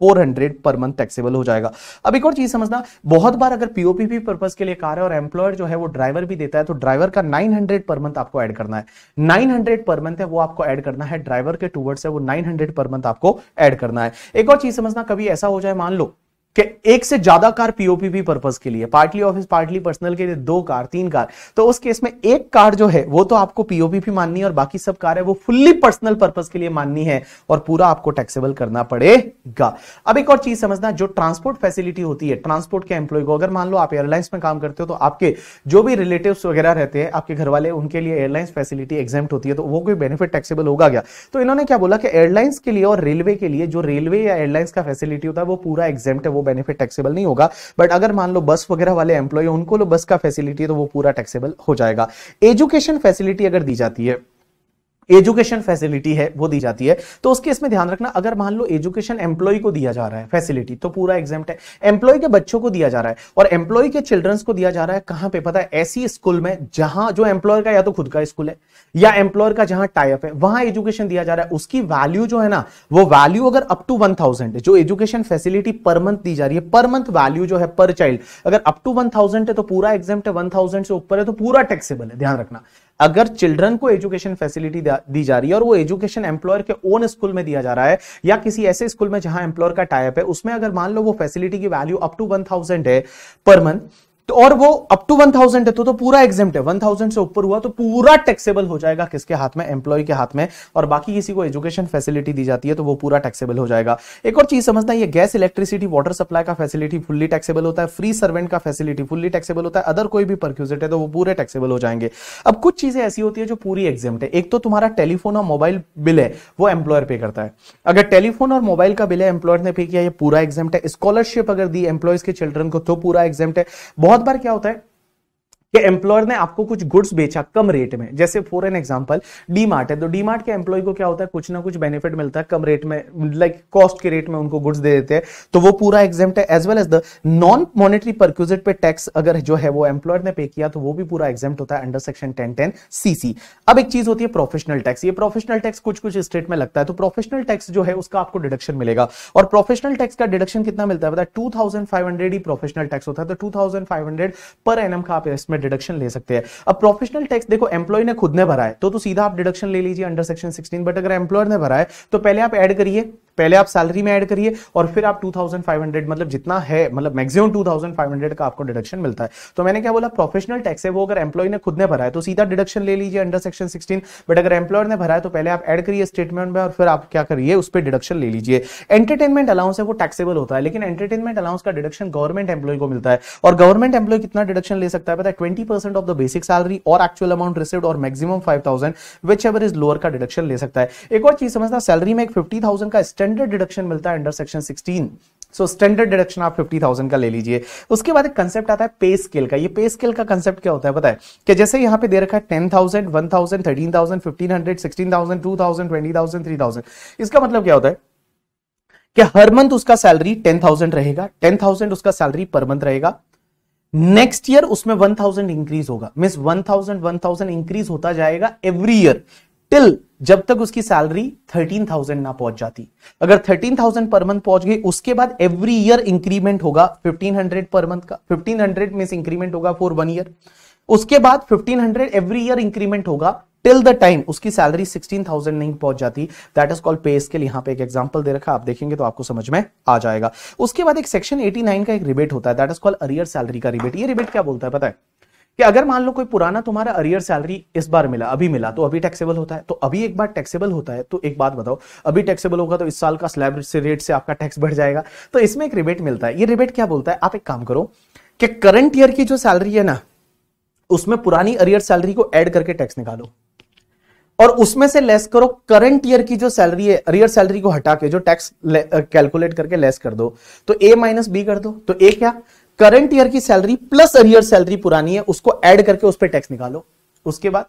400 पर मंथ टैक्सेबल हो जाएगा अब एक और चीज समझना बहुत बार अगर पीओपी भी पर्पज के लिए कार है और एम्प्लॉयर जो है वो ड्राइवर भी देता है तो ड्राइवर का 900 पर मंथ आपको ऐड करना है 900 पर मंथ है वो आपको ऐड करना है ड्राइवर के टूवर्ड्स है वो 900 पर मंथ आपको ऐड करना है एक और चीज समझना कभी ऐसा हो जाए मान लो कि एक से ज्यादा कार पीओपीपी पर्पज के लिए पार्टली ऑफिस पार्टली पर्सनल के लिए दो कार तीन कार तो उस केस में एक कार जो है वो तो आपको पीओपीपी माननी है और बाकी सब कार है वो फुल्ली पर्सनल पर्पज के लिए माननी है और पूरा आपको टैक्सेबल करना पड़ेगा अब एक और चीज समझना जो ट्रांसपोर्ट फैसिलिटी होती है ट्रांसपोर्ट के एम्प्लॉय को अगर मान लो आप एयरलाइंस में काम करते हो तो आपके जो भी रिलेटिव वगैरह रहते हैं आपके घर वाले उनके लिए एयरलाइंस फैसिलिटी एग्जाम होती है तो वो कोई बेनिफिट टैक्सेबल होगा क्या तो इन्होंने क्या बोला कि एयरलाइंस के लिए और रेलवे के लिए जो रेलवे या एयरलाइंस का फैसिलिटी होता है वो पूरा एग्जाम है वो बेनिफिट टैक्सेबल नहीं होगा बट अगर मान लो बस वगैरह वाले एम्प्लॉय उनको लो बस का फैसिलिटी है तो वो पूरा टैक्सेबल हो जाएगा एजुकेशन फैसिलिटी अगर दी जाती है एजुकेशन फैसिलिटी है वो दी जाती है तो उसके इसमें ध्यान रखना अगर मान लो एजुकेशन एम्प्लॉय को दिया जा रहा है फैसिलिटी तो पूरा एग्जाम है एम्प्लॉय के बच्चों को दिया जा रहा है और एम्प्लॉय के चिल्ड्रंस को दिया जा रहा है कहां पे पता है ऐसी स्कूल में जहां जो एम्प्लॉयर का या तो खुद का स्कूल है या एम्प्लॉयर का जहां टाइप है वहां एजुकेशन दिया जा रहा है उसकी वैल्यू जो है ना वो वैल्यू अगर अप टू वन थाउजेंड जो एजुकेशन फैसिलिटी पर मंथ दी जा रही है पर मंथ वैल्यू जो है पर चाइल्ड अगर अप टू वन थाउजेंड है तो पूरा एग्जाम वन थाउजेंड से ऊपर है तो पूरा टैक्सेबल है ध्यान रखना अगर चिल्ड्रन को एजुकेशन फैसिलिटी दी जा रही है और वो एजुकेशन एम्प्लॉयर के ओन स्कूल में दिया जा रहा है या किसी ऐसे स्कूल में जहां एम्प्लॉयर का टाइप है उसमें अगर मान लो वो फैसिलिटी की वैल्यू अप टू वन है पर मंथ तो और वो अप टू थाउजेंड है तो तो पूरा एग्जाम है थाउजेंड से ऊपर हुआ तो पूरा टैक्सेबल हो जाएगा किसके हाथ में एम्प्लॉय के हाथ में और बाकी किसी को एजुकेशन फैसिलिटी दी जाती है तो वो पूरा टैक्सेबल हो जाएगा एक और चीज समझना ये गैस इलेक्ट्रिसिटी वाटर सप्लाई का फैसिलिटी फुल्ली टैक्सेबल होता है फ्री सर्वेंट का फैसिलिटी फुल्ली टैक्सेबल होता है अदर कोई भी परक्यूजेट है तो वो पूरे टैक्सेबल हो जाएंगे अब कुछ चीजें ऐसी होती है जो पूरी एग्जाम है एक तो तुम्हारा टेलीफोन और मोबाइल बिल है वो एम्प्लॉयर पे करता है अगर टेलीफोन और मोबाइल का बिल है एम्प्लॉयर ने पे किया ये पूरा एग्जाम है स्कॉलरशिप अगर दी एम्प्लॉयज के चिल्ड्रन को तो पूरा एग्जाम है बहुत बहुत बार क्या होता है कि एम्प्लॉयर ने आपको कुछ गुड्स बेचा कम रेट में जैसे for an example D Mart है तो डी मार्ट के एम्प्लॉय को क्या होता है कुछ ना कुछ बेनिफिट मिलता है कम रेट में लाइक like, कॉस्ट के रेट में उनको गुड्स दे देते हैं तो वो पूरा एग्जाम है as well as the non monetary perquisite पे टैक्स अगर जो है वो एम्प्लॉयर ने पे किया तो वो भी पूरा एग्जाम होता है under section ten ten CC अब एक चीज होती है प्रोफेशनल टैक्स ये प्रोफेशनल टैक्स कुछ कुछ स्टेट में लगता है तो प्रोफेशनल टैक्स जो है उसका आपको डिडक्शन मिलेगा और प्रोफेशनल टैक्स का डिडक्शन कितना मिलता है टू थाउजेंड फाइव हंड्रेड ही प्रोफेशनल टैक्स होता है तो two thousand five hundred per annum का आप एस्टिमेट डिडक्शन ले सकते हैं अब प्रोफेशनल टैक्स देखो एम्प्लॉय ने खुद ने भरा है तो, तो सीधा आप डिडक्शन ले लीजिए अंडर सेक्शन सिक्सटीन बट अगर एम्प्लॉयर ने भरा है तो पहले आप एड करिए पहले आप सैलरी में ऐड करिए और फिर आप 2500 मतलब जितना है मतलब मैक्सिमम 2500 का आपको डिडक्शन मिलता है तो मैंने क्या बोला प्रोफेशनल टैक्स है वो अगर एम्प्लॉय ने खुद ने भरा है तो सीधा डिडक्शन ले लीजिए अंडर सेक्शन 16 बट अगर एम्प्लॉयर ने भरा है तो पहले आप एड करिए स्टेटमेंट में और फिर आप क्या करिए उस पर डिडक्शन ले लीजिए एंटरटेनमेंट अलाउंस है वो टैक्सेबल होता है लेकिन एंटरटेनमेंट अलाउंस का डिडक्शन गवर्नमेंट एम्प्लॉय को मिलता है और गवर्नमेंट एम्प्लॉय कितना डिडक्शन ले सकता है पता है twenty of the basic salary और एक्चुअल अमाउंट रिसिव्ड और maximum five thousand whichever is lower का डिडक्शन ले सकता है एक और चीज समझना सैलरी में एक फिफ्टी का स्टैंडर्ड डिडक्शन मिलता है under section 16 so standard deduction आप 50,000 का ले लीजिए उसके बाद एक कंसेप्ट आता है पे स्केल का ये पे स्केल का कंसेप्ट क्या होता है पता है कि जैसे यहाँ पे दे रखा है 10,000, 1,000, 13,000, 1,500, 16,000, 2,000, 20,000, 3,000 इसका मतलब क्या होता है कि हर मंथ उसका सैलरी 10,000 रहेगा 10,000 उसका सैलरी पर मंथ रहेगा नेक्स्ट ईयर उसमें 1000 इंक्रीज होगा मीन्स 1000 1000 इंक्रीज होता जाएगा एवरी ईयर टिल जब तक उसकी सैलरी थर्टीन थाउजेंड ना पहुंच जाती अगर थर्टीन थाउजेंड पर मंथ पहुंच गई उसके बाद एवरी ईयर इंक्रीमेंट होगा फिफ्टीन हंड्रेड पर मंथ का फिफ्टीन हंड्रेड में इंक्रीमेंट होगा फॉर वन ईयर उसके बाद fifteen hundred every year increment होगा टिल द टाइम उसकी सैलरी सिक्सटीन थाउजेंड नहीं पहुंच जाती that is called pay scale यहां पे एक एग्जाम्पल दे रखा आप देखेंगे तो आपको समझ में आ जाएगा उसके बाद एक सेक्शन एटी नाइन का एक रिबेट होता है that is called arrear salary का रिबेट ये रिबेट क्या बोलता है पता है कि अगर मान लो कोई पुराना तुम्हारा अरियर सैलरी इस बार मिला अभी मिला तो अभी टैक्सेबल होता है तो अभी एक बार टैक्सेबल होता है तो एक बात बताओ अभी टैक्सेबल होगा तो इस साल का स्लैब से रेट से आपका टैक्स बढ़ जाएगा तो इसमें एक रिबेट मिलता है ये रिबेट क्या बोलता है आप एक काम करो कि करंट ईयर की जो सैलरी है ना उसमें पुरानी अरियर सैलरी को एड करके टैक्स निकालो और उसमें से लेस करो करंट ईयर की जो सैलरी है अरियर सैलरी को हटा के जो टैक्स कैलकुलेट uh, करके लेस कर दो तो ए माइनस बी कर दो तो ए क्या करंट ईयर की सैलरी प्लस अरियर सैलरी पुरानी है उसको ऐड करके उस पर टैक्स निकालो उसके बाद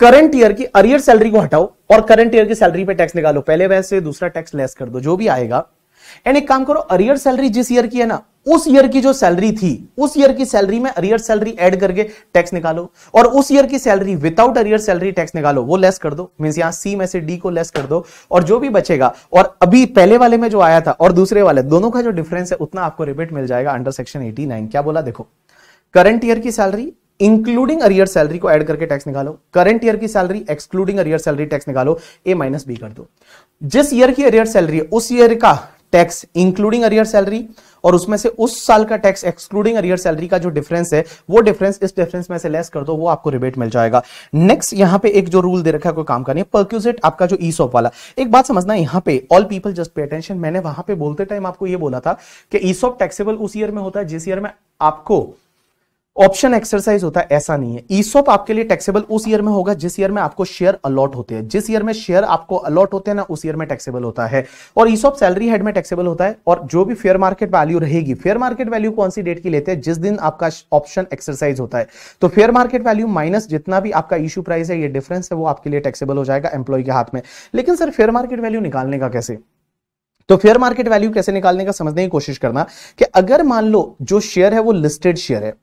करंट ईयर की अरियर सैलरी को हटाओ और करंट ईयर की सैलरी पे टैक्स निकालो पहले वैसे दूसरा टैक्स लेस कर दो जो भी आएगा एंड एक काम करो अरियर सैलरी जिस ईयर की है ना उस ईयर की जो सैलरी थी उस ईयर की सैलरी में अरियर सैलरी ऐड करके टैक्स निकालो और उस ईयर की salary without arrear salary tax निकालो वो लेस कर दो मीन यहां सी में से डी को लेस कर दो और जो भी बचेगा और अभी पहले वाले में जो आया था और दूसरे वाले दोनों का जो डिफरेंस है उतना आपको रिबेट मिल जाएगा अंडर सेक्शन एटी नाइन क्या बोला देखो करंट ईयर की सैलरी इंक्लूडिंग अरियर सैलरी को ऐड करके टैक्स निकालो करंट ईयर की salary excluding arrear salary tax निकालो ए माइनस बी कर दो जिस ईयर की अरियर सैलरी है उस ईयर का टैक्स इंक्लूडिंग अरियर सैलरी और उसमें से उस साल का टैक्स एक्सक्लूडिंग अरियर सैलरी का जो डिफरेंस है वो डिफरेंस इस डिफरेंस में से लेस कर दो वो आपको रिबेट मिल जाएगा नेक्स्ट यहां पे एक जो रूल दे रखा है कोई काम का नहीं परक्यूजेट आपका जो ई सॉप वाला एक बात समझना यहाँ पे all people just pay attention मैंने वहां पे बोलते टाइम आपको ये बोला था कि ई सॉप टैक्सेबल उस ईयर में होता है जिस ईयर में आपको ऑप्शन एक्सरसाइज होता है ऐसा नहीं है ईसोप आपके लिए टैक्सेबल उस ईयर में होगा जिस ईयर में आपको शेयर अलॉट होते हैं जिस ईयर में शेयर आपको अलॉट होते हैं ना उस ईयर में टैक्सेबल होता है और ईसोप सैलरी हेड में टैक्सेबल होता है और जो भी फेयर मार्केट वैल्यू रहेगी फेयर मार्केट वैल्यू कौन सी डेट की लेते हैं जिस दिन आपका ऑप्शन एक्सरसाइज होता है तो फेयर मार्केट वैल्यू माइनस जितना भी आपका इशू प्राइस है ये डिफरेंस है वो आपके लिए टैक्सेबल हो जाएगा एम्प्लॉय के हाथ में लेकिन सर फेयर मार्केट वैल्यू निकालने का कैसे तो फेयर मार्केट वैल्यू कैसे निकालने का समझने की कोशिश करना कि अगर मान लो जो शेयर है वो लिस्टेड शेयर है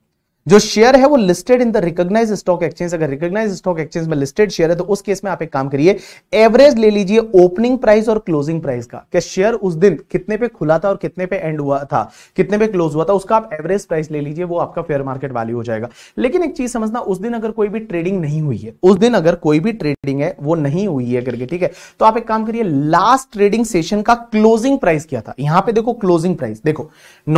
जो शेयर है वो listed in the recognise stock exchange अगर रिकॉग्नाइज स्टॉक एक्सचेंज में लिस्टेड शेयर है तो उस केस में आप एक काम करिए एवरेज ले लीजिए ओपनिंग प्राइस और क्लोजिंग प्राइस का क्या शेयर उस दिन कितने पे खुला था और कितने पे एंड हुआ था कितने पे क्लोज हुआ था उसका आप एवरेज प्राइस ले लीजिए वो आपका फेयर मार्केट वैल्यू हो जाएगा लेकिन एक चीज समझना उस दिन अगर कोई भी ट्रेडिंग नहीं हुई है उस दिन अगर कोई भी ट्रेडिंग है वो नहीं हुई है करके ठीक है तो आप एक काम करिए लास्ट ट्रेडिंग सेशन का क्लोजिंग प्राइस क्या था यहां पे देखो क्लोजिंग प्राइस देखो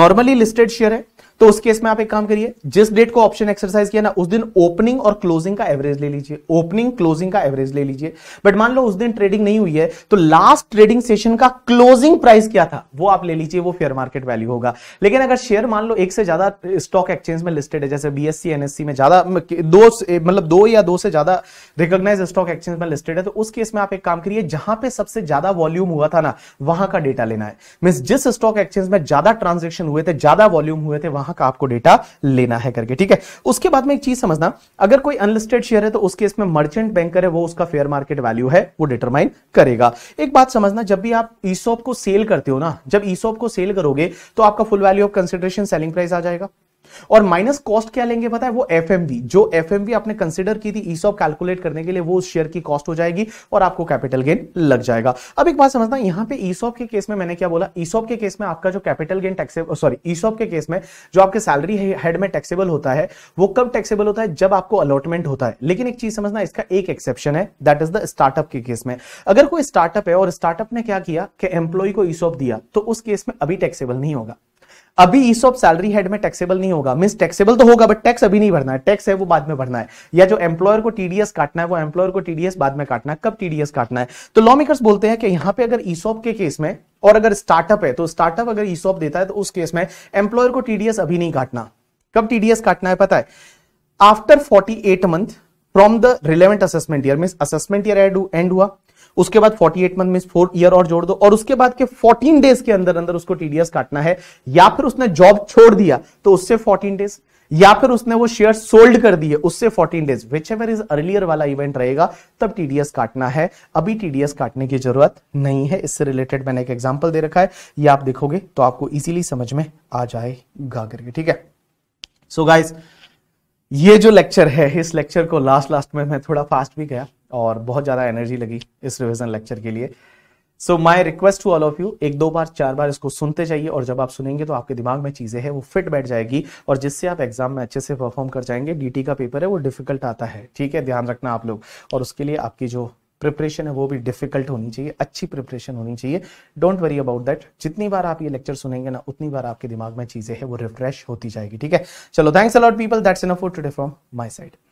नॉर्मली लिस्टेड शेयर है तो उस केस में आप एक काम करिए जिस डेट को ऑप्शन एक्सरसाइज किया ना उस दिन ओपनिंग और क्लोजिंग का एवरेज ले लीजिए ओपनिंग क्लोजिंग का एवरेज ले लीजिए बट मान लो उस दिन ट्रेडिंग नहीं हुई है तो लास्ट ट्रेडिंग सेशन का क्लोजिंग प्राइस क्या था वो आप ले लीजिए वो फेयर मार्केट वैल्यू होगा लेकिन अगर शेयर मान लो एक से ज्यादा स्टॉक एक्सचेंज में लिस्टेड है जैसे बीएससी एनएससी में ज्यादा दो मतलब दो या दो से ज्यादा रिकोगनाइज स्टॉक एक्सचेंज में लिस्टेड है तो उस केस में आप एक काम करिए जहां पे सबसे ज्यादा वॉल्यूम हुआ था ना वहां का डेटा लेना है मीन जिस स्टॉक एक्सचेंज में ज्यादा ट्रांजेक्शन हुए थे ज्यादा वॉल्यूम हुए थे वहां वहां का आपको डेटा लेना है करके ठीक है उसके बाद में एक चीज समझना अगर कोई अनलिस्टेड शेयर है तो उसके इसमें मर्चेंट बैंकर है वो उसका फेयर मार्केट वैल्यू है वो डिटरमाइन करेगा एक बात समझना जब भी आप ईसोप को सेल करते हो ना जब ईसोप को सेल करोगे तो आपका full value of consideration selling price आ जाएगा और माइनस कॉस्ट क्या लेंगे पता है वो एफ जो एफ आपने कंसिडर की थी ईसॉप कैलकुलेट करने के लिए वो उस शेयर की कॉस्ट हो जाएगी और आपको कैपिटल गेन लग जाएगा अब एक बात समझना यहां पे ईसॉप के केस में मैंने क्या बोला ईसॉप के केस में आपका जो capital gain taxable sorry ESOP के केस में जो आपके सैलरी हेड में टैक्सेबल होता है वो कब टैक्सेबल होता है जब आपको अलॉटमेंट होता है लेकिन एक चीज समझना इसका एक एक्सेप्शन है दैट इज द स्टार्टअप के केस में अगर कोई स्टार्टअप है और स्टार्टअप ने क्या किया कि एम्प्लॉय को ईसॉप दिया तो उस केस में अभी टैक्सेबल नहीं होगा अभी ईस ऑफ सैलरी हेड में टैक्सेबल नहीं होगा मीन टैक्सेबल तो होगा बट टैक्स अभी नहीं भरना है टैक्स है वो बाद में भरना है या जो एम्प्लॉयर को टीडीएस काटना है वो एम्प्लॉयर को टीडीएस बाद में काटना है कब टीडीएस काटना है तो लॉ मेकर्स बोलते हैं कि यहां पे अगर ईसॉप के केस में और अगर स्टार्टअप है तो स्टार्टअप अगर ईसॉप देता है तो उस केस में एम्प्लॉयर को टीडीएस अभी नहीं काटना कब टीडीएस काटना है पता है after forty eight month from the relevant assessment year mean assessment year end हुआ उसके बाद 48 eight month mean four year और जोड़ दो और उसके बाद के 14 डेज के अंदर अंदर उसको टीडीएस काटना है या फिर उसने जॉब छोड़ दिया तो उससे 14 डेज या फिर उसने वो शेयर सोल्ड कर दिए उससे 14 days whichever is earlier वाला इवेंट रहेगा तब टीडीएस काटना है अभी टीडीएस काटने की जरूरत नहीं है इससे रिलेटेड मैंने एक एग्जाम्पल दे रखा है ये आप देखोगे तो आपको इजीली समझ में आ जाएगा करके ठीक है सो so गाइज ये जो लेक्चर है इस लेक्चर को लास्ट लास्ट में मैं थोड़ा फास्ट भी गया और बहुत ज़्यादा एनर्जी लगी इस रिविज़न लेक्चर के लिए so my request to all of you एक दो बार चार बार इसको सुनते जाइए और जब आप सुनेंगे तो आपके दिमाग में चीज़ें हैं वो फिट बैठ जाएगी और जिससे आप एग्जाम में अच्छे से परफॉर्म कर जाएंगे डीटी का पेपर है वो डिफिकल्ट आता है ठीक है ध्यान रखना आप लोग और उसके लिए आपकी जो प्रिपरेशन है वो भी डिफिकल्ट होनी चाहिए अच्छी प्रिपरेशन होनी चाहिए डोंट वरी अबाउट दैट जितनी बार आप ये लेक्चर सुनेंगे ना उतनी बार आपके दिमाग में चीज़ें हैं वो रिफ्रेश होती जाएगी ठीक है चलो thanks a lot people that's enough for today from my side